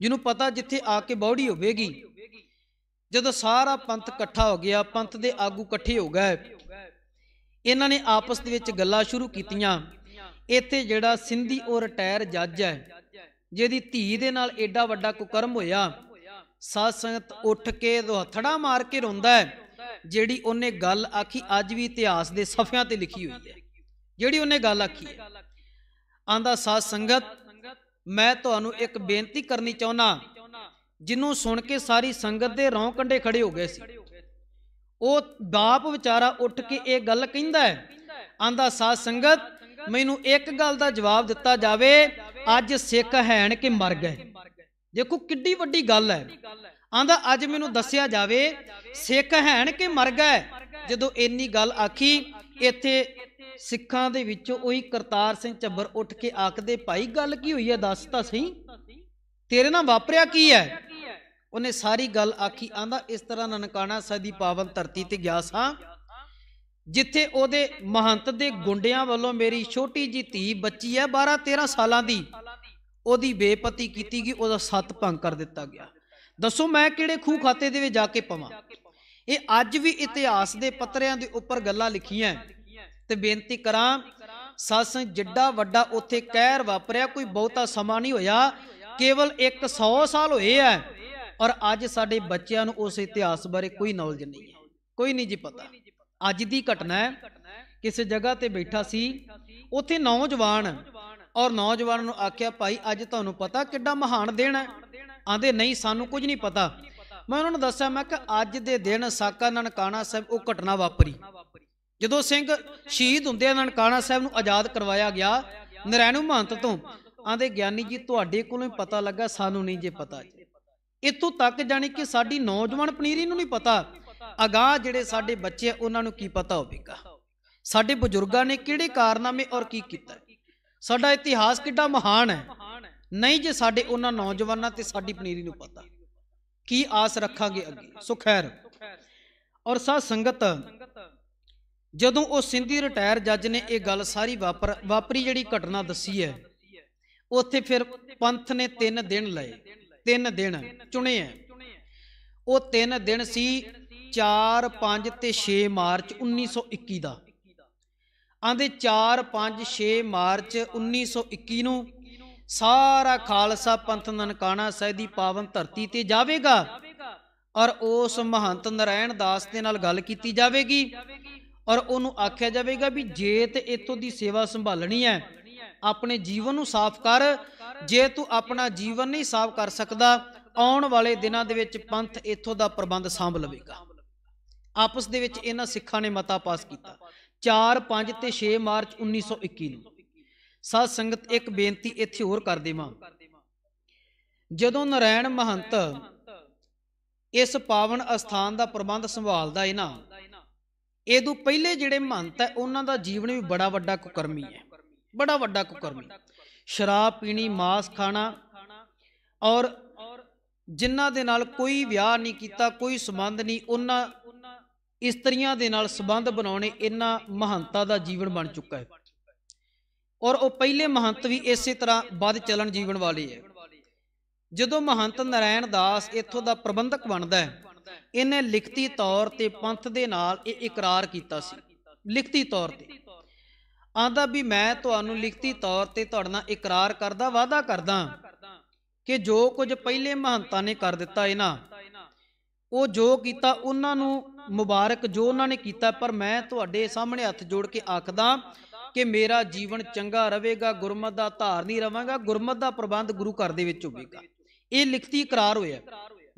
ਜਿਹਨੂੰ ਪਤਾ ਜਿੱਥੇ ਆ ਕੇ ਬੌੜੀ ਹੋਵੇਗੀ ਜਦੋਂ ਸਾਰਾ ਪੰਥ ਇਕੱਠਾ ਹੋ ਗਿਆ ਪੰਥ ਦੇ ਆਗੂ ਇਕੱਠੇ ਹੋ ਗਏ ਇਹਨਾਂ ਨੇ ਆਪਸ ਦੇ ਵਿੱਚ ਗੱਲਾਂ ਸ਼ੁਰੂ ਕੀਤੀਆਂ ਇੱਥੇ ਜਿਹੜਾ ਸਿੰਧੀ ਉਹ ਰਿਟਾਇਰ ਜੱਜ ਹੈ ਜਿਹਦੀ ਧੀ ਦੇ ਨਾਲ ਐਡਾ ਵੱਡਾ ਕੁਕਰਮ ਹੋਇਆ ਸਾਧ ਸੰਗਤ ਉੱਠ ਕੇ ਦੁਹੱਥੜਾ ਮਾਰ ਕੇ ਰੋਂਦਾ ਜਿਹੜੀ ਉਹਨੇ ਗੱਲ ਆਖੀ ਅੱਜ ਵੀ ਇਤਿਹਾਸ ਦੇ ਸਫ਼ਿਆਂ ਤੇ ਲਿਖੀ ਹੋਈ ਹੈ ਜਿਹੜੀ ਉਹਨੇ ਗੱਲ ਆਖੀ ਹੈ ਆਂਦਾ ਸਾਧ ਸੰਗਤ ਮੈਂ ਤੁਹਾਨੂੰ ਇੱਕ ਬੇਨਤੀ ਕਰਨੀ ਚਾਹੁੰਦਾ ਜਿਹਨੂੰ ਸੁਣ ਕੇ ਸਾਰੀ ਸੰਗਤ ਦੇ ਰੌਂ ਕੰਡੇ ਖੜੇ ਹੋ ਗਏ ਸੀ ਉਹ ਬਾਪ ਵਿਚਾਰਾ ਉੱਠ ਕੇ ਇਹ ਗੱਲ ਕਹਿੰਦਾ ਹੈ ਆਂਦਾ ਸਾਧ ਸੰਗਤ ਮੈਨੂੰ ਇੱਕ ਗੱਲ ਦਾ ਜਵਾਬ ਦਿੱਤਾ ਜਾਵੇ ਅੱਜ ਸਿੱਖ ਹੈਣ ਕਿ ਮਰ ਗਏ ਦੇਖੋ ਕਿੱਡੀ ਵੱਡੀ ਗੱਲ ਹੈ ਆਂਦਾ ਅੱਜ ਮੈਨੂੰ ਦੱਸਿਆ ਜਾਵੇ ਸਿੱਖ ਹੈਣ ਕਿ ਮਰ ਗਏ ਜਦੋਂ ਇੰਨੀ ਗੱਲ ਆਖੀ ਇੱਥੇ ਸਿੱਖਾਂ ਦੇ ਵਿੱਚੋਂ ਉਹੀ ਕਰਤਾਰ ਸਿੰਘ ਚੱਬਰ ਉੱਠ ਕੇ ਆਖਦੇ ਭਾਈ ਗੱਲ ਕੀ ਹੋਈ ਹੈ ਦੱਸ ਤਾਂ ਸਹੀ ਤੇਰੇ ਨਾਲ ਵਾਪਰਿਆ ਕੀ ਹੈ ਉਹਨੇ ਸਾਰੀ ਗੱਲ ਆਖੀ ਆਂਦਾ ਇਸ ਤਰ੍ਹਾਂ ਨਨਕਾਣਾ ਸਾਹਿਬ ਦੀ ਪਾਵਨ ਧਰਤੀ ਤੇ ਗਿਆ ਸਾਂ ਜਿੱਥੇ ਉਹਦੇ ਮਹੰਤ ਦੇ ਗੁੰਡਿਆਂ ਵੱਲੋਂ ਮੇਰੀ ਛੋਟੀ ਜੀ ਧੀ ਬੱਚੀ ਹੈ 12 13 ਸਾਲਾਂ ਦੀ ਉਹਦੀ ਬੇਪਤੀ ਕੀਤੀ ਗਈ ਉਹਦਾ ਸੱਤ ਭੰਗ ਕਰ ਦਿੱਤਾ ਗਿਆ ਦੱਸੋ ਮੈਂ ਕਿਹੜੇ ਖੂ ਖਾਤੇ ਦੇ ਵਿੱਚ ਜਾ ਕੇ ਪਵਾਂ ਇਹ ਅੱਜ ਵੀ ਇਤਿਹਾਸ ਦੇ ਪੱਤਰਿਆਂ ਦੇ ਉੱਪਰ ਗੱਲਾਂ ਲਿਖੀਆਂ ਤੇ ਬੇਨਤੀ ਕਰਾਂ ਸੱਸ ਜਿੱਡਾ ਵੱਡਾ ਉੱਥੇ ਕਹਿਰ ਵਾਪਰਿਆ ਕੋਈ ਬਹੁਤਾ ਸਮਾਂ ਨਹੀਂ ਹੋਇਆ ਕੇਵਲ 100 ਸਾਲ ਹੋਏ ਆ ਔਰ ਅੱਜ ਸਾਡੇ ਬੱਚਿਆਂ ਨੂੰ ਉਸ ਇਤਿਹਾਸ ਬਾਰੇ ਕੋਈ ਨੌਲੇਜ ਨਹੀਂ ਹੈ ਕੋਈ ਨਹੀਂ ਜੀ ਪਤਾ ਅੱਜ ਦੀ ਘਟਨਾ ਹੈ ਕਿਸੇ ਜਗ੍ਹਾ ਤੇ ਬੈਠਾ ਸੀ ਉੱਥੇ ਨੌਜਵਾਨ ਔਰ ਨੌਜਵਾਨ ਨੂੰ ਆਖਿਆ ਭਾਈ ਅੱਜ ਤੁਹਾਨੂੰ ਪਤਾ ਕਿੱਡਾ ਮਹਾਨ ਦਿਨ ਹੈ ਆਂਦੇ ਨਹੀਂ ਸਾਨੂੰ ਕੁਝ ਨਹੀਂ ਪਤਾ ਮੈਂ ਉਹਨਾਂ ਨੂੰ ਦੱਸਿਆ ਮੈਂ ਕਿ ਅੱਜ ਦੇ ਦਿਨ ਸਾਕਾ ਨਨਕਾਣਾ ਸਾਹਿਬ ਉਹ ਘਟਨਾ ਵਾਪਰੀ ਜਦੋਂ ਸਿੰਘ ਸ਼ਹੀਦ ਹੁੰਦੇ ਆ ਨਨਕਾਣਾ ਸਾਹਿਬ ਨੂੰ ਆਜ਼ਾਦ ਕਰਵਾਇਆ ਗਿਆ ਨਰੈਣੂ ਮਹੰਤ ਤੋਂ ਆਂਦੇ ਗਿਆਨੀ ਜੀ ਤੁਹਾਡੇ ਕੋਲੋਂ ਪਤਾ ਲੱਗਾ ਸਾਨੂੰ ਨਹੀਂ ਜੇ ਪਤਾ ਇਤੋਂ ਤੱਕ ਜਾਣੀ ਕਿ ਸਾਡੀ ਨੌਜਵਾਨ ਪਨੀਰੀ ਨੂੰ ਨਹੀਂ ਪਤਾ ਅਗਾਹ ਜਿਹੜੇ ਸਾਡੇ ਬੱਚੇ ਉਹਨਾਂ ਨੂੰ ਕੀ ਪਤਾ ਹੋਵੇਗਾ ਸਾਡੇ ਬਜ਼ੁਰਗਾਂ ਨੇ ਕਿਹੜੇ ਕਾਰਨਾਮੇ ਔਰ ਕੀ ਕੀਤਾ ਸਾਡਾ ਇਤਿਹਾਸ ਕਿੱਡਾ ਮਹਾਨ ਹੈ ਨਹੀਂ ਜੇ ਸਾਡੇ ਉਹਨਾਂ ਨੌਜਵਾਨਾਂ ਤੇ ਸਾਡੀ ਪਨੀਰੀ ਨੂੰ ਪਤਾ ਕੀ ਆਸ ਰੱਖਾਂਗੇ ਅੱਗੇ ਸੋ ਖੈਰ ਔਰ ਸਾਧ ਸੰਗਤ ਜਦੋਂ ਉਹ ਸਿੰਧੀ ਰਿਟਾਇਰ ਜੱਜ ਨੇ ਇਹ ਗੱਲ ਸਾਰੀ ਵਾਪਰ ਵਾਪਰੀ ਜਿਹੜੀ ਘਟਨਾ ਦੱਸੀ ਹੈ ਉੱਥੇ ਫਿਰ ਪੰਥ ਨੇ 3 ਦਿਨ ਲਏ 3 ਦਿਨ ਚੁਣੇ ਆ ਉਹ 3 ਦਿਨ ਸੀ 4 5 ਤੇ 6 ਮਾਰਚ 1921 ਦਾ ਆਂਦੇ 4 5 6 ਮਾਰਚ 1921 ਨੂੰ ਸਾਰਾ ਖਾਲਸਾ ਪੰਥ ਨਨਕਾਣਾ ਸਾਹਿਬ ਦੀ ਪਾਵਨ ਧਰਤੀ ਤੇ ਜਾਵੇਗਾ ਔਰ ਉਸ ਮਹੰਤ ਨਰਾਇਣ ਦਾਸ ਦੇ ਨਾਲ ਗੱਲ ਕੀਤੀ ਜਾਵੇਗੀ ਔਰ ਉਹਨੂੰ ਆਖਿਆ ਜਾਵੇਗਾ ਵੀ ਜੇ ਤੇ ਇਤੋਂ ਦੀ ਸੇਵਾ ਸੰਭਾਲਣੀ ਹੈ ਆਪਣੇ ਜੀਵਨ ਨੂੰ ਸਾਫ਼ ਕਰ ਜੇ ਤੂੰ ਆਪਣਾ ਜੀਵਨ ਨਹੀਂ ਸਾਫ਼ ਕਰ ਸਕਦਾ ਆਉਣ ਵਾਲੇ ਦਿਨਾਂ ਦੇ ਵਿੱਚ ਪੰਥ ਇਥੋਂ ਦਾ ਪ੍ਰਬੰਧ ਸੰਭ ਲਵੇਗਾ ਆਪਸ ਦੇ ਵਿੱਚ ਇਹਨਾਂ ਸਿੱਖਾਂ ਨੇ ਮਤਾ ਪਾਸ ਕੀਤਾ 4 5 ਤੇ 6 ਮਾਰਚ 1921 ਨੂੰ ਸਾਧ ਸੰਗਤ ਇੱਕ ਬੇਨਤੀ ਇੱਥੇ ਹੋਰ ਕਰ ਦੇਵਾਂ ਜਦੋਂ ਨਰੈਣ ਮਹੰਤ ਇਸ ਪਾਵਨ ਅਸਥਾਨ ਦਾ ਪ੍ਰਬੰਧ ਸੰਭਾਲਦਾ ਹੈ ਨਾ ਇਹਦੋਂ ਪਹਿਲੇ ਜਿਹੜੇ ਮਹੰਤ ਹੈ ਉਹਨਾਂ ਦਾ ਜੀਵਨ ਵੀ ਬੜਾ ਵੱਡਾ ਕੁਕਰਮੀ ਹੈ ਬੜਾ ਵੱਡਾ ਕੁਕਰਮੀ ਸ਼ਰਾਬ ਪੀਣੀ ਮਾਸ ਖਾਣਾ ਔਰ ਜਿਨ੍ਹਾਂ ਦੇ ਨਾਲ ਕੋਈ ਵਿਆਹ ਨਹੀਂ ਕੀਤਾ ਕੋਈ ਸੰਬੰਧ ਨਹੀਂ ਉਹਨਾਂ ਇਸਤਰੀਆਂ ਦੇ ਨਾਲ ਸੰਬੰਧ ਬਣਾਉਣੇ ਇੰਨਾ ਮਹੰਤਾ ਦਾ ਜੀਵਨ ਬਣ ਚੁੱਕਾ ਹੈ ਔਰ ਉਹ ਪਹਿਲੇ ਮਹੰਤ ਵੀ ਇਸੇ ਤਰ੍ਹਾਂ ਵੱਧ ਚੱਲਣ ਜੀਵਨ ਵਾਲੇ ਹੈ ਜਦੋਂ ਮਹੰਤ ਨਰੈਣ ਦਾਸ ਇੱਥੋਂ ਦਾ ਪ੍ਰਬੰਧਕ ਬਣਦਾ ਹੈ ਇਹਨੇ ਲਿਖਤੀ ਤੌਰ ਤੇ ਪੰਥ ਦੇ ਨਾਲ ਇਹ ਇਕਰਾਰ ਕੀਤਾ ਸੀ ਲਿਖਤੀ ਤੌਰ ਤੇ ਆਂਦਾ ਵੀ ਮੈਂ ਤੁਹਾਨੂੰ ਲਿਖਤੀ ਤੌਰ ਤੇ ਤੁਹਾਡੇ ਨਾਲ ਇਕਰਾਰ ਕਰਦਾ ਵਾਅਦਾ ਕਰਦਾ ਕਿ ਜੋ ਕੁਝ ਪਹਿਲੇ ਮਹੰਤਾਂ ਨੇ ਕਰ ਦਿੱਤਾ ਇਹਨਾਂ ਉਹ ਜੋ ਕੀਤਾ ਉਹਨਾਂ ਨੂੰ ਮੁਬਾਰਕ ਜੋ ਉਹਨਾਂ ਨੇ ਕੀਤਾ ਪਰ ਮੈਂ ਤੁਹਾਡੇ ਸਾਹਮਣੇ ਹੱਥ ਜੋੜ ਕੇ ਆਖਦਾ ਕਿ ਮੇਰਾ ਜੀਵਨ ਚੰਗਾ ਰਹੇਗਾ ਗੁਰਮਤ ਦਾ ਧਾਰਨੀ ਰਵਾਂਗਾ ਗੁਰਮਤ ਦਾ ਪ੍ਰਬੰਧ ਗੁਰੂ ਘਰ ਦੇ ਵਿੱਚ ਹੋਵੇਗਾ ਇਹ ਲਿਖਤੀ ਇਕਰਾਰ ਹੋਇਆ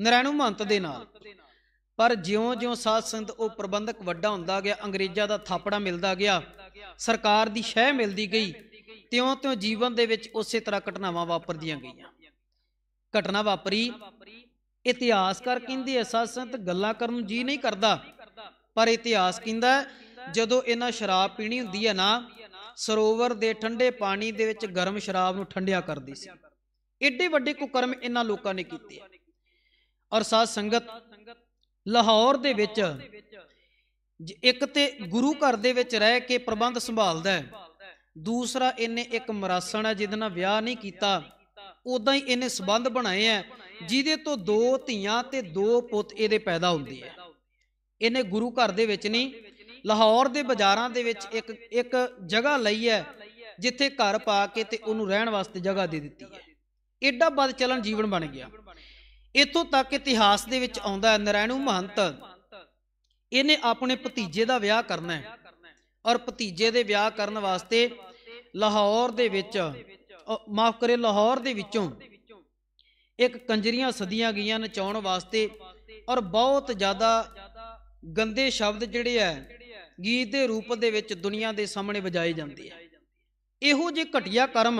ਨਰੈਣੂ ਮਹੰਤ ਦੇ ਨਾਲ ਪਰ ਜਿਉਂ-ਜਿਉਂ ਸਾਧ ਸੰਤ ਉਹ ਪ੍ਰਬੰਧਕ ਵੱਡਾ ਹੁੰਦਾ ਗਿਆ ਅੰਗਰੇਜ਼ਾਂ ਦਾ ਥਾਪੜਾ ਮਿਲਦਾ ਗਿਆ ਸਰਕਾਰ ਦੀ ਸ਼ਹਿ ਮਿਲਦੀ ਗਈ ਤਿਉਂ-ਤਿਉਂ ਜੀਵਨ ਦੇ ਵਿੱਚ ਉਸੇ ਤਰ੍ਹਾਂ ਘਟਨਾਵਾਂ ਵਾਪਰਦੀਆਂ ਗਈਆਂ ਘਟਨਾ ਵਾਪਰੀ ਇਤਿਹਾਸਕਾਰ ਕਹਿੰਦੇ ਅਸਾਸਾਂ ਤੇ ਗੱਲਾਂ ਕਰਨ ਨੂੰ ਜੀ ਨਹੀਂ ਕਰਦਾ ਪਰ ਇਤਿਹਾਸ ਕਹਿੰਦਾ ਜਦੋਂ ਇਹਨਾਂ ਸ਼ਰਾਬ ਪੀਣੀ ਹੁੰਦੀ ਹੈ ਨਾ ਸਰੋਵਰ ਦੇ ਠੰਡੇ ਪਾਣੀ ਦੇ ਵਿੱਚ ਗਰਮ ਸ਼ਰਾਬ ਨੂੰ ਠੰਡਿਆ ਕਰਦੀ ਸੀ ਏਡੇ ਵੱਡੇ ਕੁਕਰਮ ਇਹਨਾਂ ਲੋਕਾਂ ਨੇ ਕੀਤੇ ਔਰ ਸਾਧ ਸੰਗਤ ਲਾਹੌਰ ਦੇ ਵਿੱਚ ਇੱਕ ਤੇ ਗੁਰੂ ਘਰ ਦੇ ਵਿੱਚ ਰਹਿ ਕੇ ਪ੍ਰਬੰਧ ਸੰਭਾਲਦਾ ਹੈ ਦੂਸਰਾ ਇਹਨੇ ਇੱਕ ਮਰਾਸਣ ਹੈ ਜਿਹਦੇ ਨਾਲ ਵਿਆਹ ਨਹੀਂ ਕੀਤਾ ਉਦਾਂ ਹੀ ਇਹਨੇ ਸਬੰਧ ਬਣਾਏ ਐ ਜਿਹਦੇ ਤੋਂ ਦੋ ਧੀਆਂ ਤੇ ਦੋ ਪੁੱਤ ਇਹਦੇ ਪੈਦਾ ਹੁੰਦੇ ਆ ਇਹਨੇ ਗੁਰੂ ਘਰ ਦੇ ਵਿੱਚ ਨਹੀਂ ਲਾਹੌਰ ਦੇ ਬਾਜ਼ਾਰਾਂ ਦੇ ਵਿੱਚ ਇੱਕ ਇੱਕ ਜਗ੍ਹਾ ਲਈ ਹੈ ਜਿੱਥੇ ਘਰ ਪਾ ਕੇ ਤੇ ਉਹਨੂੰ ਰਹਿਣ ਵਾਸਤੇ ਜਗ੍ਹਾ ਦੇ ਦਿੱਤੀ ਹੈ ਐਡਾ ਬਦ ਚਲਨ ਜੀਵਨ ਬਣ ਗਿਆ ਇਥੋਂ ਤੱਕ ਇਤਿਹਾਸ ਦੇ ਵਿੱਚ ਆਉਂਦਾ ਹੈ ਨਰੈਣੂ ਮਹੰਤ ਇਹਨੇ ਆਪਣੇ ਭਤੀਜੇ ਦਾ ਵਿਆਹ ਕਰਨਾ ਹੈ ਔਰ ਭਤੀਜੇ ਦੇ ਵਿਆਹ ਕਰਨ ਵਾਸਤੇ ਲਾਹੌਰ ਦੇ ਵਿੱਚ ਮਾਫ ਕਰੇ ਲਾਹੌਰ ਦੇ ਵਿੱਚੋਂ ਇੱਕ ਕੰਜਰੀਆਂ ਸਦੀਆਂ ਗਈਆਂ ਨਚਾਉਣ ਵਾਸਤੇ ਔਰ ਬਹੁਤ ਜ਼ਿਆਦਾ ਗੰਦੇ ਸ਼ਬਦ ਜਿਹੜੇ ਆ ਗੀਤ ਦੇ ਰੂਪ ਦੇ ਵਿੱਚ ਦੁਨੀਆ ਦੇ ਸਾਹਮਣੇ ਵਜਾਏ ਜਾਂਦੇ ਆ ਇਹੋ ਜੇ ਘਟਿਆ ਕਰਮ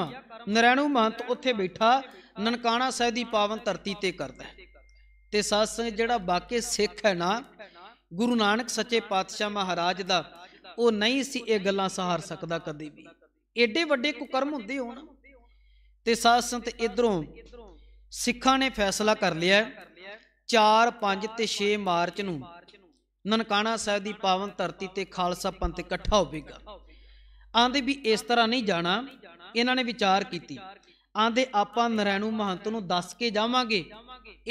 ਨਰੈਣੂ ਮਹੰਤ ਉੱਥੇ ਬੈਠਾ ਨਨਕਾਣਾ ਸਾਹਿਬ ਦੀ ਪਾਵਨ ਧਰਤੀ ਤੇ ਕਰਦਾ ਤੇ ਸਾਧ ਸੰਗ ਜਿਹੜਾ ਬਾਕੇ ਸਿੱਖ ਹੈ ਨਾ ਗੁਰੂ ਨਾਨਕ ਸੱਚੇ ਪਾਤਸ਼ਾਹ ਮਹਾਰਾਜ ਦਾ ਉਹ ਨਹੀਂ ਸੀ ਇਹ ਗੱਲਾਂ ਸਹਾਰ ਸਕਦਾ ਕਦੇ ਵੀ ਏਡੇ ਵੱਡੇ ਕੁਕਰਮ ਹੁੰਦੇ ਹੋਣ ਤੇ ਸਾਧ ਸੰਤ ਇਧਰੋਂ ਸਿੱਖਾਂ ਨੇ ਫੈਸਲਾ ਕਰ ਲਿਆ 4 5 ਤੇ 6 ਮਾਰਚ ਨੂੰ ਨਨਕਾਣਾ ਸਾਹਿਬ ਦੀ ਪਾਵਨ ਧਰਤੀ ਤੇ ਖਾਲਸਾ ਪੰਥ ਇਕੱਠਾ ਹੋਵੇਗਾ ਆਂਦੇ ਵੀ ਇਸ ਤਰ੍ਹਾਂ ਨਹੀਂ ਜਾਣਾ ਇਹਨਾਂ ਨੇ ਵਿਚਾਰ ਕੀਤੀ ਆਂਦੇ ਆਪਾਂ ਨਰੈਣੂ ਮਹੰਤ ਨੂੰ ਦੱਸ ਕੇ ਜਾਵਾਂਗੇ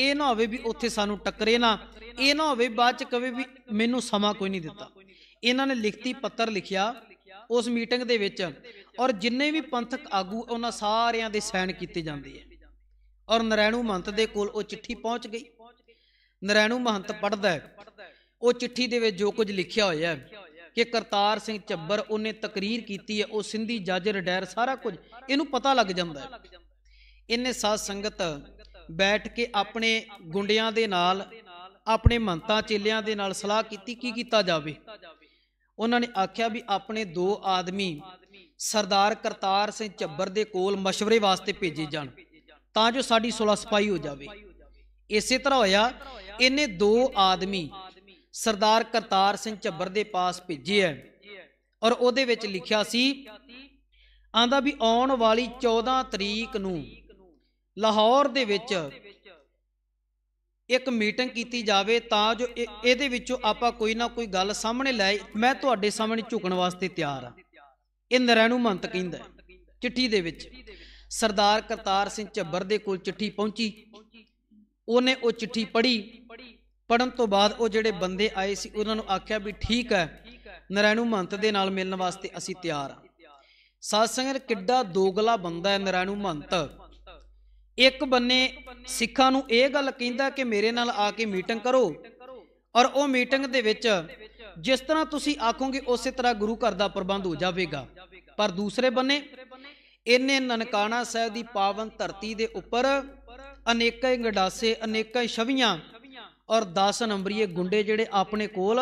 ਇਹ ਨਾ ਹੋਵੇ ਵੀ ਉੱਥੇ ਸਾਨੂੰ ਟੱਕਰੇ ਨਾ ਇਹ ਨਾ ਹੋਵੇ ਬਾਅਦ ਚ ਕਵੇ ਵੀ ਮੈਨੂੰ ਸਮਾਂ ਕੋਈ ਨਹੀਂ ਦਿੱਤਾ ਇਹਨਾਂ ਨੇ ਲਿਖਤੀ ਪੱਤਰ ਲਿਖਿਆ ਉਸ ਮੀਟਿੰਗ ਦੇ ਵਿੱਚ ਔਰ ਜਿੰਨੇ ਵੀ ਪੰਥਕ ਆਗੂ ਉਹਨਾਂ ਸਾਰਿਆਂ ਦੇ ਸਾਈਨ ਕੀਤੇ ਜਾਂਦੇ ਆ ਔਰ ਨਰੈਣੂ ਮਹੰਤ ਦੇ ਕੋਲ ਉਹ ਚਿੱਠੀ ਪਹੁੰਚ ਗਈ ਨਰੈਣੂ ਮਹੰਤ ਪੜਦਾ ਹੈ ਉਹ ਚਿੱਠੀ ਦੇ ਵਿੱਚ ਜੋ ਕੁਝ ਲਿਖਿਆ ਹੋਇਆ ਹੈ ਕਿ ਕਰਤਾਰ ਸਿੰਘ ਚੱਬਰ ਉਹਨੇ ਤਕਰੀਰ ਕੀਤੀ ਹੈ ਉਹ ਸਿੰਧੀ ਜੱਜ ਰਿਟਾਇਰ ਸਾਰਾ ਕੁਝ ਇਹਨੂੰ ਪਤਾ ਲੱਗ ਜਾਂਦਾ ਹੈ ਇਹਨੇ ਸਾਧ ਸੰਗਤ ਬੈਠ ਕੇ ਆਪਣੇ ਗੁੰਡਿਆਂ ਦੇ ਨਾਲ ਆਪਣੇ ਮੰਤਾਂ ਚੇਲਿਆਂ ਦੇ ਨਾਲ ਸਲਾਹ ਕੀਤੀ ਕੀ ਕੀਤਾ ਜਾਵੇ ਉਹਨਾਂ ਨੇ ਆਖਿਆ ਵੀ ਆਪਣੇ ਦੋ ਆਦਮੀ ਸਰਦਾਰ ਕਰਤਾਰ ਸਿੰਘ ਚੱਬਰ ਦੇ ਕੋਲ مشਵਰੇ ਵਾਸਤੇ ਭੇਜੇ ਜਾਣ ਤਾਂ ਜੋ ਸਾਡੀ ਸੁਲਾ ਸਪਾਈ ਹੋ ਜਾਵੇ ਇਸੇ ਤਰ੍ਹਾਂ ਹੋਇਆ ਇਹਨੇ ਦੋ ਆਦਮੀ ਸਰਦਾਰ ਕਰਤਾਰ ਸਿੰਘ ਝੱਬਰ ਦੇ ਪਾਸ ਭੇਜੇ ਐ ਔਰ ਉਹਦੇ ਵਿੱਚ ਲਿਖਿਆ ਸੀ ਆਂਦਾ ਵੀ ਆਉਣ ਵਾਲੀ 14 ਤਰੀਕ ਨੂੰ ਲਾਹੌਰ ਦੇ ਵਿੱਚ ਇੱਕ ਮੀਟਿੰਗ ਕੀਤੀ ਜਾਵੇ ਤਾਂ ਜੋ ਇਹਦੇ ਵਿੱਚੋਂ ਆਪਾਂ ਕੋਈ ਨਾ ਕੋਈ ਗੱਲ ਸਾਹਮਣੇ ਲੈ ਮੈਂ ਤੁਹਾਡੇ ਸਾਹਮਣੇ ਝੁਕਣ ਵਾਸਤੇ ਤਿਆਰ ਆ ਇਹ ਨਰੈਣੂ ਮੰਤ ਕਹਿੰਦਾ ਚਿੱਠੀ ਦੇ ਵਿੱਚ ਸਰਦਾਰ ਕਰਤਾਰ ਸਿੰਘ ਝੱਬਰ ਦੇ ਕੋਲ ਚਿੱਠੀ ਪਹੁੰਚੀ ਉਹਨੇ ਉਹ ਚਿੱਠੀ ਪੜ੍ਹੀ ਪੜਨ ਤੋਂ ਬਾਅਦ ਉਹ ਜਿਹੜੇ ਬੰਦੇ ਆਏ ਸੀ ਉਹਨਾਂ ਨੂੰ ਆਖਿਆ ਵੀ ਠੀਕ ਹੈ ਨਰੈਣੂ ਮਹੰਤ ਦੇ ਨਾਲ ਮਿਲਣ ਵਾਸਤੇ ਅਸੀਂ ਤਿਆਰ ਹਾਂ ਸਾਧ ਸੰਗਤ ਕਿੱਡਾ ਦੋਗਲਾ ਬੰਦਾ ਹੈ ਨਰੈਣੂ ਮਹੰਤ ਇੱਕ ਬੰਨੇ ਸਿੱਖਾਂ ਨੂੰ ਇਹ ਗੱਲ ਕਹਿੰਦਾ ਕਿ ਮੇਰੇ ਨਾਲ ਆ ਕੇ ਮੀਟਿੰਗ ਕਰੋ ਔਰ ਉਹ ਮੀਟਿੰਗ ਦੇ ਵਿੱਚ ਜਿਸ ਤਰ੍ਹਾਂ ਤੁਸੀਂ ਆਖੋਗੇ ਉਸੇ ਤਰ੍ਹਾਂ ਗੁਰੂ ਘਰ ਦਾ ਪ੍ਰਬੰਧ ਹੋ ਜਾਵੇਗਾ ਪਰ ਦੂਸਰੇ ਬੰਨੇ ਇਹਨੇ ਨਨਕਾਣਾ ਸਾਹਿਬ ਦੀ ਪਾਵਨ ਧਰਤੀ ਦੇ ਉੱਪਰ ਅਨੇਕਾਂ ਹੀ ਗਡਾਸੇ ਅਨੇਕਾਂ ਹੀ ਛਵੀਆਂ ਔਰ 10 ਨੰਬਰੀਏ ਗੁੰਡੇ ਜਿਹੜੇ ਆਪਣੇ ਕੋਲ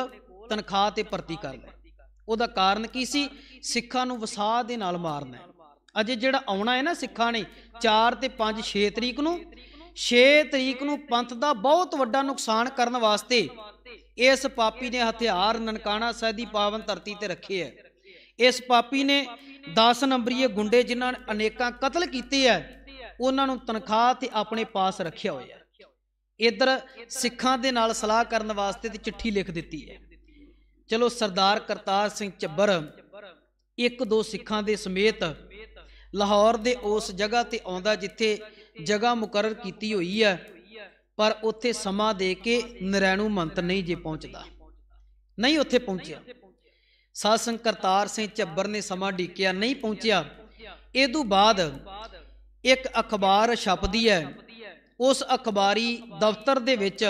ਤਨਖਾਹ ਤੇ ਭਰਤੀ ਕਰ ਲਏ ਉਹਦਾ ਕਾਰਨ ਕੀ ਸੀ ਸਿੱਖਾਂ ਨੂੰ ਵਸਾਹ ਦੇ ਨਾਲ ਮਾਰਨਾ ਅਜੇ ਜਿਹੜਾ ਆਉਣਾ ਹੈ ਨਾ ਸਿੱਖਾਂ ਨੇ 4 ਤੇ 5 6 ਤਰੀਕ ਨੂੰ 6 ਤਰੀਕ ਨੂੰ ਪੰਥ ਦਾ ਬਹੁਤ ਵੱਡਾ ਨੁਕਸਾਨ ਕਰਨ ਵਾਸਤੇ ਇਸ ਪਾਪੀ ਨੇ ਹਥਿਆਰ ਨਨਕਾਣਾ ਸਾਹਿਬ ਦੀ ਪਾਵਨ ਧਰਤੀ ਤੇ ਰੱਖੇ ਹੈ ਇਸ ਪਾਪੀ ਨੇ 10 ਨੰਬਰੀਏ ਗੁੰਡੇ ਜਿਨ੍ਹਾਂ ਨੇ ਅਨੇਕਾਂ ਕਤਲ ਕੀਤੇ ਐ ਉਹਨਾਂ ਨੂੰ ਤਨਖਾਹ ਤੇ ਆਪਣੇ ਪਾਸ ਰੱਖਿਆ ਹੋਇਆ ਇਧਰ ਸਿੱਖਾਂ ਦੇ ਨਾਲ ਸਲਾਹ ਕਰਨ ਵਾਸਤੇ ਤੇ ਚਿੱਠੀ ਲਿਖ ਦਿੱਤੀ ਐ ਚਲੋ ਸਰਦਾਰ ਕਰਤਾਰ ਸਿੰਘ ਚੱਬਰ ਇੱਕ ਦੋ ਸਿੱਖਾਂ ਦੇ ਸਮੇਤ ਲਾਹੌਰ ਦੇ ਉਸ ਜਗ੍ਹਾ ਤੇ ਆਉਂਦਾ ਜਿੱਥੇ ਜਗ੍ਹਾ ਮੁਕਰਰ ਕੀਤੀ ਹੋਈ ਐ ਪਰ ਉੱਥੇ ਸਮਾਂ ਦੇ ਕੇ ਨਰੈਣੂ ਮੰਤ ਨਹੀਂ ਜੇ ਪਹੁੰਚਦਾ ਨਹੀਂ ਉੱਥੇ ਪਹੁੰਚਿਆ ਸਾਧ ਸੰਗ ਕਰਤਾਰ ਸਿੰਘ ਚੱਬਰ ਨੇ ਸਮਾਂ ਢੀਕਿਆ ਨਹੀਂ ਪਹੁੰਚਿਆ ਇਹ ਤੋਂ ਬਾਅਦ ਇੱਕ ਅਖਬਾਰ ਛਪਦੀ ਹੈ ਉਸ ਅਖਬਾਰੀ ਦਫ਼ਤਰ ਦੇ ਵਿੱਚ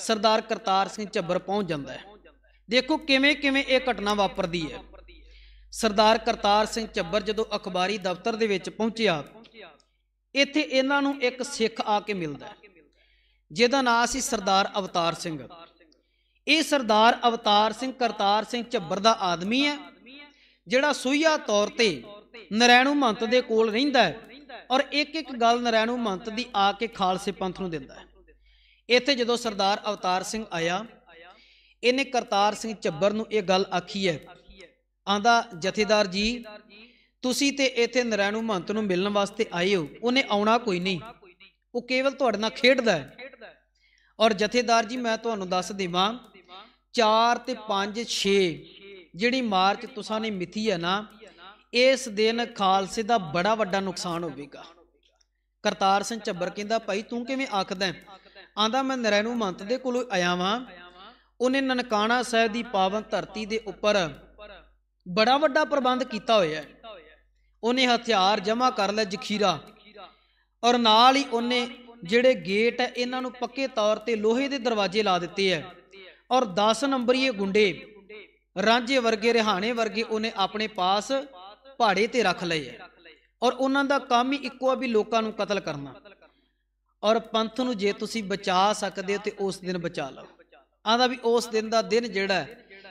ਸਰਦਾਰ ਕਰਤਾਰ ਸਿੰਘ ਚੱਬਰ ਪਹੁੰਚ ਜਾਂਦਾ ਹੈ ਦੇਖੋ ਕਿਵੇਂ ਕਿਵੇਂ ਇਹ ਘਟਨਾ ਵਾਪਰਦੀ ਹੈ ਸਰਦਾਰ ਕਰਤਾਰ ਸਿੰਘ ਚੱਬਰ ਜਦੋਂ ਅਖਬਾਰੀ ਦਫ਼ਤਰ ਦੇ ਵਿੱਚ ਪਹੁੰਚਿਆ ਇੱਥੇ ਇਹਨਾਂ ਨੂੰ ਇੱਕ ਸਿੱਖ ਆ ਕੇ ਮਿਲਦਾ ਜਿਹਦਾ ਨਾਂ ਸੀ ਸਰਦਾਰ ਅਵਤਾਰ ਸਿੰਘ ਇਹ ਸਰਦਾਰ ਅਵਤਾਰ ਸਿੰਘ ਕਰਤਾਰ ਸਿੰਘ ਝੱਬਰ ਦਾ ਆਦਮੀ ਹੈ ਜਿਹੜਾ ਸੂਈਆ ਤੌਰ ਤੇ ਨਰੈਣੂ ਮੰਤ ਦੇ ਕੋਲ ਰਹਿੰਦਾ ਹੈ ਔਰ ਇੱਕ ਇੱਕ ਗੱਲ ਨਰੈਣੂ ਮੰਤ ਦੀ ਆ ਕੇ ਖਾਲਸੇ ਪੰਥ ਨੂੰ ਦਿੰਦਾ ਹੈ ਇੱਥੇ ਜਦੋਂ ਸਰਦਾਰ ਅਵਤਾਰ ਸਿੰਘ ਆਇਆ ਇਹਨੇ ਕਰਤਾਰ ਸਿੰਘ ਝੱਬਰ ਨੂੰ ਇਹ ਗੱਲ ਆਖੀ ਹੈ ਆਂਦਾ ਜਥੇਦਾਰ ਜੀ ਤੁਸੀਂ ਤੇ ਇੱਥੇ ਨਰੈਣੂ ਮੰਤ ਨੂੰ ਮਿਲਣ ਵਾਸਤੇ ਆਏ ਹੋ ਉਹਨੇ ਆਉਣਾ ਕੋਈ ਨਹੀਂ ਉਹ ਕੇਵਲ ਤੁਹਾਡੇ ਨਾਲ ਖੇਡਦਾ ਹੈ ਔਰ ਜਥੇਦਾਰ ਜੀ ਮੈਂ ਤੁਹਾਨੂੰ ਦੱਸ ਦੇਵਾਂ 4 ਤੇ 5 6 ਜਿਹੜੀ ਮਾਰਚ ਤੁਸਾਂ ਨੇ ਮਿਥੀ ਹੈ ਨਾ ਇਸ ਦਿਨ ਖਾਲਸੇ ਦਾ ਬੜਾ ਵੱਡਾ ਨੁਕਸਾਨ ਹੋਵੇਗਾ ਕਰਤਾਰ ਸਿੰਘ ਚੱਬਰ ਕਹਿੰਦਾ ਭਾਈ ਤੂੰ ਕਿਵੇਂ ਆਖਦਾ ਆਂਦਾ ਮੈਂ ਨਰੈਣੂ ਮੰਤ ਦੇ ਕੋਲ ਆਇਆ ਵਾਂ ਉਹਨੇ ਨਨਕਾਣਾ ਸਾਹਿਬ ਦੀ ਪਾਵਨ ਧਰਤੀ ਦੇ ਉੱਪਰ ਬੜਾ ਵੱਡਾ ਪ੍ਰਬੰਧ ਕੀਤਾ ਹੋਇਆ ਉਹਨੇ ਹਥਿਆਰ ਜਮ੍ਹਾਂ ਕਰ ਲਏ ਜ਼ਖੀਰਾ ਔਰ ਨਾਲ ਹੀ ਉਹਨੇ ਜਿਹੜੇ ਗੇਟ ਹੈ ਇਹਨਾਂ ਨੂੰ ਪੱਕੇ ਤੌਰ ਤੇ ਲੋਹੇ ਦੇ ਦਰਵਾਜ਼ੇ ਲਾ ਦਿੱਤੇ ਹੈ ਔਰ 10 ਨੰਬਰੀਏ ਗੁੰਡੇ ਰਾਂਝੇ ਵਰਗੇ ਰਹਾਣੇ ਵਰਗੇ ਉਹਨੇ ਆਪਣੇ ਪਾਸ ਪਹਾੜੇ ਤੇ ਰੱਖ ਲਏ ਹੈ ਔਰ ਉਹਨਾਂ ਦਾ ਕੰਮ ਹੀ ਇੱਕੋ ਆ ਵੀ ਲੋਕਾਂ ਨੂੰ ਕਤਲ ਕਰਨਾ ਔਰ ਪੰਥ ਨੂੰ ਜੇ ਤੁਸੀਂ ਬਚਾ ਸਕਦੇ ਹੋ ਤੇ ਉਸ ਦਿਨ ਬਚਾ ਲਓ ਆਂਦਾ ਵੀ ਉਸ ਦਿਨ ਦਾ ਦਿਨ ਜਿਹੜਾ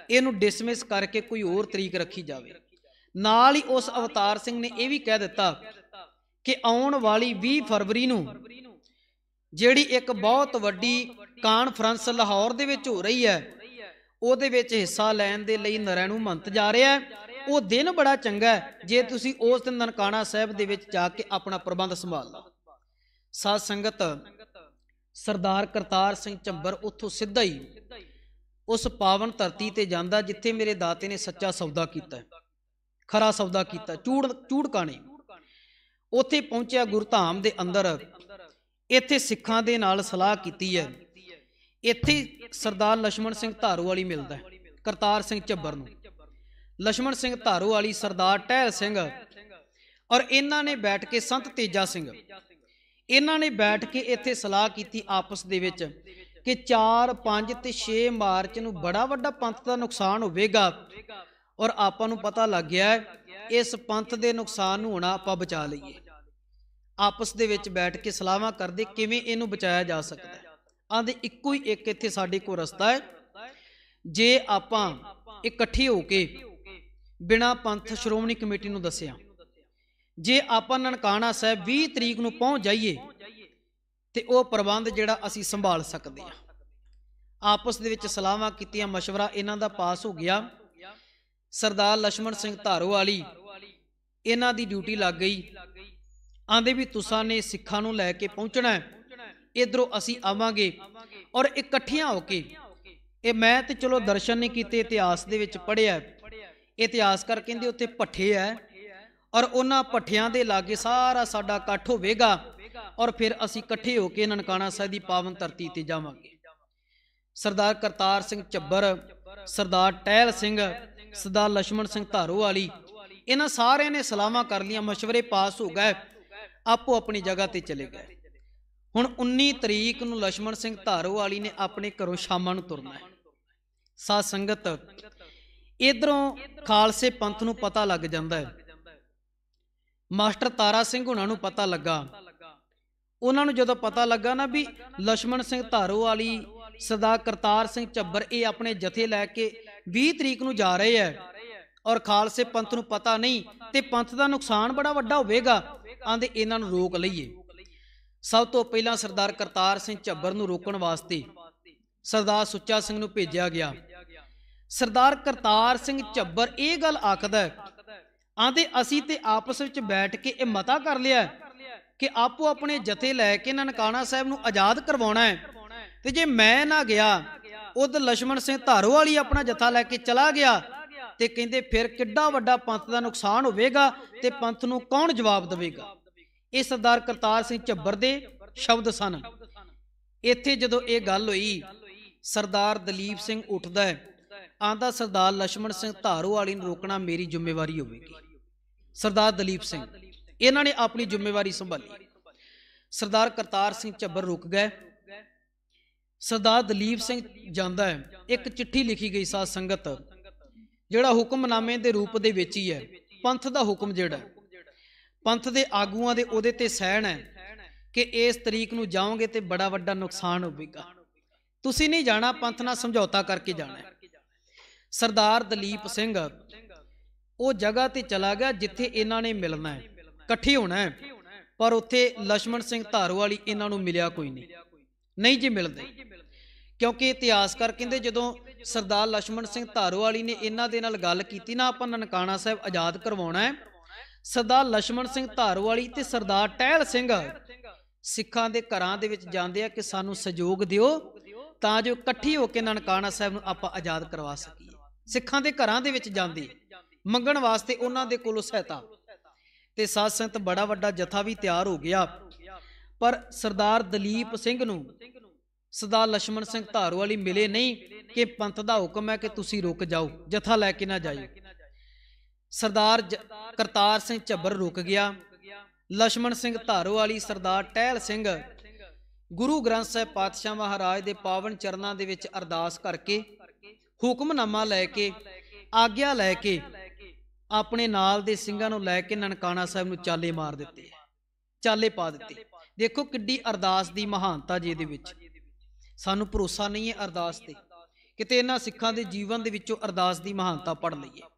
ਇਹਨੂੰ ਡਿਸਮਿਸ ਕਰਕੇ ਕੋਈ ਹੋਰ ਤਰੀਕ ਰੱਖੀ ਜਾਵੇ ਨਾਲ ਹੀ ਉਸ ਅਵਤਾਰ ਸਿੰਘ ਨੇ ਇਹ ਵੀ ਕਹਿ ਦਿੱਤਾ ਕਿ ਆਉਣ ਵਾਲੀ 20 ਫਰਵਰੀ ਨੂੰ ਜਿਹੜੀ ਇੱਕ ਬਹੁਤ ਵੱਡੀ ਕਾਨਫਰੰਸ ਲਾਹੌਰ ਦੇ ਵਿੱਚ ਹੋ ਰਹੀ ਹੈ ਉਹਦੇ ਵਿੱਚ ਹਿੱਸਾ ਲੈਣ ਦੇ ਲਈ ਨਰੈਣੂ ਮੰਤ ਜਾ ਰਿਹਾ ਹੈ ਉਹ ਦਿਨ ਬੜਾ ਚੰਗਾ ਜੇ ਤੁਸੀਂ ਉਸ ਦਿਨ ਨਨਕਾਣਾ ਸਾਹਿਬ ਦੇ ਵਿੱਚ ਜਾ ਕੇ ਆਪਣਾ ਪ੍ਰਬੰਧ ਸੰਭਾਲ ਲਓ ਸਾਧ ਸੰਗਤ ਸਰਦਾਰ ਕਰਤਾਰ ਸਿੰਘ ਚੰਬਰ ਉੱਥੋਂ ਸਿੱਧਾ ਹੀ ਉਸ ਪਾਵਨ ਧਰਤੀ ਤੇ ਜਾਂਦਾ ਜਿੱਥੇ ਮੇਰੇ ਦਾਤੇ ਨੇ ਸੱਚਾ ਸੌਦਾ ਕੀਤਾ ਖਰਾ ਸੌਦਾ ਕੀਤਾ ਚੂੜ ਚੂੜਕਾਣੇ ਉੱਥੇ ਪਹੁੰਚਿਆ ਗੁਰਧਾਮ ਦੇ ਅੰਦਰ ਇੱਥੇ ਸਿੱਖਾਂ ਦੇ ਨਾਲ ਸਲਾਹ ਕੀਤੀ ਹੈ ਇੱਥੇ ਸਰਦਾਰ ਲਸ਼ਮਣ ਸਿੰਘ ਵਾਲੀ ਮਿਲਦਾ ਹੈ ਕਰਤਾਰ ਸਿੰਘ ਝੱਬਰ ਨੂੰ ਲਸ਼ਮਣ ਸਿੰਘ ਵਾਲੀ ਸਰਦਾਰ ਟਹਿਲ ਸਿੰਘ ਔਰ ਇਹਨਾਂ ਨੇ ਬੈਠ ਕੇ ਸੰਤ ਤੇਜਾ ਸਿੰਘ ਇਹਨਾਂ ਨੇ ਬੈਠ ਕੇ ਇੱਥੇ ਸਲਾਹ ਕੀਤੀ ਆਪਸ ਦੇ ਵਿੱਚ ਕਿ 4 5 ਤੇ 6 ਮਾਰਚ ਨੂੰ ਬੜਾ ਵੱਡਾ ਪੰਥ ਦਾ ਨੁਕਸਾਨ ਹੋਵੇਗਾ ਔਰ ਆਪਾਂ ਨੂੰ ਪਤਾ ਲੱਗ ਗਿਆ ਇਸ ਪੰਥ ਦੇ ਨੁਕਸਾਨ ਨੂੰ ਹੁਣ ਆਪਾਂ ਬਚਾ ਲਈਏ ਆਪਸ ਦੇ ਵਿੱਚ ਬੈਠ ਕੇ ਸਲਾਹਾਂ ਕਰਦੇ ਕਿਵੇਂ ਇਹਨੂੰ ਬਚਾਇਆ ਜਾ ਸਕਦਾ ਆਂਦੇ ਇੱਕੋ ਹੀ ਇੱਕ ਇੱਥੇ ਸਾਡੇ ਕੋਲ ਰਸਤਾ ਹੈ ਜੇ ਆਪਾਂ ਇਕੱਠੇ ਹੋ ਕੇ ਬਿਨਾ ਪੰਥ ਸ਼੍ਰੋਮਣੀ ਕਮੇਟੀ ਨੂੰ ਦੱਸਿਆ ਜੇ ਆਪਾਂ ਨਨਕਾਣਾ ਸਾਹਿਬ 20 ਤਰੀਕ ਨੂੰ ਪਹੁੰਚ ਜਾਈਏ ਤੇ ਉਹ ਪ੍ਰਬੰਧ ਜਿਹੜਾ ਅਸੀਂ ਸੰਭਾਲ ਸਕਦੇ ਆ ਆਪਸ ਦੇ ਵਿੱਚ ਸਲਾਹਾਂ ਕੀਤੀਆਂ مشਵਰਾ ਇਹਨਾਂ ਦਾ ਪਾਸ ਹੋ ਗਿਆ ਸਰਦਾਰ ਲక్ష్మణ ਸਿੰਘ ਧਾਰੋ ਵਾਲੀ ਇਹਨਾਂ ਦੀ ਡਿਊਟੀ ਲੱਗ ਗਈ ਆਂਦੇ ਵੀ ਤੁਸਾਂ ਨੇ ਸਿੱਖਾਂ ਨੂੰ ਲੈ ਕੇ ਪਹੁੰਚਣਾ ਹੈ ਇਧਰੋਂ ਅਸੀਂ ਆਵਾਂਗੇ ਔਰ ਇਕੱਠਿਆਂ ਹੋ ਕੇ ਇਹ ਮੈਂ ਤੇ ਚਲੋ ਦਰਸ਼ਨ ਨਹੀਂ ਕੀਤੇ ਇਤਿਹਾਸ ਦੇ ਵਿੱਚ ਪੜਿਆ ਇਤਿਹਾਸਕਾਰ ਕਹਿੰਦੇ ਉੱਥੇ ਪੱਠੇ ਐ ਔਰ ਉਹਨਾਂ ਪੱਠਿਆਂ ਦੇ ਲਾਗੇ ਸਾਰਾ ਸਾਡਾ ਇਕੱਠ ਹੋਵੇਗਾ ਔਰ ਫਿਰ ਅਸੀਂ ਇਕੱਠੇ ਹੋ ਕੇ ਨਨਕਾਣਾ ਸਾਹਿਬ ਦੀ ਪਾਵਨ ਧਰਤੀ ਤੇ ਜਾਵਾਂਗੇ ਸਰਦਾਰ ਕਰਤਾਰ ਸਿੰਘ ਚੱਬਰ ਸਰਦਾਰ ਟਹਿਲ ਸਿੰਘ ਸਰਦਾਰ ਲక్ష్మణ ਸਿੰਘ ਧਾਰੋਵਾਲੀ ਇਹਨਾਂ ਸਾਰਿਆਂ ਨੇ ਸਲਾਮਾਂ ਕਰ ਲੀਆਂ ਮਸ਼ਵਰੇ ਪਾਸ ਹੋ ਗਏ ਆਪੋ ਆਪਣੀ ਜਗ੍ਹਾ ਤੇ ਚਲੇ ਗਏ ਹੁਣ 19 ਤਰੀਕ ਨੂੰ ਲక్ష్మణ ਸਿੰਘ ਧਾਰੋ ਵਾਲੀ ਨੇ ਆਪਣੇ ਘਰੋਂ ਸ਼ਾਮਾਂ ਨੂੰ ਤੁਰਨਾ ਹੈ ਸਾਧ ਸੰਗਤ ਇਧਰੋਂ ਖਾਲਸੇ ਪੰਥ ਨੂੰ ਪਤਾ ਲੱਗ ਜਾਂਦਾ ਹੈ ਮਾਸਟਰ ਤਾਰਾ ਸਿੰਘ ਹੁਣਾਂ ਨੂੰ ਪਤਾ ਲੱਗਾ ਉਹਨਾਂ ਨੂੰ ਜਦੋਂ ਪਤਾ ਲੱਗਾ ਨਾ ਵੀ ਲక్ష్మణ ਸਿੰਘ ਧਾਰੋ ਵਾਲੀ ਸਰਦਾਰ ਕਰਤਾਰ ਸਿੰਘ ਝੱਬਰ ਇਹ ਆਪਣੇ ਜਥੇ ਲੈ ਕੇ 20 ਤਰੀਕ ਨੂੰ ਜਾ ਰਹੇ ਐ ਔਰ ਖਾਲਸੇ ਪੰਥ ਨੂੰ ਪਤਾ ਨਹੀਂ ਤੇ ਪੰਥ ਦਾ ਨੁਕਸਾਨ ਬੜਾ ਵੱਡਾ ਹੋਵੇਗਾ ਆਂਦੇ ਇਹਨਾਂ ਨੂੰ ਰੋਕ ਲਈਏ ਸਭ ਤੋਂ ਪਹਿਲਾਂ ਸਰਦਾਰ ਕਰਤਾਰ ਸਿੰਘ ਝੱਬਰ ਨੂੰ ਰੋਕਣ ਵਾਸਤੇ ਸਰਦਾਰ ਸੁੱਚਾ ਸਿੰਘ ਨੂੰ ਭੇਜਿਆ ਗਿਆ ਸਰਦਾਰ ਕਰਤਾਰ ਸਿੰਘ ਝੱਬਰ ਇਹ ਗੱਲ ਆਖਦਾ ਆਂਦੇ ਅਸੀਂ ਤੇ ਆਪਸ ਵਿੱਚ ਬੈਠ ਕੇ ਇਹ ਮਤਾ ਕਰ ਲਿਆ ਕਿ ਆਪੋ ਆਪਣੇ ਜਥੇ ਲੈ ਕੇ ਨਨਕਾਣਾ ਸਾਹਿਬ ਨੂੰ ਆਜ਼ਾਦ ਕਰਵਾਉਣਾ ਹੈ ਤੇ ਜੇ ਮੈਂ ਨਾ ਗਿਆ ਉਦ ਲక్ష్మణ ਸਿੰਘ ਧਾਰੋਵਾਲੀ ਆਪਣਾ ਜਥਾ ਲੈ ਕੇ ਚਲਾ ਗਿਆ ਤੇ ਕਹਿੰਦੇ ਫਿਰ ਕਿੱਡਾ ਵੱਡਾ ਪੰਥ ਦਾ ਨੁਕਸਾਨ ਹੋਵੇਗਾ ਤੇ ਪੰਥ ਨੂੰ ਕੌਣ ਜਵਾਬ ਦੇਵੇਗਾ ਇਹ ਸਰਦਾਰ ਕਰਤਾਰ ਸਿੰਘ ਝੱਬਰ ਦੇ ਸ਼ਬਦ ਸਨ ਇੱਥੇ ਜਦੋਂ ਇਹ ਗੱਲ ਹੋਈ ਸਰਦਾਰ ਦਲੀਪ ਸਿੰਘ ਉੱਠਦਾ ਹੈ ਆਂਦਾ ਸਰਦਾਰ ਲక్ష్మణ ਸਿੰਘ ਵਾਲੀ ਨੂੰ ਰੋਕਣਾ ਮੇਰੀ ਜ਼ਿੰਮੇਵਾਰੀ ਹੋਵੇਗੀ ਸਰਦਾਰ ਦਲੀਪ ਸਿੰਘ ਇਹਨਾਂ ਨੇ ਆਪਣੀ ਜ਼ਿੰਮੇਵਾਰੀ ਸੰਭਾਲੀ ਸਰਦਾਰ ਕਰਤਾਰ ਸਿੰਘ ਝੱਬਰ ਰੁਕ ਗਏ ਸਰਦਾਰ ਦਲੀਪ ਸਿੰਘ ਜਾਂਦਾ ਹੈ ਇੱਕ ਚਿੱਠੀ ਲਿਖੀ ਗਈ ਸਾਧ ਸੰਗਤ ਜਿਹੜਾ ਹੁਕਮਨਾਮੇ ਦੇ ਰੂਪ ਦੇ ਵਿੱਚ ਹੀ ਹੈ ਪੰਥ ਦਾ ਹੁਕਮ ਜਿਹੜਾ ਪੰਥ ਦੇ ਆਗੂਆਂ ਦੇ ਉਹਦੇ ਤੇ ਸਹਿਣ ਹੈ ਕਿ ਇਸ ਤਰੀਕ ਨੂੰ ਜਾਓਗੇ ਤੇ ਬੜਾ ਵੱਡਾ ਨੁਕਸਾਨ ਹੋਵੇਗਾ ਤੁਸੀਂ ਨਹੀਂ ਜਾਣਾ ਪੰਥ ਨਾਲ ਸਮਝੌਤਾ ਕਰਕੇ ਜਾਣਾ ਸਰਦਾਰ ਦਲੀਪ ਸਿੰਘ ਉਹ ਜਗ੍ਹਾ ਤੇ ਚਲਾ ਗਿਆ ਜਿੱਥੇ ਇਹਨਾਂ ਨੇ ਮਿਲਣਾ ਹੈ ਇਕੱਠੇ ਹੋਣਾ ਹੈ ਪਰ ਉੱਥੇ ਲక్ష్మణ ਸਿੰਘ ਧਾਰੋਵਾਲੀ ਇਹਨਾਂ ਨੂੰ ਮਿਲਿਆ ਕੋਈ ਨਹੀਂ ਨਹੀਂ ਜੀ ਮਿਲਦੇ ਕਿਉਂਕਿ ਇਤਿਹਾਸਕਾਰ ਕਹਿੰਦੇ ਜਦੋਂ ਸਰਦਾਰ ਲక్ష్మణ ਸਿੰਘ ਧਾਰੋਵਾਲੀ ਨੇ ਇਹਨਾਂ ਦੇ ਨਾਲ ਗੱਲ ਕੀਤੀ ਨਾ ਆਪਾਂ ਨਨਕਾਣਾ ਸਾਹਿਬ ਆਜ਼ਾਦ ਕਰਵਾਉਣਾ ਹੈ ਸਰਦਾਰ ਲਸ਼ਮਣ ਸਿੰਘ ਧਾਰੋਵਾਲੀ ਤੇ ਸਰਦਾਰ ਟਹਿਲ ਸਿੰਘ ਸਿੱਖਾਂ ਦੇ ਘਰਾਂ ਦੇ ਵਿੱਚ ਜਾਂਦੇ ਆ ਕਿ ਸਾਨੂੰ ਸਹਿਯੋਗ ਦਿਓ ਤਾਂ ਜੋ ਇਕੱਠੀ ਹੋ ਕੇ ਨਨਕਾਣਾ ਸਾਹਿਬ ਨੂੰ ਆਪਾਂ ਆਜ਼ਾਦ ਕਰਵਾ ਸਕੀਏ ਸਿੱਖਾਂ ਦੇ ਘਰਾਂ ਦੇ ਵਿੱਚ ਜਾਂਦੇ ਮੰਗਣ ਵਾਸਤੇ ਉਹਨਾਂ ਦੇ ਕੋਲੋਂ ਸਹਾਇਤਾ ਤੇ ਸਾਧ ਸੰਗਤ ਬੜਾ ਵੱਡਾ ਜਥਾ ਵੀ ਤਿਆਰ ਹੋ ਗਿਆ ਪਰ ਸਰਦਾਰ ਦਲੀਪ ਸਿੰਘ ਨੂੰ ਸਰਦਾਰ ਲਸ਼ਮਣ ਸਿੰਘ ਧਾਰੋਵਾਲੀ ਵਾਲੀ ਮਿਲੇ ਨਹੀਂ ਕਿ ਪੰਥ ਦਾ ਹੁਕਮ ਹੈ ਕਿ ਤੁਸੀਂ ਰੁਕ ਜਾਓ ਜਥਾ ਲੈ ਕੇ ਨਾ ਜਾਇਓ ਸਰਦਾਰ ਕਰਤਾਰ ਸਿੰਘ ਝੱਬਰ ਰੁਕ ਗਿਆ ਲਸ਼ਮਣ ਸਿੰਘ ਧਾਰੋਵਾਲੀ ਸਰਦਾਰ ਟਹਿਲ ਸਿੰਘ ਗੁਰੂ ਗ੍ਰੰਥ ਸਾਹਿਬ ਪਾਤਸ਼ਾਹ ਮਹਾਰਾਜ ਦੇ ਪਾਵਨ ਚਰਨਾਂ ਦੇ ਵਿੱਚ ਅਰਦਾਸ ਕਰਕੇ ਹੁਕਮਨਾਮਾ ਲੈ ਕੇ ਆਗਿਆ ਲੈ ਕੇ ਆਪਣੇ ਨਾਲ ਦੇ ਸਿੰਘਾਂ ਨੂੰ ਲੈ ਕੇ ਨਨਕਾਣਾ ਸਾਹਿਬ ਨੂੰ ਚਾਲੇ ਮਾਰ ਦਿੱਤੇ ਚਾਲੇ ਪਾ ਦਿੱਤੇ ਦੇਖੋ ਕਿੱਡੀ ਅਰਦਾਸ ਦੀ ਮਹਾਨਤਾ ਜੀ ਦੇ ਵਿੱਚ ਸਾਨੂੰ ਭਰੋਸਾ ਨਹੀਂ ਹੈ ਅਰਦਾਸ ਤੇ ਕਿਤੇ ਇਹਨਾਂ ਸਿੱਖਾਂ ਦੇ ਜੀਵਨ ਦੇ ਵਿੱਚੋਂ ਅਰਦਾਸ ਦੀ ਮਹਾਨਤਾ ਪੜ ਲਈਏ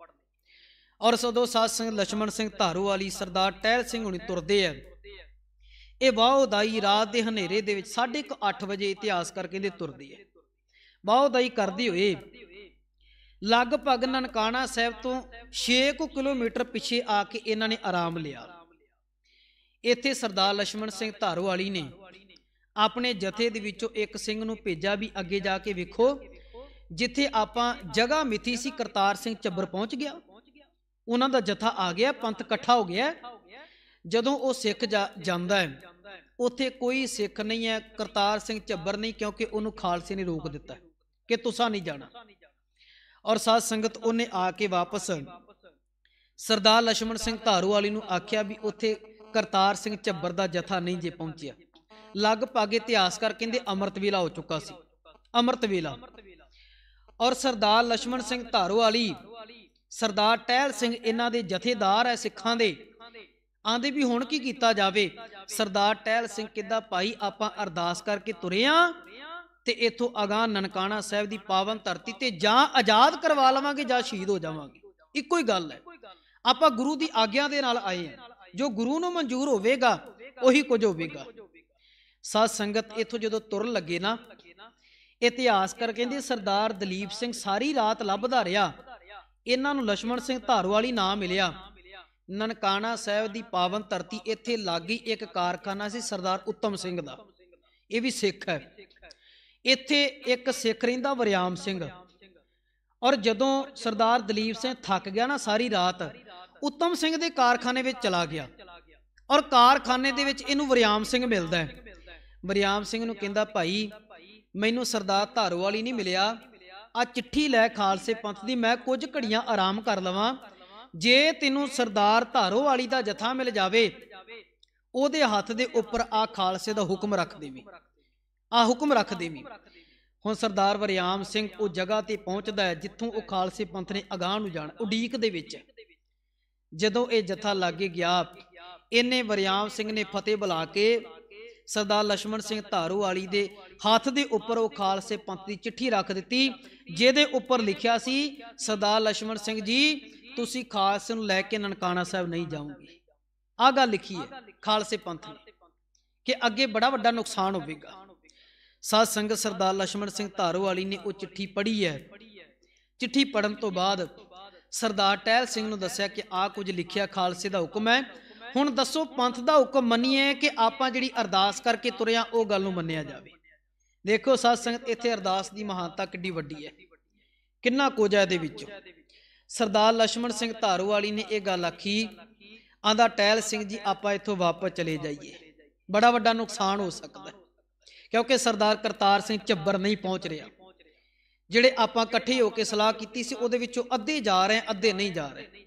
ਔਰ ਸਦੋ ਸਾਧ ਸਿੰਘ ਲక్ష్మణ ਸਿੰਘ ਧਾਰੂ ਵਾਲੀ ਸਰਦਾਰ ਟਹਿਲ ਸਿੰਘ ਹੁਣੀ ਤੁਰਦੇ ਆ ਇਹ ਵਾਉਦਾਈ ਰਾਤ ਦੇ ਹਨੇਰੇ ਦੇ ਵਿੱਚ 8:30 ਵਜੇ ਇਤਿਹਾਸ ਕਰ ਕਹਿੰਦੇ ਤੁਰਦੀ ਹੈ ਵਾਉਦਾਈ ਕਰਦੀ ਹੋਏ ਲਗਭਗ ਨਨਕਾਣਾ ਸਾਹਿਬ ਤੋਂ 6 ਕਿਲੋਮੀਟਰ ਪਿੱਛੇ ਆ ਕੇ ਇਹਨਾਂ ਨੇ ਆਰਾਮ ਲਿਆ ਇੱਥੇ ਸਰਦਾਰ ਲక్ష్మణ ਸਿੰਘ ਧਾਰੂ ਵਾਲੀ ਨੇ ਆਪਣੇ ਜਥੇ ਦੇ ਵਿੱਚੋਂ ਇੱਕ ਸਿੰਘ ਨੂੰ ਭੇਜਿਆ ਵੀ ਅੱਗੇ ਜਾ ਕੇ ਵੇਖੋ ਜਿੱਥੇ ਆਪਾਂ ਜਗ੍ਹਾ ਮਿੱਥੀ ਸੀ ਕਰਤਾਰ ਸਿੰਘ ਚੱਬਰ ਪਹੁੰਚ ਗਿਆ ਉਹਨਾਂ ਦਾ ਜਥਾ ਆ ਗਿਆ ਪੰਥ ਇਕੱਠਾ ਹੋ ਗਿਆ ਜਦੋਂ ਉਹ ਸਿੱਖ ਜਾਂਦਾ ਹੈ ਉੱਥੇ ਕੋਈ ਸਿੱਖ ਨਹੀਂ ਹੈ ਕਰਤਾਰ ਸਿੰਘ ਛੱਬਰ ਨਹੀਂ ਕਿਉਂਕਿ ਉਹਨੂੰ ਖਾਲਸੇ ਨੇ ਰੋਕ ਦਿੱਤਾ ਕਿ ਤੁਸੀਂ ਨਹੀਂ ਜਾਣਾ ਔਰ ਸਾਧ ਸੰਗਤ ਉਹਨੇ ਆ ਕੇ ਵਾਪਸ ਸਰਦਾਰ ਲਸ਼ਮਣ ਸਿੰਘ ਧਾਰੂ ਵਾਲੀ ਨੂੰ ਆਖਿਆ ਵੀ ਉੱਥੇ ਕਰਤਾਰ ਸਿੰਘ ਛੱਬਰ ਦਾ ਜਥਾ ਨਹੀਂ ਜੇ ਪਹੁੰਚਿਆ ਲਗਭਗ ਇਤਿਹਾਸਕਾਰ ਕਹਿੰਦੇ ਅਮਰਤ ਵੇਲਾ ਹੋ ਚੁੱਕਾ ਸੀ ਅਮਰਤ ਵੇਲਾ ਔਰ ਸਰਦਾਰ ਲਸ਼ਮਣ ਸਿੰਘ ਧਾਰੂ ਵਾਲੀ ਸਰਦਾਰ ਟਹਿਲ ਸਿੰਘ ਇਹਨਾਂ ਦੇ ਜਥੇਦਾਰ ਐ ਸਿੱਖਾਂ ਦੇ ਆਂਦੇ ਵੀ ਹੁਣ ਕੀ ਕੀਤਾ ਜਾਵੇ ਸਰਦਾਰ ਟਹਿਲ ਸਿੰਘ ਕਿੱਦਾਂ ਭਾਈ ਆਪਾਂ ਅਰਦਾਸ ਕਰਕੇ ਤੁਰੇ ਆ ਤੇ ਇਥੋਂ ਅਗਾਹ ਨਨਕਾਣਾ ਸਾਹਿਬ ਦੀ ਪਾਵਨ ਧਰਤੀ ਤੇ ਜਾਂ ਆਜ਼ਾਦ ਕਰਵਾ ਲਵਾਂਗੇ ਜਾਂ ਸ਼ਹੀਦ ਹੋ ਜਾਵਾਂਗੇ ਇੱਕੋ ਹੀ ਗੱਲ ਹੈ ਆਪਾਂ ਗੁਰੂ ਦੀ ਆਗਿਆ ਦੇ ਨਾਲ ਆਏ ਆ ਜੋ ਗੁਰੂ ਨੂੰ ਮਨਜ਼ੂਰ ਹੋਵੇਗਾ ਉਹੀ ਕੁਝ ਹੋਵੇਗਾ ਸਾਧ ਸੰਗਤ ਇਥੋਂ ਜਦੋਂ ਤੁਰਨ ਲੱਗੇ ਨਾ ਕਰ ਕਹਿੰਦੇ ਸਰਦਾਰ ਦਲੀਪ ਸਿੰਘ ਸਾਰੀ ਰਾਤ ਲੱਭਦਾ ਰਿਹਾ ਇਹਨਾਂ ਨੂੰ ਲਸ਼ਮਣ ਸਿੰਘ ਧਾਰੋਵਾਲੀ ਨਾਮ ਮਿਲਿਆ ਨਨਕਾਣਾ ਸਾਹਿਬ ਦੀ ਪਾਵਨ ਧਰਤੀ ਇੱਥੇ ਲੱਗੀ ਇੱਕ ਕਾਰਖਾਨਾ ਸੀ ਸਰਦਾਰ ਉੱਤਮ ਸਿੰਘ ਦਾ ਇਹ ਵੀ ਸਿੱਖ ਹੈ ਇੱਥੇ ਇੱਕ ਸਿੱਖ ਰਹਿੰਦਾ ਵਰਿਆਮ ਸਿੰਘ ਔਰ ਜਦੋਂ ਸਰਦਾਰ ਦਲੀਪ ਸਿੰਘ ਥੱਕ ਗਿਆ ਨਾ ਸਾਰੀ ਰਾਤ ਉੱਤਮ ਸਿੰਘ ਦੇ ਕਾਰਖਾਨੇ ਵਿੱਚ ਚਲਾ ਗਿਆ ਔਰ ਕਾਰਖਾਨੇ ਦੇ ਵਿੱਚ ਇਹਨੂੰ ਵਰਿਆਮ ਸਿੰਘ ਮਿਲਦਾ ਹੈ ਵਰਿਆਮ ਸਿੰਘ ਨੂੰ ਕਹਿੰਦਾ ਭਾਈ ਮੈਨੂੰ ਸਰਦਾਰ ਧਾਰੋਵਾਲੀ ਵਾਲੀ ਨਹੀਂ ਮਿਲਿਆ ਆ ਚਿੱਠੀ ਲੈ ਖਾਲਸੇ ਪੰਥ ਦੀ ਮੈਂ ਕੁਝ ਘੜੀਆਂ ਆਰਾਮ ਕਰ ਲਵਾਂ ਜੇ ਤੈਨੂੰ ਸਰਦਾਰ ਧਾਰੋ ਵਾਲੀ ਦਾ ਜਥਾ ਮਿਲ ਜਾਵੇ ਉਹਦੇ ਹੱਥ ਦੇ ਉੱਪਰ ਆ ਖਾਲਸੇ ਦਾ ਹੁਕਮ ਰੱਖ ਦੇਵੀਂ ਆ ਹੁਕਮ ਰੱਖ ਦੇਵੀਂ ਹੁਣ ਸਰਦਾਰ ਵਰਿਆਮ ਸਿੰਘ ਉਹ ਜਗ੍ਹਾ ਤੇ ਪਹੁੰਚਦਾ ਹੈ ਜਿੱਥੋਂ ਉਹ ਖਾਲਸੇ ਪੰਥ ਨੇ ਅਗਾਹ ਨੂੰ ਜਾਣ ਉਡੀਕ ਦੇ ਵਿੱਚ ਜਦੋਂ ਇਹ ਜਥਾ ਲੱਗੇ ਗਿਆ ਇਹਨੇ ਵਰਿਆਮ ਸਿੰਘ ਨੇ ਫਤਿਹ ਬੁਲਾ ਕੇ ਸਰਦਾਰ ਲਸ਼ਮਣ ਸਿੰਘ ਧਾਰੂ ਵਾਲੀ ਦੇ ਹੱਥ ਦੇ ਉੱਪਰ ਉਹ ਖਾਲਸੇ ਪੰਥ ਦੀ ਚਿੱਠੀ ਰੱਖ ਦਿੱਤੀ ਜਿਹਦੇ ਉੱਪਰ ਲਿਖਿਆ ਸੀ ਸਰਦਾਰ ਲਸ਼ਮਣ ਸਿੰਘ ਜੀ ਤੁਸੀਂ ਖਾਲਸੇ ਨੂੰ ਲੈ ਕੇ ਨਨਕਾਣਾ ਸਾਹਿਬ ਨਹੀਂ ਜਾਓਗੇ ਆ ਗੱਲ ਲਿਖੀ ਹੈ ਖਾਲਸੇ ਪੰਥ ਨੇ ਕਿ ਅੱਗੇ ਬੜਾ ਵੱਡਾ ਨੁਕਸਾਨ ਹੋਵੇਗਾ ਸਾਧ ਸੰਗਤ ਸਰਦਾਰ ਲਸ਼ਮਣ ਸਿੰਘ ਧਾਰੂ ਵਾਲੀ ਨੇ ਉਹ ਚਿੱਠੀ ਪੜ੍ਹੀ ਹੈ ਚਿੱਠੀ ਪੜਨ ਤੋਂ ਬਾਅਦ ਸਰਦਾਰ ਟਹਿਲ ਸਿੰਘ ਨੂੰ ਦੱਸਿਆ ਕਿ ਆ ਕੁਝ ਲਿਖਿਆ ਖਾਲਸੇ ਦਾ ਹੁਕਮ ਹੈ ਹੁਣ ਦੱਸੋ ਪੰਥ ਦਾ ਹੁਕਮ ਮੰਨੀਏ ਕਿ ਆਪਾਂ ਜਿਹੜੀ ਅਰਦਾਸ ਕਰਕੇ ਤੁਰਿਆ ਉਹ ਗੱਲ ਨੂੰ ਮੰਨਿਆ ਜਾਵੇ ਦੇਖੋ ਸਾਧ ਸੰਗਤ ਇੱਥੇ ਅਰਦਾਸ ਦੀ ਮਹਾਨਤਾ ਕਿੱਡੀ ਵੱਡੀ ਹੈ ਕਿੰਨਾ ਕੁਝ ਹੈ ਦੇ ਵਿੱਚ ਸਰਦਾਰ ਲక్ష్మణ ਸਿੰਘ ਧਾਰੂ ਵਾਲੀ ਨੇ ਇਹ ਗੱਲ ਆਖੀ ਆਂਦਾ ਟੈਲ ਸਿੰਘ ਜੀ ਆਪਾਂ ਇੱਥੋਂ ਵਾਪਸ ਚਲੇ ਜਾਈਏ ਬੜਾ ਵੱਡਾ ਨੁਕਸਾਨ ਹੋ ਸਕਦਾ ਕਿਉਂਕਿ ਸਰਦਾਰ ਕਰਤਾਰ ਸਿੰਘ ਝੱਬਰ ਨਹੀਂ ਪਹੁੰਚ ਰਿਹਾ ਜਿਹੜੇ ਆਪਾਂ ਇਕੱਠੇ ਹੋ ਕੇ ਸਲਾਹ ਕੀਤੀ ਸੀ ਉਹਦੇ ਵਿੱਚੋਂ ਅੱਧੇ ਜਾ ਰਹੇ ਅੱਧੇ ਨਹੀਂ ਜਾ ਰਹੇ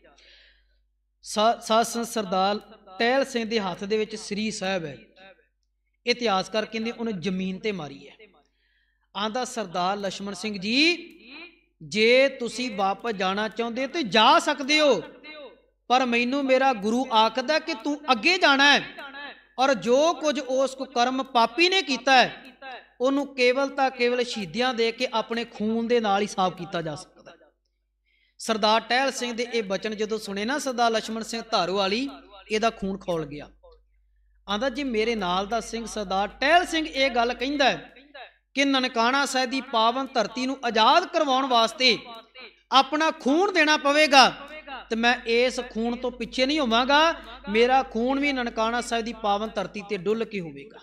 ਸਾਧ ਸਰਦਾਰ ਤੈਲ ਸਿੰਘ ਦੇ ਹੱਥ ਦੇ ਵਿੱਚ ਸ੍ਰੀ ਸਾਹਿਬ ਹੈ ਇਤਿਹਾਸਕਾਰ ਕਹਿੰਦੇ ਉਹਨੇ ਜ਼ਮੀਨ ਤੇ ਮਾਰੀ ਹੈ ਆਂਦਾ ਸਰਦਾਰ ਲక్ష్మణ ਸਿੰਘ ਜੀ ਜੇ ਤੁਸੀਂ ਵਾਪਸ ਜਾਣਾ ਚਾਹੁੰਦੇ ਤੇ ਜਾ ਸਕਦੇ ਹੋ ਪਰ ਮੈਨੂੰ ਮੇਰਾ ਗੁਰੂ ਆਖਦਾ ਕਿ ਤੂੰ ਅੱਗੇ ਜਾਣਾ ਹੈ ਔਰ ਜੋ ਕੁਝ ਉਸ ਕੋ ਕਰਮ ਪਾਪੀ ਨੇ ਕੀਤਾ ਹੈ ਉਹਨੂੰ ਕੇਵਲ ਤਾਂ ਕੇਵਲ ਸ਼ਹੀਦੀਆਂ ਦੇ ਕੇ ਆਪਣੇ ਖੂਨ ਦੇ ਨਾਲ ਹੀ ਸਾਫ਼ ਕੀਤਾ ਜਾ ਸਕਦਾ ਸਰਦਾਰ ਟਹਿਲ ਸਿੰਘ ਦੇ ਇਹ ਬਚਨ ਜਦੋਂ ਸੁਣੇ ਨਾ ਸਰਦਾਰ ਲక్ష్మణ ਸਿੰਘ ਧਾਰੂ ਵਾਲੀ ਇਹਦਾ ਖੂਨ ਖੋਲ ਗਿਆ ਆਂਦਾ ਜੀ ਮੇਰੇ ਨਾਲ ਦਾ ਸਿੰਘ ਸਰਦਾਰ ਟਹਿਲ ਸਿੰਘ ਇਹ ਗੱਲ ਕਹਿੰਦਾ ਕਿ ਨਨਕਾਣਾ ਸਾਹਿਬ ਦੀ ਪਾਵਨ ਧਰਤੀ ਨੂੰ ਆਜ਼ਾਦ ਕਰਵਾਉਣ ਵਾਸਤੇ ਆਪਣਾ ਖੂਨ ਦੇਣਾ ਪਵੇਗਾ ਤੇ ਮੈਂ ਇਸ ਖੂਨ ਤੋਂ ਪਿੱਛੇ ਨਹੀਂ ਹੋਵਾਂਗਾ ਮੇਰਾ ਖੂਨ ਵੀ ਨਨਕਾਣਾ ਸਾਹਿਬ ਦੀ ਪਾਵਨ ਧਰਤੀ ਤੇ ਡੁੱਲ ਕੇ ਹੋਵੇਗਾ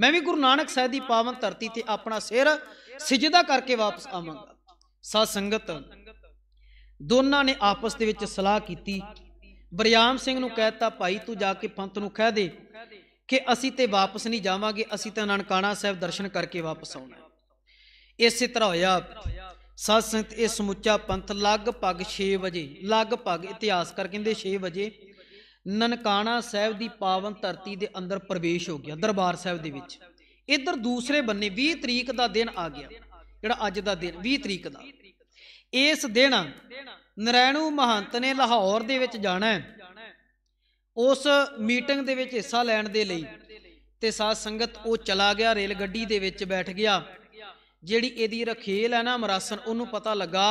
ਮੈਂ ਵੀ ਗੁਰੂ ਨਾਨਕ ਸਾਹਿਬ ਦੀ ਪਾਵਨ ਧਰਤੀ ਤੇ ਆਪਣਾ ਸਿਰ ਸਜਦਾ ਕਰਕੇ ਵਾਪਸ ਆਵਾਂਗਾ ਸਤ ਸੰਗਤ ਦੋਨਾਂ ਨੇ ਆਪਸ ਦੇ ਵਿੱਚ ਸਲਾਹ ਕੀਤੀ ਬਰਿਆਮ ਸਿੰਘ ਨੂੰ ਕਹਿਤਾ ਭਾਈ ਤੂੰ ਜਾ ਕੇ ਪੰਤ ਨੂੰ ਕਹਿ ਦੇ ਕਿ ਅਸੀਂ ਤੇ ਵਾਪਸ ਨਹੀਂ ਜਾਵਾਂਗੇ ਅਸੀਂ ਤਾਂ ਨਨਕਾਣਾ ਸਾਹਿਬ ਦਰਸ਼ਨ ਕਰਕੇ ਵਾਪਸ ਆਉਣਾ ਇਸੇ ਤਰ੍ਹਾਂ ਹੋਇਆ ਸਾਧ ਸੰਗਤ ਇਹ ਸਮੁੱਚਾ ਪੰਥ ਲਗਭਗ 6 ਵਜੇ ਲਗਭਗ ਇਤਿਹਾਸਕਾਰ ਕਹਿੰਦੇ 6 ਵਜੇ ਨਨਕਾਣਾ ਸਾਹਿਬ ਦੀ ਪਾਵਨ ਧਰਤੀ ਦੇ ਅੰਦਰ ਪ੍ਰਵੇਸ਼ ਹੋ ਗਿਆ ਦਰਬਾਰ ਸਾਹਿਬ ਦੇ ਵਿੱਚ ਇੱਧਰ ਦੂਸਰੇ ਬੰਨੇ 20 ਤਰੀਕ ਦਾ ਦਿਨ ਆ ਗਿਆ ਜਿਹੜਾ ਅੱਜ ਦਾ ਦਿਨ 20 ਤਰੀਕ ਦਾ ਇਸ ਦਿਨ ਨਰੈਣੂ ਮਹੰਤ ਨੇ ਲਾਹੌਰ ਦੇ ਵਿੱਚ ਜਾਣਾ ਉਸ ਮੀਟਿੰਗ ਦੇ ਵਿੱਚ ਹਿੱਸਾ ਲੈਣ ਦੇ ਲਈ ਤੇ ਸਾਧ ਸੰਗਤ ਉਹ ਚਲਾ ਗਿਆ ਰੇਲ ਗੱਡੀ ਦੇ ਵਿੱਚ ਬੈਠ ਗਿਆ ਜਿਹੜੀ ਇਹਦੀ ਰਖੇਲ ਹੈ ਨਾ ਮਰਾਸਨ ਉਹਨੂੰ ਪਤਾ ਲੱਗਾ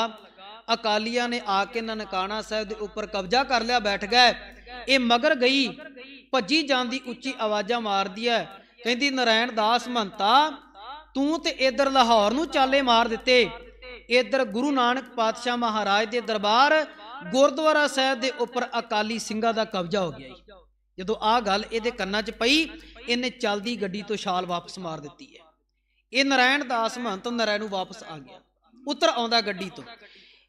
ਅਕਾਲੀਆਂ ਨੇ ਆ ਕੇ ਨਨਕਾਣਾ ਸਾਹਿਬ ਦੇ ਉੱਪਰ ਕਬਜ਼ਾ ਕਰ ਲਿਆ ਬੈਠ ਗਏ ਇਹ ਮਗਰ ਗਈ ਭੱਜੀ ਜਾਂਦੀ ਉੱਚੀ ਆਵਾਜ਼ਾਂ ਮਾਰਦੀ ਹੈ ਕਹਿੰਦੀ ਨਰਾਇਣ ਦਾਸ ਮਹੰਤਾ ਤੂੰ ਤੇ ਇਧਰ ਲਾਹੌਰ ਨੂੰ ਚਾਲੇ ਮਾਰ ਦਿੱਤੇ ਇਧਰ ਗੁਰੂ ਨਾਨਕ ਪਾਤਸ਼ਾਹ ਮਹਾਰਾਜ ਦੇ ਦਰਬਾਰ ਗੁਰਦੁਆਰਾ ਸਾਹਿਬ ਦੇ ਉੱਪਰ ਅਕਾਲੀ ਸਿੰਘਾਂ ਦਾ ਕਬਜ਼ਾ ਹੋ ਗਿਆ ਜਦੋਂ ਆ ਗੱਲ ਇਹਦੇ ਕੰਨਾਂ 'ਚ ਪਈ ਇਹਨੇ ਚਲਦੀ ਗੱਡੀ ਤੋਂ ਛਾਲ ਵਾਪਸ ਮਾਰ ਦਿੱਤੀ ਹੈ ਇਹ ਨਰਾਇਣ ਦਾਸ ਮਹੰਤ ਨਰਾਇਣ ਨੂੰ ਵਾਪਸ ਆ ਗਿਆ ਉਤਰ ਆਉਂਦਾ ਗੱਡੀ ਤੋਂ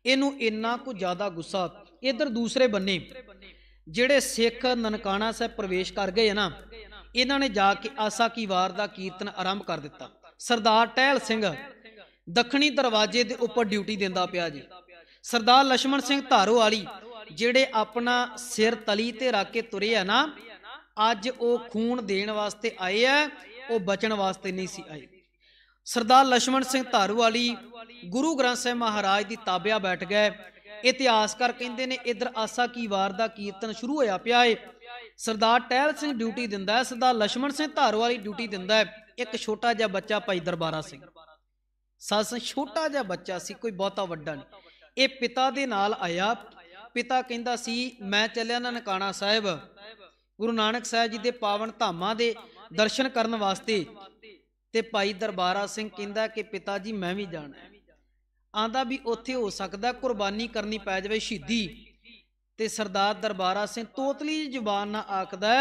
ਇਹਨੂੰ ਇੰਨਾ ਕੁ ਜ਼ਿਆਦਾ ਗੁੱਸਾ ਇਧਰ ਦੂਸਰੇ ਬੰਨੇ ਜਿਹੜੇ ਸਿੱਖ ਨਨਕਾਣਾ ਸਾਹਿਬ ਪ੍ਰਵੇਸ਼ ਕਰ ਗਏ ਨਾ ਇਹਨਾਂ ਨੇ ਜਾ ਕੇ ਆਸਾ ਕੀ ਵਾਰ ਦਾ ਕੀਰਤਨ ਆਰੰਭ ਕਰ ਦਿੱਤਾ ਸਰਦਾਰ ਟਹਿਲ ਸਿੰਘ ਦੱਖਣੀ ਦਰਵਾਜ਼ੇ ਦੇ ਉੱਪਰ ਡਿਊਟੀ ਦਿੰਦਾ ਪਿਆ ਜੀ ਸਰਦਾਰ ਲక్ష్మణ ਸਿੰਘ ਧਾਰੋ ਵਾਲੀ ਜਿਹੜੇ ਆਪਣਾ ਸਿਰ ਤਲੀ ਤੇ ਰੱਖ ਕੇ ਤੁਰੇ ਆ ਨਾ ਅੱਜ ਉਹ ਖੂਨ ਦੇਣ ਵਾਸਤੇ ਆਏ ਆ ਉਹ ਬਚਣ ਵਾਸਤੇ ਨਹੀਂ ਸੀ ਆਏ ਸਰਦਾਰ ਲక్ష్మణ ਸਿੰਘ ਧਾਰੋ ਵਾਲੀ ਗੁਰੂ ਗ੍ਰੰਥ ਸਾਹਿਬ ਮਹਾਰਾਜ ਦੀ ਤਾਬਿਆ ਬੈਠ ਗਏ ਇਤਿਹਾਸਕਾਰ ਕਹਿੰਦੇ ਨੇ ਇਧਰ ਆਸਾ ਕੀ ਵਾਰ ਦਾ ਕੀਰਤਨ ਸ਼ੁਰੂ ਹੋਇਆ ਪਿਆ ਏ ਸਰਦਾਰ ਟਹਿਲ ਸਿੰਘ ਡਿਊਟੀ ਦਿੰਦਾ ਹੈ ਸਰਦਾਰ ਲక్ష్మణ ਸਿੰਘ ਧਾਰੋ ਵਾਲੀ ਡਿਊਟੀ ਦਿੰਦਾ ਹੈ ਇੱਕ ਛੋਟਾ ਜਿਹਾ ਬੱਚਾ ਭਾਈ ਦਰਬਾਰਾ ਸਿੰਘ ਸਾਸ ਛੋਟਾ ਜਿਹਾ ਬੱਚਾ ਸੀ ਕੋਈ ਬਹੁਤਾ ਵੱਡਾ ਨਹੀਂ ਇਹ ਪਿਤਾ ਦੇ ਨਾਲ ਆਇਆ ਪਿਤਾ ਕਹਿੰਦਾ ਸੀ ਮੈਂ ਚੱਲਿਆ ਨਨਕਾਣਾ ਸਾਹਿਬ ਗੁਰੂ ਨਾਨਕ ਸਾਹਿਬ ਜੀ ਦੇ ਪਾਵਨ ਧਾਮਾਂ ਦੇ ਦਰਸ਼ਨ ਕਰਨ ਵਾਸਤੇ ਤੇ ਭਾਈ ਦਰਬਾਰਾ ਸਿੰਘ ਕਹਿੰਦਾ ਕਿ ਪਿਤਾ ਜੀ ਮੈਂ ਵੀ ਜਾਣਾ ਆਂਦਾ ਵੀ ਉੱਥੇ ਹੋ ਸਕਦਾ ਕੁਰਬਾਨੀ ਕਰਨੀ ਪੈ ਜਾਵੇ ਸ਼ਹੀਦੀ ਤੇ ਸਰਦਾਰ ਦਰਬਾਰਾ ਸਿੰਘ ਤੋਤਲੀ ਜੀ ਜ਼ੁਬਾਨ ਨਾਲ ਆਖਦਾ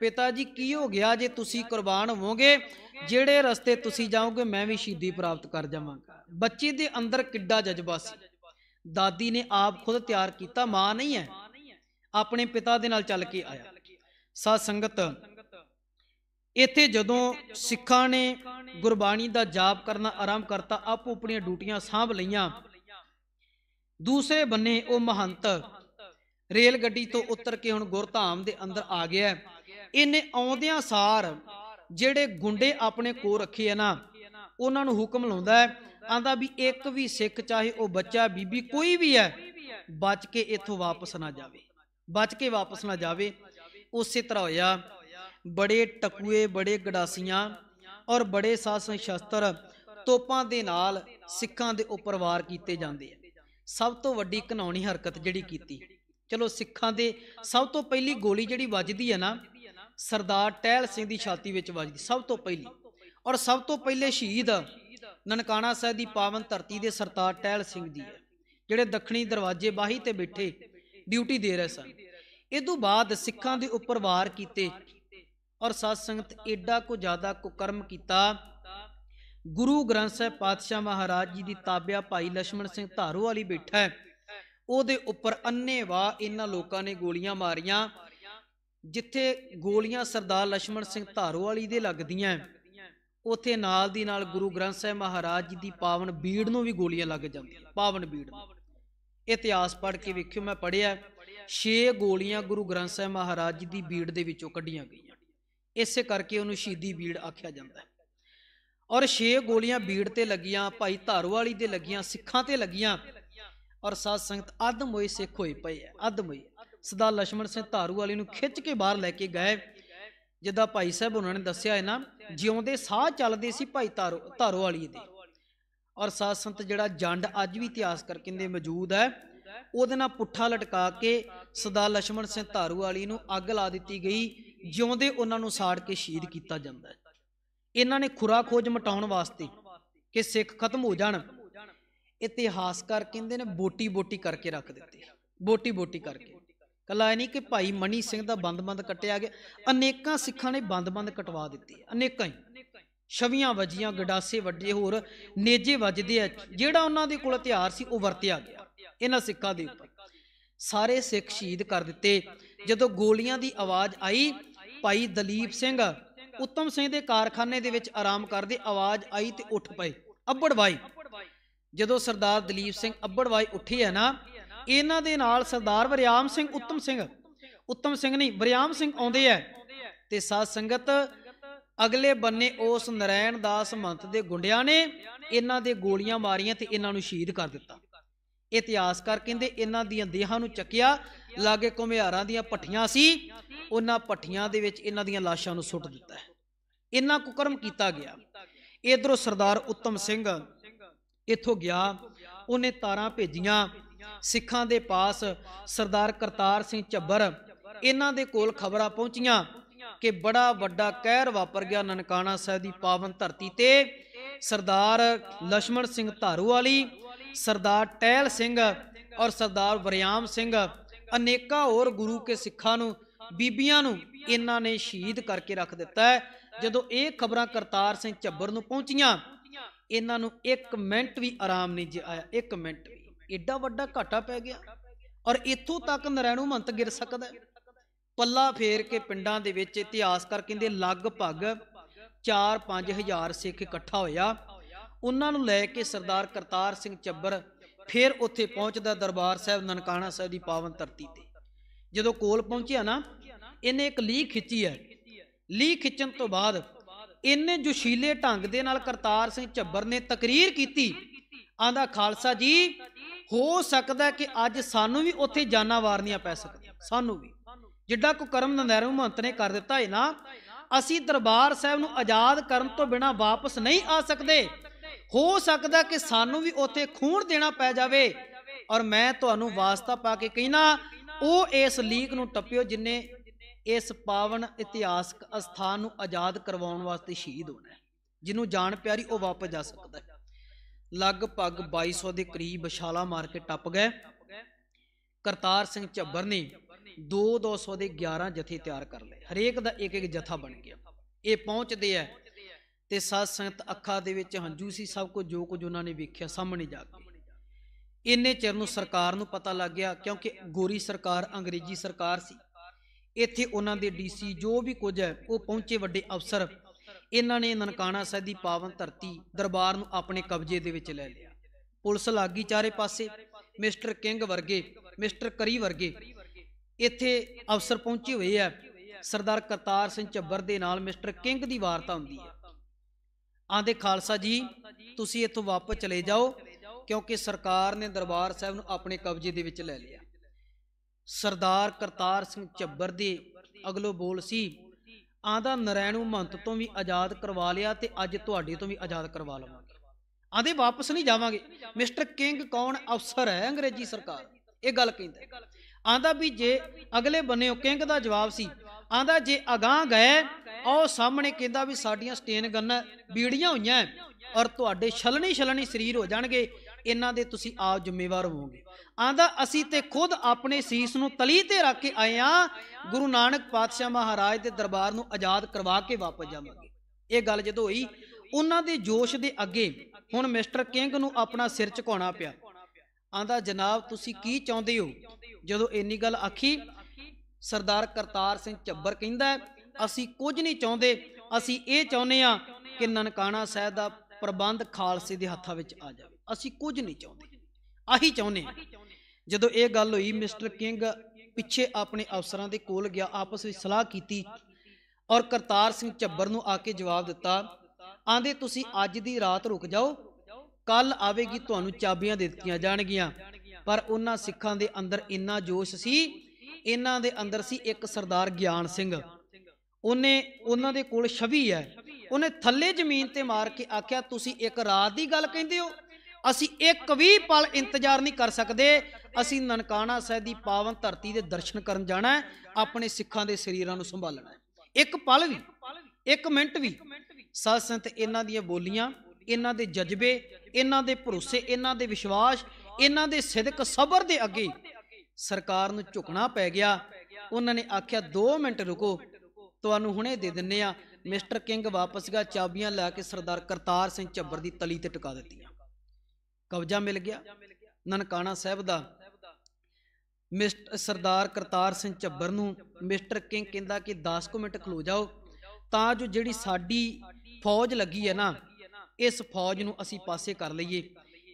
ਪਿਤਾ ਜੀ ਕੀ ਹੋ ਗਿਆ ਜੇ ਤੁਸੀਂ ਕੁਰਬਾਨ ਹੋਵੋਗੇ ਜਿਹੜੇ ਰਸਤੇ ਤੁਸੀਂ ਜਾਓਗੇ ਮੈਂ ਵੀ ਸ਼ਹੀਦੀ ਪ੍ਰਾਪਤ ਕਰ ਜਾਵਾਂਗਾ ਬੱਚੇ ਦੇ ਅੰਦਰ ਕਿੱਡਾ ਜਜ਼ਬਾ ਸੀ ਦਾਦੀ ਨੇ ਆਪ ਖੁਦ ਤਿਆਰ ਕੀਤਾ ਮਾਂ ਨਹੀਂ ਹੈ ਆਪਣੇ ਪਿਤਾ ਦੇ ਨਾਲ ਚੱਲ ਕੇ ਆਇਆ ਸਾਧ ਸੰਗਤ ਇੱਥੇ ਜਦੋਂ ਸਿੱਖਾਂ ਨੇ ਗੁਰਬਾਣੀ ਦਾ ਜਾਪ ਕਰਨਾ ਆਰੰਭ ਕਰਤਾ ਆਪੋ ਆਪਣੀਆਂ ਡਿਊਟੀਆਂ ਸਾਂਭ ਲਈਆਂ ਦੂਸਰੇ ਬੰਨੇ ਉਹ ਮਹੰਤ ਰੇਲ ਗੱਡੀ ਤੋਂ ਉਤਰ ਕੇ ਹੁਣ ਗੁਰਧਾਮ ਦੇ ਅੰਦਰ ਆ ਗਿਆ ਇਹਨੇ ਆਉਂਦਿਆਂ ਸਾਰ ਜਿਹੜੇ ਗੁੰਡੇ ਆਪਣੇ ਕੋ ਰੱਖੇ ਆ ਨਾ ਉਹਨਾਂ ਨੂੰ ਹੁਕਮ ਲਾਉਂਦਾ ਆਂਦਾ ਵੀ ਇੱਕ ਵੀ ਸਿੱਖ ਚਾਹੇ ਉਹ ਬੱਚਾ ਬੀਬੀ ਕੋਈ ਵੀ ਹੈ ਬਚ ਕੇ ਇੱਥੋਂ ਵਾਪਸ ਨਾ ਜਾਵੇ ਬਚ ਕੇ ਵਾਪਸ ਨਾ ਜਾਵੇ ਉਸੇ ਤਰ੍ਹਾਂ ਹੋਇਆ ਬੜੇ ਟਕੂਏ ਬੜੇ ਗੜਾਸੀਆਂ ਔਰ ਬੜੇ ਸਾਸ ਸ਼ਸਤਰ ਤੋਪਾਂ ਦੇ ਨਾਲ ਸਿੱਖਾਂ ਦੇ ਉੱਪਰ ਵਾਰ ਕੀਤੇ ਜਾਂਦੇ ਆ ਸਭ ਤੋਂ ਵੱਡੀ ਘਨੌਣੀ ਹਰਕਤ ਜਿਹੜੀ ਕੀਤੀ ਚਲੋ ਸਿੱਖਾਂ ਦੇ ਸਭ ਤੋਂ ਪਹਿਲੀ ਗੋਲੀ ਜਿਹੜੀ ਵੱਜਦੀ ਹੈ ਨਾ ਸਰਦਾਰ ਟਹਿਲ ਸਿੰਘ ਦੀ ਛਾਤੀ ਵਿੱਚ ਵੱਜਦੀ ਸਭ ਤੋਂ ਪਹਿਲੀ ਔਰ ਸਭ ਤੋਂ ਪਹਿਲੇ ਸ਼ਹੀਦ ਨਨਕਾਣਾ ਸਾਹਿਬ ਦੀ ਪਾਵਨ ਧਰਤੀ ਦੇ ਸਰਦਾਰ ਟਹਿਲ ਸਿੰਘ ਦੀ ਹੈ ਜਿਹੜੇ ਦੱਖਣੀ ਦਰਵਾਜ਼ੇ ਬਾਹੀ ਤੇ ਬੈਠੇ ਡਿਊਟੀ ਦੇ ਰਹੇ ਸਨ ਇਹ ਤੋਂ ਬਾਅਦ ਸਿੱਖਾਂ ਦੇ ਉੱਪਰ ਵਾਰ ਕੀਤੇ ਔਰ ਸਾਧ ਸੰਗਤ ਐਡਾ ਕੋ ਜ਼ਿਆਦਾ ਕੁਕਰਮ ਕੀਤਾ ਗੁਰੂ ਗ੍ਰੰਥ ਸਾਹਿਬ ਪਾਤਸ਼ਾਹ ਮਹਾਰਾਜ ਜੀ ਦੀ ਤਾਬਿਆ ਭਾਈ ਲక్ష్మణ ਸਿੰਘ ਧਾਰੂ ਵਾਲੀ ਬੈਠਾ ਉਹਦੇ ਉੱਪਰ ਅੰਨੇਵਾ ਇਹਨਾਂ ਲੋਕਾਂ ਨੇ ਗੋਲੀਆਂ ਮਾਰੀਆਂ ਜਿੱਥੇ ਗੋਲੀਆਂ ਸਰਦਾਰ ਲక్ష్మణ ਸਿੰਘ ਧਾਰੋਵਾਲੀ ਦੇ ਲੱਗਦੀਆਂ ਉਥੇ ਨਾਲ ਦੀ ਨਾਲ ਗੁਰੂ ਗ੍ਰੰਥ ਸਾਹਿਬ ਮਹਾਰਾਜ ਜੀ ਦੀ ਪਾਵਨ ਬੀੜ ਨੂੰ ਵੀ ਗੋਲੀਆਂ ਲੱਗ ਜਾਂਦੀਆਂ ਪਾਵਨ ਬੀੜ ਇਤਿਹਾਸ ਪੜ ਕੇ ਵੇਖਿਓ ਮੈਂ ਪੜਿਆ 6 ਗੋਲੀਆਂ ਗੁਰੂ ਗ੍ਰੰਥ ਸਾਹਿਬ ਮਹਾਰਾਜ ਜੀ ਦੀ ਬੀੜ ਦੇ ਵਿੱਚੋਂ ਕੱਢੀਆਂ ਗਈਆਂ ਇਸੇ ਕਰਕੇ ਉਹਨੂੰ ਸ਼ੀਦੀ ਬੀੜ ਆਖਿਆ ਜਾਂਦਾ ਔਰ 6 ਗੋਲੀਆਂ ਬੀੜ ਤੇ ਲੱਗੀਆਂ ਭਾਈ ਧਾਰੋਵਾਲੀ ਦੇ ਲੱਗੀਆਂ ਸਿੱਖਾਂ ਤੇ ਲੱਗੀਆਂ ਔਰ ਸਾਧ ਸੰਗਤ ਹੋਏ ਸਿੱਖ ਹੋਏ ਪਏ ਐ ਹੋਏ ਸਦਾ ਲਸ਼ਮਣ ਸਿੰਘ ਧਾਰੂ ਵਾਲੀ ਨੂੰ ਖਿੱਚ ਕੇ ਬਾਹਰ ਲੈ ਕੇ ਗਏ ਜਿੱਦਾਂ ਭਾਈ ਸਾਹਿਬ ਉਹਨਾਂ ਨੇ ਦੱਸਿਆ ਹੈ ਨਾ ਜਿਉਂਦੇ ਸਾਹ ਚੱਲਦੇ ਸੀ ਭਾਈ ਧਾਰੂ ਧਾਰੂ ਵਾਲੀ ਦੇ ਔਰ ਸਾਧ ਸੰਤ ਜਿਹੜਾ ਜੰਡ ਅੱਜ ਵੀ ਇਤਿਹਾਸ ਕਰ ਕਹਿੰਦੇ ਮੌਜੂਦ ਹੈ ਉਹਦੇ ਨਾਲ ਪੁੱਠਾ ਲਟਕਾ ਕੇ ਸਦਾ ਲਸ਼ਮਣ ਸਿੰਘ ਧਾਰੂ ਵਾਲੀ ਨੂੰ ਅੱਗ ਲਾ ਦਿੱਤੀ ਗਈ ਜਿਉਂਦੇ ਉਹਨਾਂ ਨੂੰ ਸਾੜ ਕੇ ਸ਼ਹੀਦ ਕੀਤਾ ਜਾਂਦਾ ਇਹਨਾਂ ਨੇ ਖੁਰਾ ਖੋਜ ਮਟਾਉਣ ਵਾਸਤੇ ਕਿ ਸਿੱਖ ਖਤਮ ਹੋ ਜਾਣ ਇਤਿਹਾਸਕਾਰ ਕਹਿੰਦੇ ਨੇ ਬੋਟੀ ਬੋਟੀ ਕਰਕੇ ਰੱਖ ਦਿੱਤੇ ਬੋਟੀ ਬੋਟੀ ਕਰਕੇ ਕੱਲਾ ਇਹ ਨਹੀਂ ਕਿ ਭਾਈ ਮਨੀ ਸਿੰਘ ਦਾ ਬੰਦ-ਬੰਦ ਕੱਟਿਆ ਗਿਆ ਅਨੇਕਾਂ ਸਿੱਖਾਂ ਨੇ ਬੰਦ-ਬੰਦ ਕਟਵਾ ਦਿੱਤੇ ਅਨੇਕਾਂ ਹੀ ਛਵੀਆਂ ਵਜੀਆਂ ਗਡਾਸੇ ਵੱਡੇ ਹੋਰ ਨੇਜੇ ਵੱਜਦੇ ਆ ਜਿਹੜਾ ਉਹਨਾਂ ਦੇ ਕੋਲ ਹਥਿਆਰ ਸੀ ਉਹ ਵਰਤਿਆ ਗਿਆ ਇਹਨਾਂ ਸਿੱਖਾਂ ਦੇ ਉੱਪਰ ਸਾਰੇ ਸਿੱਖ ਸ਼ਹੀਦ ਕਰ ਦਿੱਤੇ ਜਦੋਂ ਗੋਲੀਆਂ ਦੀ ਆਵਾਜ਼ ਆਈ ਭਾਈ ਦਲੀਪ ਸਿੰਘ ਉਤਮ ਸਿੰਘ ਦੇ ਕਾਰਖਾਨੇ ਦੇ ਵਿੱਚ ਆਰਾਮ ਕਰਦੇ ਆਵਾਜ਼ ਆਈ ਤੇ ਉੱਠ ਪਏ ਅੱਬੜਵਾਈ ਜਦੋਂ ਸਰਦਾਰ ਦਲੀਪ ਸਿੰਘ ਅੱਬੜਵਾਈ ਉੱਠੇ ਆ ਨਾ ਇਹਨਾਂ ਦੇ ਨਾਲ ਸਰਦਾਰ ਵਰਿਆਮ ਸਿੰਘ ਉੱਤਮ ਸਿੰਘ ਉੱਤਮ ਸਿੰਘ ਨਹੀਂ ਵਰਿਆਮ ਸਿੰਘ ਆਉਂਦੇ ਐ ਤੇ ਸਾਧ ਸੰਗਤ ਅਗਲੇ ਬੰਨੇ ਉਸ ਨਰੈਣ ਦਾਸ ਮੰਤ ਦੇ ਗੁੰਡਿਆਂ ਨੇ ਇਹਨਾਂ ਦੇ ਗੋਲੀਆਂ ਮਾਰੀਆਂ ਤੇ ਇਹਨਾਂ ਨੂੰ ਸ਼ਹੀਦ ਕਰ ਦਿੱਤਾ ਇਤਿਹਾਸਕਾਰ ਕਹਿੰਦੇ ਇਹਨਾਂ ਦੀਆਂ ਦੇਹਾਂ ਨੂੰ ਚੱਕਿਆ ਲਾਗੇ ਕੁਮਿਹਾਰਾਂ ਦੀਆਂ ਪੱਠੀਆਂ ਸੀ ਉਹਨਾਂ ਪੱਠੀਆਂ ਦੇ ਵਿੱਚ ਇਹਨਾਂ ਦੀਆਂ ਲਾਸ਼ਾਂ ਨੂੰ ਸੁੱਟ ਦਿੱਤਾ ਇਹਨਾਂ ਕੁਕਰਮ ਕੀਤਾ ਗਿਆ ਇਧਰੋਂ ਸਰਦਾਰ ਉੱਤਮ ਸਿੰਘ ਇੱਥੋਂ ਗਿਆ ਉਹਨੇ ਤਾਰਾਂ ਭੇਜੀਆਂ ਸਿੱਖਾਂ ਦੇ ਪਾਸ ਸਰਦਾਰ ਕਰਤਾਰ ਸਿੰਘ ਝੱਬਰ ਇਹਨਾਂ ਦੇ ਕੋਲ ਖਬਰਾਂ ਪਹੁੰਚੀਆਂ ਕਿ ਬੜਾ ਵੱਡਾ ਕਹਿਰ ਵਾਪਰ ਗਿਆ ਨਨਕਾਣਾ ਸਾਹਿਬ ਦੀ ਪਾਵਨ ਧਰਤੀ ਤੇ ਸਰਦਾਰ ਲਸ਼ਮਣ ਸਿੰਘ ਧਾਰੂ ਵਾਲੀ ਸਰਦਾਰ ਟਹਿਲ ਸਿੰਘ ਔਰ ਸਰਦਾਰ ਬਰਿਆਮ ਸਿੰਘ ਅਨੇਕਾਂ ਹੋਰ ਗੁਰੂ ਕੇ ਸਿੱਖਾਂ ਨੂੰ ਬੀਬੀਆਂ ਨੂੰ ਇਹਨਾਂ ਨੇ ਸ਼ਹੀਦ ਕਰਕੇ ਰੱਖ ਦਿੱਤਾ ਜਦੋਂ ਇਹ ਖਬਰਾਂ ਕਰਤਾਰ ਸਿੰਘ ਝੱਬਰ ਨੂੰ ਪਹੁੰਚੀਆਂ ਇਹਨਾਂ ਨੂੰ ਇੱਕ ਮਿੰਟ ਵੀ ਆਰਾਮ ਨਹੀਂ ਆਇਆ ਇੱਕ ਮਿੰਟ ਏਡਾ ਵੱਡਾ ਘਾਟਾ ਪੈ ਗਿਆ ਔਰ ਇੱਥੋਂ ਤੱਕ ਨਰੈਣੂ ਮੰਤ ਗਿਰ ਸਕਦਾ ਪੱਲਾ ਫੇਰ ਕੇ ਪਿੰਡਾਂ ਦੇ ਵਿੱਚ ਇਤਿਹਾਸਕਾਰ ਕਹਿੰਦੇ ਲਗਭਗ 4-5000 ਸਿੱਖ ਇਕੱਠਾ ਹੋਇਆ ਉਹਨਾਂ ਨੂੰ ਲੈ ਕੇ ਸਰਦਾਰ ਕਰਤਾਰ ਸਿੰਘ ਚੱਬਰ ਫੇਰ ਉੱਥੇ ਪਹੁੰਚਦਾ ਦਰਬਾਰ ਸਾਹਿਬ ਨਨਕਾਣਾ ਸਾਹਿਬ ਦੀ ਪਾਵਨ ਧਰਤੀ ਤੇ ਜਦੋਂ ਕੋਲ ਪਹੁੰਚਿਆ ਨਾ ਇਹਨੇ ਇੱਕ ਲੀਹ ਖਿੱਚੀ ਹੈ ਲੀਹ ਖਿੱਚਣ ਤੋਂ ਬਾਅਦ ਇਹਨੇ ਜੋਸ਼ੀਲੇ ਢੰਗ ਦੇ ਨਾਲ ਕਰਤਾਰ ਸਿੰਘ ਚੱਬਰ ਨੇ ਤਕਰੀਰ ਕੀਤੀ ਆਂਦਾ ਖਾਲਸਾ ਜੀ ਹੋ ਸਕਦਾ ਕਿ ਅੱਜ ਸਾਨੂੰ ਵੀ ਉੱਥੇ ਜਾਨਾਂ ਵਾਰਨੀਆਂ ਪੈ ਸਕਦੀਆਂ ਸਾਨੂੰ ਵੀ ਜਿੱਡਾ ਕੋ ਕਰਮ ਨੰਦੈਰੂ ਮਹੰਤ ਨੇ ਕਰ ਦਿੱਤਾ ਹੈ ਨਾ ਅਸੀਂ ਦਰਬਾਰ ਸਾਹਿਬ ਨੂੰ ਆਜ਼ਾਦ ਕਰਨ ਤੋਂ ਬਿਨਾ ਵਾਪਸ ਨਹੀਂ ਆ ਸਕਦੇ ਹੋ ਸਕਦਾ ਕਿ ਸਾਨੂੰ ਵੀ ਉੱਥੇ ਖੂਨ ਦੇਣਾ ਪੈ ਜਾਵੇ ਔਰ ਮੈਂ ਤੁਹਾਨੂੰ ਵਾਸਤਾ ਪਾ ਕੇ ਕਹਿਣਾ ਉਹ ਇਸ ਲੀਕ ਨੂੰ ਟੱਪਿਓ ਜਿਨੇ ਇਸ ਪਾਵਨ ਇਤਿਹਾਸਕ ਅਸਥਾਨ ਨੂੰ ਆਜ਼ਾਦ ਕਰਵਾਉਣ ਵਾਸਤੇ ਸ਼ਹੀਦ ਹੋਣਾ ਜਿਹਨੂੰ ਜਾਣ ਪਿਆਰੀ ਉਹ ਵਾਪਸ ਜਾ ਸਕਦਾ ਹੈ ਲਗਭਗ 2200 ਦੇ ਕਰੀਬ ਛਾਲਾ ਮਾਰ ਕੇ ਟੱਪ ਗਏ ਕਰਤਾਰ ਸਿੰਘ ਝੱਬਰ ਨੇ 2200 ਦੇ 11 ਜਥੇ ਤਿਆਰ ਕਰ ਲਏ ਹਰੇਕ ਦਾ ਇੱਕ ਇੱਕ ਜਥਾ ਬਣ ਗਿਆ ਇਹ ਪਹੁੰਚਦੇ ਐ ਤੇ ਸਾਧ ਸੰਗਤ ਅੱਖਾਂ ਦੇ ਵਿੱਚ ਹੰਝੂ ਸੀ ਸਭ ਕੁਝ ਜੋ ਕੁਝ ਉਹਨਾਂ ਨੇ ਵੇਖਿਆ ਸਾਹਮਣੇ ਜਾ ਕੇ ਇੰਨੇ ਚਿਰ ਨੂੰ ਸਰਕਾਰ ਨੂੰ ਪਤਾ ਲੱਗ ਗਿਆ ਕਿਉਂਕਿ ਗੋਰੀ ਸਰਕਾਰ ਅੰਗਰੇਜ਼ੀ ਸਰਕਾਰ ਸੀ ਇੱਥੇ ਉਹਨਾਂ ਦੇ ਡੀਸੀ ਜੋ ਵੀ ਕੁਝ ਹੈ ਉਹ ਪਹੁੰਚੇ ਵੱਡੇ ਅਫਸਰ ਇਹਨਾਂ ਨੇ ਨਨਕਾਣਾ ਸਾਹਿਬ ਦੀ ਪਾਵਨ ਧਰਤੀ ਦਰਬਾਰ ਨੂੰ ਆਪਣੇ ਕਬਜ਼ੇ ਦੇ ਵਿੱਚ ਲੈ ਲਿਆ ਪੁਲਿਸ ਲੱਗੀ ਚਾਰੇ ਪਾਸੇ ਮਿਸਟਰ ਕਿੰਗ ਵਰਗੇ ਮਿਸਟਰ ਕਰੀ ਵਰਗੇ ਇੱਥੇ ਅਫਸਰ ਪਹੁੰਚੇ ਹੋਏ ਆ ਸਰਦਾਰ ਕਰਤਾਰ ਸਿੰਘ ਚੱਬਰ ਦੇ ਨਾਲ ਮਿਸਟਰ ਕਿੰਗ ਦੀ ਵਾਰਤਾ ਹੁੰਦੀ ਹੈ ਆਂਦੇ ਖਾਲਸਾ ਜੀ ਤੁਸੀਂ ਇੱਥੋਂ ਵਾਪਸ ਚਲੇ ਜਾਓ ਕਿਉਂਕਿ ਸਰਕਾਰ ਨੇ ਦਰਬਾਰ ਸਾਹਿਬ ਨੂੰ ਆਪਣੇ ਕਬਜ਼ੇ ਦੇ ਵਿੱਚ ਲੈ ਲਿਆ ਸਰਦਾਰ ਕਰਤਾਰ ਸਿੰਘ ਚੱਬਰ ਦੇ ਅਗਲੋ ਬੋਲ ਸੀ ਆਂਦਾ ਨਰੈਣੂ ਮਹੰਤ ਤੋਂ ਵੀ ਆਜ਼ਾਦ ਕਰਵਾ ਲਿਆ ਤੇ ਅੱਜ ਤੁਹਾਡੇ ਤੋਂ ਵੀ ਆਜ਼ਾਦ ਕਰਵਾ ਲਵਾਂਗੇ ਆਂਦੇ ਵਾਪਸ ਨਹੀਂ ਜਾਵਾਂਗੇ ਮਿਸਟਰ ਕਿੰਗ ਕੌਣ ਅਫਸਰ ਹੈ ਅੰਗਰੇਜ਼ੀ ਸਰਕਾਰ ਇਹ ਗੱਲ ਕਹਿੰਦਾ ਆਂਦਾ ਵੀ ਜੇ ਅਗਲੇ ਉਹ ਕਿੰਗ ਦਾ ਜਵਾਬ ਸੀ ਆਂਦਾ ਜੇ ਅਗਾਹ ਗਏ ਉਹ ਸਾਹਮਣੇ ਕਹਿੰਦਾ ਵੀ ਸਾਡੀਆਂ ਸਟੇਨ ਗੰਨ ਬੀੜੀਆਂ ਹੋਈਆਂ ਔਰ ਤੁਹਾਡੇ ਛਲਣੀ ਛਲਣੀ ਸਰੀਰ ਹੋ ਜਾਣਗੇ ਇਹਨਾਂ ਦੇ ਤੁਸੀਂ ਆਪ ਜ਼ਿੰਮੇਵਾਰ ਹੋਵੋਗੇ ਆਂਦਾ ਅਸੀਂ ਤੇ ਖੁਦ ਆਪਣੇ ਸੀਸ ਨੂੰ ਤਲੀ ਤੇ ਰੱਖ ਕੇ ਆਏ ਆ ਗੁਰੂ ਨਾਨਕ ਪਾਤਸ਼ਾਹ ਮਹਾਰਾਜ ਦੇ ਦਰਬਾਰ ਨੂੰ ਆਜ਼ਾਦ ਕਰਵਾ ਕੇ ਵਾਪਸ ਜਾਵਾਂਗੇ ਇਹ ਗੱਲ ਜਦੋਂ ਹੋਈ ਉਹਨਾਂ ਦੇ ਜੋਸ਼ ਦੇ ਅੱਗੇ ਹੁਣ ਮਿਸਟਰ ਕਿੰਗ ਨੂੰ ਆਪਣਾ ਸਿਰ ਝੁਕਾਉਣਾ ਪਿਆ ਆਂਦਾ ਜਨਾਬ ਤੁਸੀਂ ਕੀ ਚਾਹੁੰਦੇ ਹੋ ਜਦੋਂ ਇੰਨੀ ਗੱਲ ਆਖੀ ਸਰਦਾਰ ਕਰਤਾਰ ਸਿੰਘ ਚੱਬਰ ਕਹਿੰਦਾ ਅਸੀਂ ਕੁਝ ਨਹੀਂ ਚਾਹੁੰਦੇ ਅਸੀਂ ਇਹ ਚਾਹੁੰਦੇ ਆ ਕਿ ਨਨਕਾਣਾ ਸਾਹਿਬ ਦਾ ਪ੍ਰਬੰਧ ਖਾਲਸੇ ਦੇ ਹੱਥਾਂ ਵਿੱਚ ਆ ਜਾਵੇ ਅਸੀਂ ਕੁਝ ਨਹੀਂ ਚਾਹੁੰਦੇ ਆਹੀ ਚਾਹੁੰਦੇ ਆ ਜਦੋਂ ਇਹ ਗੱਲ ਹੋਈ ਮਿਸਟਰ ਕਿੰਗ ਪਿੱਛੇ ਆਪਣੇ ਅਫਸਰਾਂ ਦੇ ਕੋਲ ਗਿਆ ਆਪਸ ਵਿੱਚ ਸਲਾਹ ਕੀਤੀ ਔਰ ਕਰਤਾਰ ਸਿੰਘ ਚੱਬਰ ਨੂੰ ਆ ਕੇ ਜਵਾਬ ਦਿੱਤਾ ਆਂਦੇ ਤੁਸੀਂ ਅੱਜ ਦੀ ਰਾਤ ਰੁਕ ਜਾਓ ਕੱਲ ਆਵੇਗੀ ਤੁਹਾਨੂੰ ਚਾਬੀਆਂ ਦੇ ਦਿੱਤੀਆਂ ਜਾਣਗੀਆਂ ਪਰ ਉਹਨਾਂ ਸਿੱਖਾਂ ਦੇ ਅੰਦਰ ਇੰਨਾ ਜੋਸ਼ ਸੀ ਇਹਨਾਂ ਦੇ ਅੰਦਰ ਸੀ ਇੱਕ ਸਰਦਾਰ ਗਿਆਨ ਸਿੰਘ ਉਹਨੇ ਉਹਨਾਂ ਦੇ ਕੋਲ ਛਵੀ ਹੈ ਉਹਨੇ ਥੱਲੇ ਜ਼ਮੀਨ ਤੇ ਮਾਰ ਕੇ ਆਖਿਆ ਤੁਸੀਂ ਇੱਕ ਰਾਤ ਦੀ ਗੱਲ ਕਹਿੰਦੇ ਹੋ ਅਸੀਂ ਇੱਕ ਵੀ ਪਲ ਇੰਤਜ਼ਾਰ ਨਹੀਂ ਕਰ ਸਕਦੇ ਅਸੀਂ ਨਨਕਾਣਾ ਸਾਹਿਬ ਦੀ ਪਾਵਨ ਧਰਤੀ ਦੇ ਦਰਸ਼ਨ ਕਰਨ ਜਾਣਾ ਹੈ ਆਪਣੇ ਸਿੱਖਾਂ ਦੇ ਸਰੀਰਾਂ ਨੂੰ ਸੰਭਾਲਣਾ ਹੈ ਇੱਕ ਪਲ ਵੀ ਇੱਕ ਮਿੰਟ ਵੀ ਸਾਧ ਸੰਤ ਇਹਨਾਂ ਦੀਆਂ ਬੋਲੀਆਂ ਇਹਨਾਂ ਦੇ ਜਜ਼ਬੇ ਇਹਨਾਂ ਦੇ ਭਰੋਸੇ ਇਹਨਾਂ ਦੇ ਵਿਸ਼ਵਾਸ ਇਹਨਾਂ ਦੇ ਸਿਦਕ ਸਬਰ ਦੇ ਅੱਗੇ ਸਰਕਾਰ ਨੂੰ ਝੁਕਣਾ ਪੈ ਗਿਆ ਉਹਨਾਂ ਨੇ ਆਖਿਆ 2 ਮਿੰਟ ਰੁਕੋ ਤੁਹਾਨੂੰ ਹੁਣੇ ਦੇ ਦਿੰਨੇ ਆ ਮਿਸਟਰ ਕਿੰਗ ਵਾਪਸ ਗਿਆ ਚਾਬੀਆਂ ਲੈ ਕੇ ਸਰਦਾਰ ਕਰਤਾਰ ਸਿੰਘ ਛੱਬਰ ਦੀ ਤਲੀ ਤੇ ਟਿਕਾ ਦਿੱਤੀਆਂ ਕਬਜ਼ਾ ਮਿਲ ਗਿਆ ਨਨਕਾਣਾ ਸਾਹਿਬ ਦਾ ਮਿਸਟਰ ਸਰਦਾਰ ਕਰਤਾਰ ਸਿੰਘ ਚੱਬਰ ਨੂੰ ਮਿਸਟਰ ਕਿੰਗ ਕਹਿੰਦਾ ਕਿ 10 ਕੁ ਮਿੰਟ ਖਲੋ ਜਾਓ ਤਾਂ ਜੋ ਜਿਹੜੀ ਸਾਡੀ ਫੌਜ ਲੱਗੀ ਹੈ ਨਾ ਇਸ ਫੌਜ ਨੂੰ ਅਸੀਂ ਪਾਸੇ ਕਰ ਲਈਏ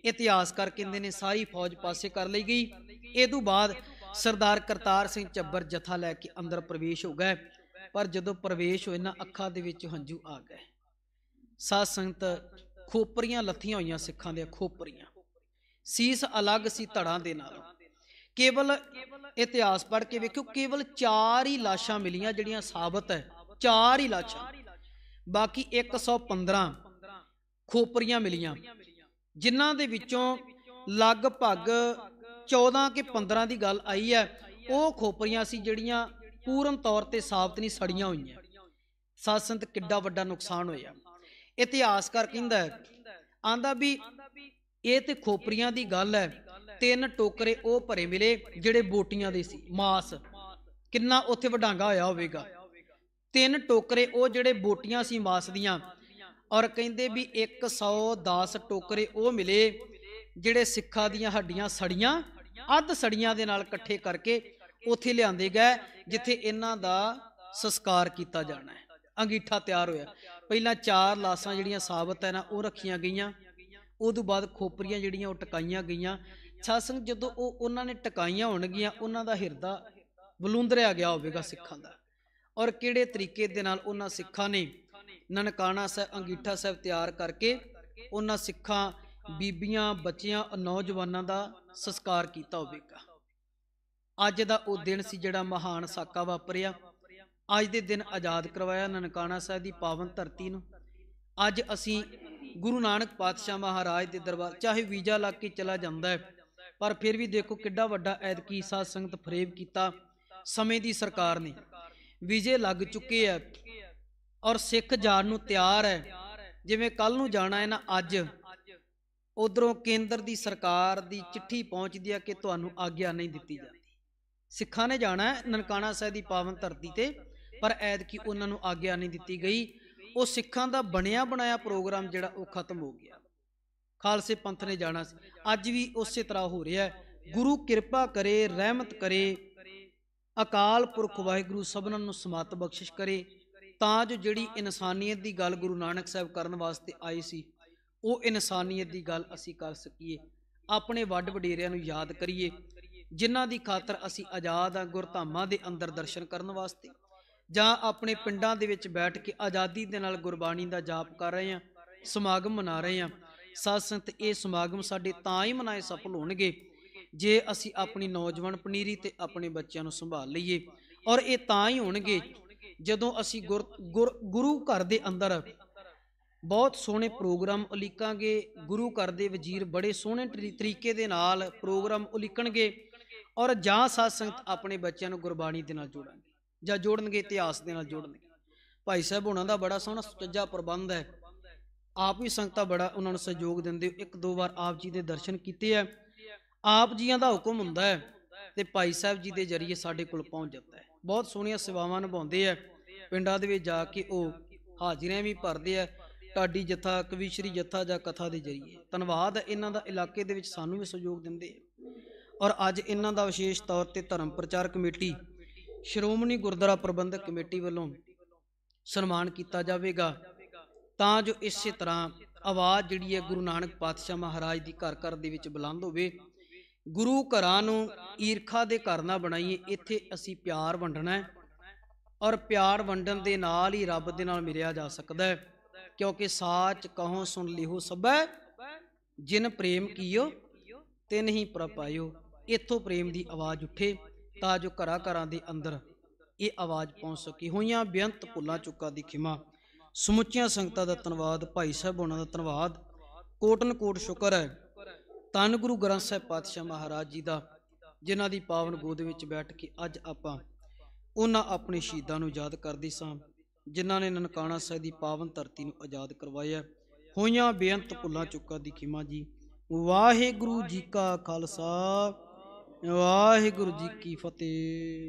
ਇਤਿਹਾਸਕਾਰ ਕਹਿੰਦੇ ਨੇ ਸਾਰੀ ਫੌਜ ਪਾਸੇ ਕਰ ਲਈ ਗਈ ਇਹ ਤੋਂ ਬਾਅਦ ਸਰਦਾਰ ਕਰਤਾਰ ਸਿੰਘ ਚੱਬਰ ਜਥਾ ਲੈ ਕੇ ਅੰਦਰ ਪ੍ਰਵੇਸ਼ ਹੋ ਗਏ ਪਰ ਜਦੋਂ ਪ੍ਰਵੇਸ਼ ਹੋਇਆ ਨਾ ਅੱਖਾਂ ਦੇ ਵਿੱਚ ਹੰਝੂ ਆ ਗਏ ਸਾਧ ਸੰਗਤ ਖੋਪਰੀਆਂ ਲੱਥੀਆਂ ਹੋਈਆਂ ਸਿੱਖਾਂ ਦੇ ਖੋਪਰੀਆਂ ਸੀਸ ਅਲੱਗ ਸੀ ਧੜਾਂ ਦੇ ਨਾਲ ਕੇਵਲ ਇਤਿਹਾਸ ਪੜ੍ਹ ਕੇ ਵੇਖਿਓ ਕੇਵਲ 4 ਹੀ ਲਾਸ਼ਾਂ ਮਿਲੀਆਂ ਜਿਹੜੀਆਂ ਸਾਬਤ ਹੈ 4 ਹੀ ਲਾਸ਼ਾਂ ਬਾਕੀ 115 ਖੋਪਰੀਆਂ ਮਿਲੀਆਂ ਜਿਨ੍ਹਾਂ ਦੇ ਵਿੱਚੋਂ ਲਗਭਗ 14 ਕੇ 15 ਦੀ ਗੱਲ ਆਈ ਹੈ ਉਹ ਖੋਪਰੀਆਂ ਸੀ ਜਿਹੜੀਆਂ ਪੂਰਨ ਤੌਰ ਤੇ ਸਾਬਤ ਨਹੀਂ ਸੜੀਆਂ ਹੋਈਆਂ ਸਾਧ ਕਿੱਡਾ ਵੱਡਾ ਨੁਕਸਾਨ ਹੋਇਆ ਇਤਿਹਾਸਕਾਰ ਕਹਿੰਦਾ ਹੈ ਆਂਦਾ ਵੀ ਇਹ ਤੇ ਖੋਪਰੀਆਂ ਦੀ ਗੱਲ ਹੈ ਤਿੰਨ ਟੋਕਰੇ ਉਹ ਭਰੇ ਮਿਲੇ ਜਿਹੜੇ ਬੋਟੀਆਂ ਦੇ ਸੀ ਮਾਸ ਕਿੰਨਾ ਉੱਥੇ ਵਡਾਂਗਾ ਹੋਇਆ ਹੋਵੇਗਾ ਤਿੰਨ ਟੋਕਰੇ ਉਹ ਜਿਹੜੇ ਬੋਟੀਆਂ ਸੀ ਮਾਸ ਦੀਆਂ ਔਰ ਕਹਿੰਦੇ ਵੀ 110 ਟੋਕਰੇ ਉਹ ਮਿਲੇ ਜਿਹੜੇ ਸਿੱਖਾਂ ਦੀਆਂ ਹੱਡੀਆਂ ਸੜੀਆਂ ਅੱਧ ਸੜੀਆਂ ਦੇ ਨਾਲ ਇਕੱਠੇ ਕਰਕੇ ਉੱਥੇ ਲਿਆਂਦੇ ਗਏ ਜਿੱਥੇ ਇਹਨਾਂ ਦਾ ਸੰਸਕਾਰ ਕੀਤਾ ਜਾਣਾ ਹੈ ਅੰਗੀਠਾ ਤਿਆਰ ਹੋਇਆ ਪਹਿਲਾਂ ਚਾਰ ਲਾਸਾਂ ਜਿਹੜੀਆਂ ਸਾਬਤ ਹੈ ਨਾ ਉਹ ਰੱਖੀਆਂ ਗਈਆਂ ਉਦੋਂ ਬਾਅਦ ਖੋਪਰੀਆਂ ਜਿਹੜੀਆਂ ਉਹ ਟਕਾਈਆਂ ਗਈਆਂ ਸਾਸੰਗ ਜਦੋਂ ਉਹ ਉਹਨਾਂ ਨੇ ਟਕਾਈਆਂ ਹੋਣਗੀਆਂ ਉਹਨਾਂ ਦਾ ਹਿਰਦਾ ਬਲੁੰਦਰਿਆ ਗਿਆ ਹੋਵੇਗਾ ਸਿੱਖਾਂ ਦਾ ਔਰ ਕਿਹੜੇ ਤਰੀਕੇ ਦੇ ਨਾਲ ਉਹਨਾਂ ਸਿੱਖਾਂ ਨੇ ਨਨਕਾਣਾ ਸਾਹਿਬ ਅੰਗੀਠਾ ਸਾਹਿਬ ਤਿਆਰ ਕਰਕੇ ਉਹਨਾਂ ਸਿੱਖਾਂ ਬੀਬੀਆਂ ਬੱਚਿਆਂ ਨੌਜਵਾਨਾਂ ਦਾ ਸੰਸਕਾਰ ਕੀਤਾ ਹੋਵੇਗਾ ਅੱਜ ਦਾ ਉਹ ਦਿਨ ਸੀ ਜਿਹੜਾ ਮਹਾਨ ਸਾਕਾ ਵਾਪਰਿਆ ਅੱਜ ਦੇ ਦਿਨ ਆਜ਼ਾਦ ਕਰਵਾਇਆ ਨਨਕਾਣਾ ਸਾਹਿਬ ਦੀ ਪਾਵਨ ਧਰਤੀ ਨੂੰ ਅੱਜ ਅਸੀਂ ਗੁਰੂ ਨਾਨਕ ਪਾਤਸ਼ਾਹ ਮਹਾਰਾਜ ਦੇ ਦਰਬਾਰ ਚਾਹੇ ਵੀਜ਼ਾ ਲੱਗ ਕੇ ਚਲਾ ਜਾਂਦਾ ਹੈ ਪਰ ਫਿਰ ਵੀ ਦੇਖੋ ਕਿੱਡਾ ਵੱਡਾ ਐਤਕੀ ਸਾਧ ਸੰਗਤ ਫਰੇਬ ਕੀਤਾ ਸਮੇਂ ਦੀ ਸਰਕਾਰ ਨੇ ਵੀਜ਼ੇ ਲੱਗ ਚੁੱਕੇ ਆ ਔਰ ਸਿੱਖ ਜਾਣ ਨੂੰ ਤਿਆਰ ਹੈ ਜਿਵੇਂ ਕੱਲ ਨੂੰ ਜਾਣਾ ਹੈ ਨਾ ਅੱਜ ਉਧਰੋਂ ਕੇਂਦਰ ਦੀ ਸਰਕਾਰ ਦੀ ਚਿੱਠੀ ਪਹੁੰਚਦੀ ਹੈ ਕਿ ਤੁਹਾਨੂੰ ਆਗਿਆ ਨਹੀਂ ਦਿੱਤੀ ਜਾਂਦੀ ਸਿੱਖਾਂ ਨੇ ਜਾਣਾ ਨਨਕਾਣਾ ਸਾਹਿਬ ਦੀ ਪਾਵਨ ਧਰਤੀ ਤੇ ਪਰ ਕੀ ਉਹਨਾਂ ਨੂੰ ਆਗਿਆ ਨਹੀਂ ਦਿੱਤੀ ਗਈ ਉਹ ਸਿੱਖਾਂ ਦਾ ਬਣਿਆ ਬਣਾਇਆ ਪ੍ਰੋਗਰਾਮ ਜਿਹੜਾ ਉਹ ਖਤਮ ਹੋ ਗਿਆ ਖਾਲਸੇ ਪੰਥ ਨੇ ਜਾਣਾ ਸੀ ਅੱਜ ਵੀ ਉਸੇ ਤਰ੍ਹਾਂ ਹੋ ਰਿਹਾ ਗੁਰੂ ਕਿਰਪਾ ਕਰੇ ਰਹਿਮਤ ਕਰੇ ਅਕਾਲ ਪੁਰਖ ਵਾਹਿਗੁਰੂ ਸਭਨਾਂ ਨੂੰ ਸਮਾਤ ਬਖਸ਼ਿਸ਼ ਕਰੇ ਤਾਂ ਜੋ ਜਿਹੜੀ ਇਨਸਾਨੀਅਤ ਦੀ ਗੱਲ ਗੁਰੂ ਨਾਨਕ ਸਾਹਿਬ ਕਰਨ ਵਾਸਤੇ ਆਏ ਸੀ ਉਹ ਇਨਸਾਨੀਅਤ ਦੀ ਗੱਲ ਅਸੀਂ ਕਰ ਸਕੀਏ ਆਪਣੇ ਵੱਡ ਵਡੇਰਿਆਂ ਨੂੰ ਯਾਦ ਕਰੀਏ ਜਿਨ੍ਹਾਂ ਦੀ ਖਾਤਰ ਅਸੀਂ ਆਜ਼ਾਦ ਆ ਗੁਰਧਾਮਾਂ ਦੇ ਅੰਦਰ ਦਰਸ਼ਨ ਕਰਨ ਵਾਸਤੇ ਜਾਂ ਆਪਣੇ ਪਿੰਡਾਂ ਦੇ ਵਿੱਚ ਬੈਠ ਕੇ ਆਜ਼ਾਦੀ ਦੇ ਨਾਲ ਗੁਰਬਾਣੀ ਦਾ ਜਾਪ ਕਰ ਰਹੇ ਆ ਸਮਾਗਮ ਮਨਾ ਰਹੇ ਆ ਸਾਧ ਸੰਗਤ ਇਹ ਸਮਾਗਮ ਸਾਡੇ ਤਾਂ ਹੀ ਮਨਾਏ ਸਫਲ ਹੋਣਗੇ ਜੇ ਅਸੀਂ ਆਪਣੀ ਨੌਜਵਾਨ ਪਨੀਰੀ ਤੇ ਆਪਣੇ ਬੱਚਿਆਂ ਨੂੰ ਸੰਭਾਲ ਲਈਏ ਔਰ ਇਹ ਤਾਂ ਹੀ ਹੋਣਗੇ ਜਦੋਂ ਅਸੀਂ ਗੁਰੂ ਘਰ ਦੇ ਅੰਦਰ ਬਹੁਤ ਸੋਹਣੇ ਪ੍ਰੋਗਰਾਮ ਉਲੀਕਾਂਗੇ ਗੁਰੂ ਘਰ ਦੇ ਵਜ਼ੀਰ ਬੜੇ ਸੋਹਣੇ ਤਰੀਕੇ ਦੇ ਨਾਲ ਪ੍ਰੋਗਰਾਮ ਉਲੀਕਣਗੇ ਔਰ ਜਾਂ ਸਾਧ ਸੰਗਤ ਆਪਣੇ ਬੱਚਿਆਂ ਨੂੰ ਗੁਰਬਾਣੀ ਦੇ ਨਾਲ ਜੋੜਾਂਗੇ ਜਾਂ ਜੋੜਨਗੇ ਇਤਿਹਾਸ ਦੇ ਨਾਲ ਜੋੜਨਗੇ ਭਾਈ ਸਾਹਿਬ ਉਹਨਾਂ ਦਾ ਬੜਾ ਸੋਹਣਾ ਸੁਚੱਜਾ ਪ੍ਰਬੰਧ ਹੈ ਆਪ ਵੀ ਸੰਗਤਾਂ ਬੜਾ ਉਹਨਾਂ ਨੂੰ ਸਹਿਯੋਗ ਦਿੰਦੇ ਇੱਕ ਦੋ ਵਾਰ ਆਪ ਜੀ ਦੇ ਦਰਸ਼ਨ ਕੀਤੇ ਆ ਆਪ ਜੀਆਂ ਦਾ ਹੁਕਮ ਹੁੰਦਾ ਹੈ ਤੇ ਭਾਈ ਸਾਹਿਬ ਜੀ ਦੇ ਜਰੀਏ ਸਾਡੇ ਕੋਲ ਪਹੁੰਚ ਜਾਂਦਾ ਹੈ ਬਹੁਤ ਸੋਹਣੀਆਂ ਸੇਵਾਵਾਂ ਨਿਭਾਉਂਦੇ ਆ ਪਿੰਡਾਂ ਦੇ ਵਿੱਚ ਜਾ ਕੇ ਉਹ ਹਾਜ਼ਰੀਆਂ ਵੀ ਭਰਦੇ ਆ ਢਾਡੀ ਜਥਾ ਕਵੀਸ਼ਰੀ ਜਥਾ ਜਾਂ ਕਥਾ ਦੇ ਜਰੀਏ ਧੰਨਵਾਦ ਇਹਨਾਂ ਦਾ ਇਲਾਕੇ ਦੇ ਵਿੱਚ ਸਾਨੂੰ ਵੀ ਸਹਿਯੋਗ ਦਿੰਦੇ ਔਰ ਅੱਜ ਇਹਨਾਂ ਦਾ ਵਿਸ਼ੇਸ਼ ਤੌਰ ਤੇ ਧਰਮ ਪ੍ਰਚਾਰ ਕਮੇਟੀ ਸ਼੍ਰੋਮਣੀ ਗੁਰਦੁਆਰਾ ਪ੍ਰਬੰਧਕ ਕਮੇਟੀ ਵੱਲੋਂ ਸਨਮਾਨ ਕੀਤਾ ਜਾਵੇਗਾ ਤਾਂ ਜੋ ਇਸੇ ਤਰ੍ਹਾਂ ਆਵਾਜ਼ ਜਿਹੜੀ ਹੈ ਗੁਰੂ ਨਾਨਕ ਪਾਤਸ਼ਾਹ ਮਹਾਰਾਜ ਦੀ ਘਰ ਘਰ ਦੇ ਵਿੱਚ ਬੁਲੰਦ ਹੋਵੇ ਗੁਰੂ ਘਰਾਂ ਨੂੰ ਈਰਖਾ ਦੇ ਘਰ ਨਾ ਬਣਾਈਏ ਇੱਥੇ ਅਸੀਂ ਪਿਆਰ ਵੰਡਣਾ ਹੈ ਔਰ ਪਿਆਰ ਵੰਡਣ ਦੇ ਨਾਲ ਹੀ ਰੱਬ ਦੇ ਨਾਲ ਮਿਲਿਆ ਜਾ ਸਕਦਾ ਹੈ ਕਿਉਂਕਿ ਸਾਚ ਕਹੋ ਸੁਣ ਲਿਹੋ ਸਭੈ ਜਿਨ ਪ੍ਰੇਮ ਕੀਓ ਤਿਨ ਹੀ ਪ੍ਰਪਾਇਓ ਇੱਥੋਂ ਪ੍ਰੇਮ ਦੀ ਆਵਾਜ਼ ਉੱਠੇ ਤਾਂ ਜੋ ਘਰਾਂ ਘਰਾਂ ਦੇ ਅੰਦਰ ਇਹ ਆਵਾਜ਼ ਪਹੁੰਚ ਸਕੇ ਹੋਈਆਂ ਬੇਅੰਤ ਭੁੱਲਾਂ ਚੁੱਕਾ ਦੀ ਖਿਮਾ ਸਮੁੱਚੀਆਂ ਸੰਗਤਾਂ ਦਾ ਧੰਨਵਾਦ ਭਾਈ ਸਾਹਿਬ ਉਹਨਾਂ ਦਾ ਧੰਨਵਾਦ ਕੋਟਨ ਕੋਟ ਸ਼ੁਕਰ ਹੈ ਤਨ ਗੁਰੂ ਗ੍ਰੰਥ ਸਾਹਿਬ ਪਾਤਸ਼ਾਹ ਮਹਾਰਾਜ ਜੀ ਦਾ ਜਿਨ੍ਹਾਂ ਦੀ ਪਾਵਨ ਗੋਦ ਵਿੱਚ ਬੈਠ ਕੇ ਅੱਜ ਆਪਾਂ ਉਹਨਾਂ ਆਪਣੇ ਸ਼ਹੀਦਾਂ ਨੂੰ ਯਾਦ ਕਰਦੇ ਸਾਂ ਜਿਨ੍ਹਾਂ ਨੇ ਨਨਕਾਣਾ ਸਾਹਿਬ ਦੀ ਪਾਵਨ ਧਰਤੀ ਨੂੰ ਆਜ਼ਾਦ ਕਰਵਾਇਆ ਹੋਈਆਂ ਬੇਅੰਤ ਭੁੱਲਾਂ ਚੁੱਕਾ ਦੀ ਖਿਮਾ ਜੀ ਵਾਹਿਗੁਰੂ ਜੀ ਕਾ ਖਾਲਸਾ ਵਾਹਿਗੁਰੂ ਜੀ ਕੀ ਫਤਿਹ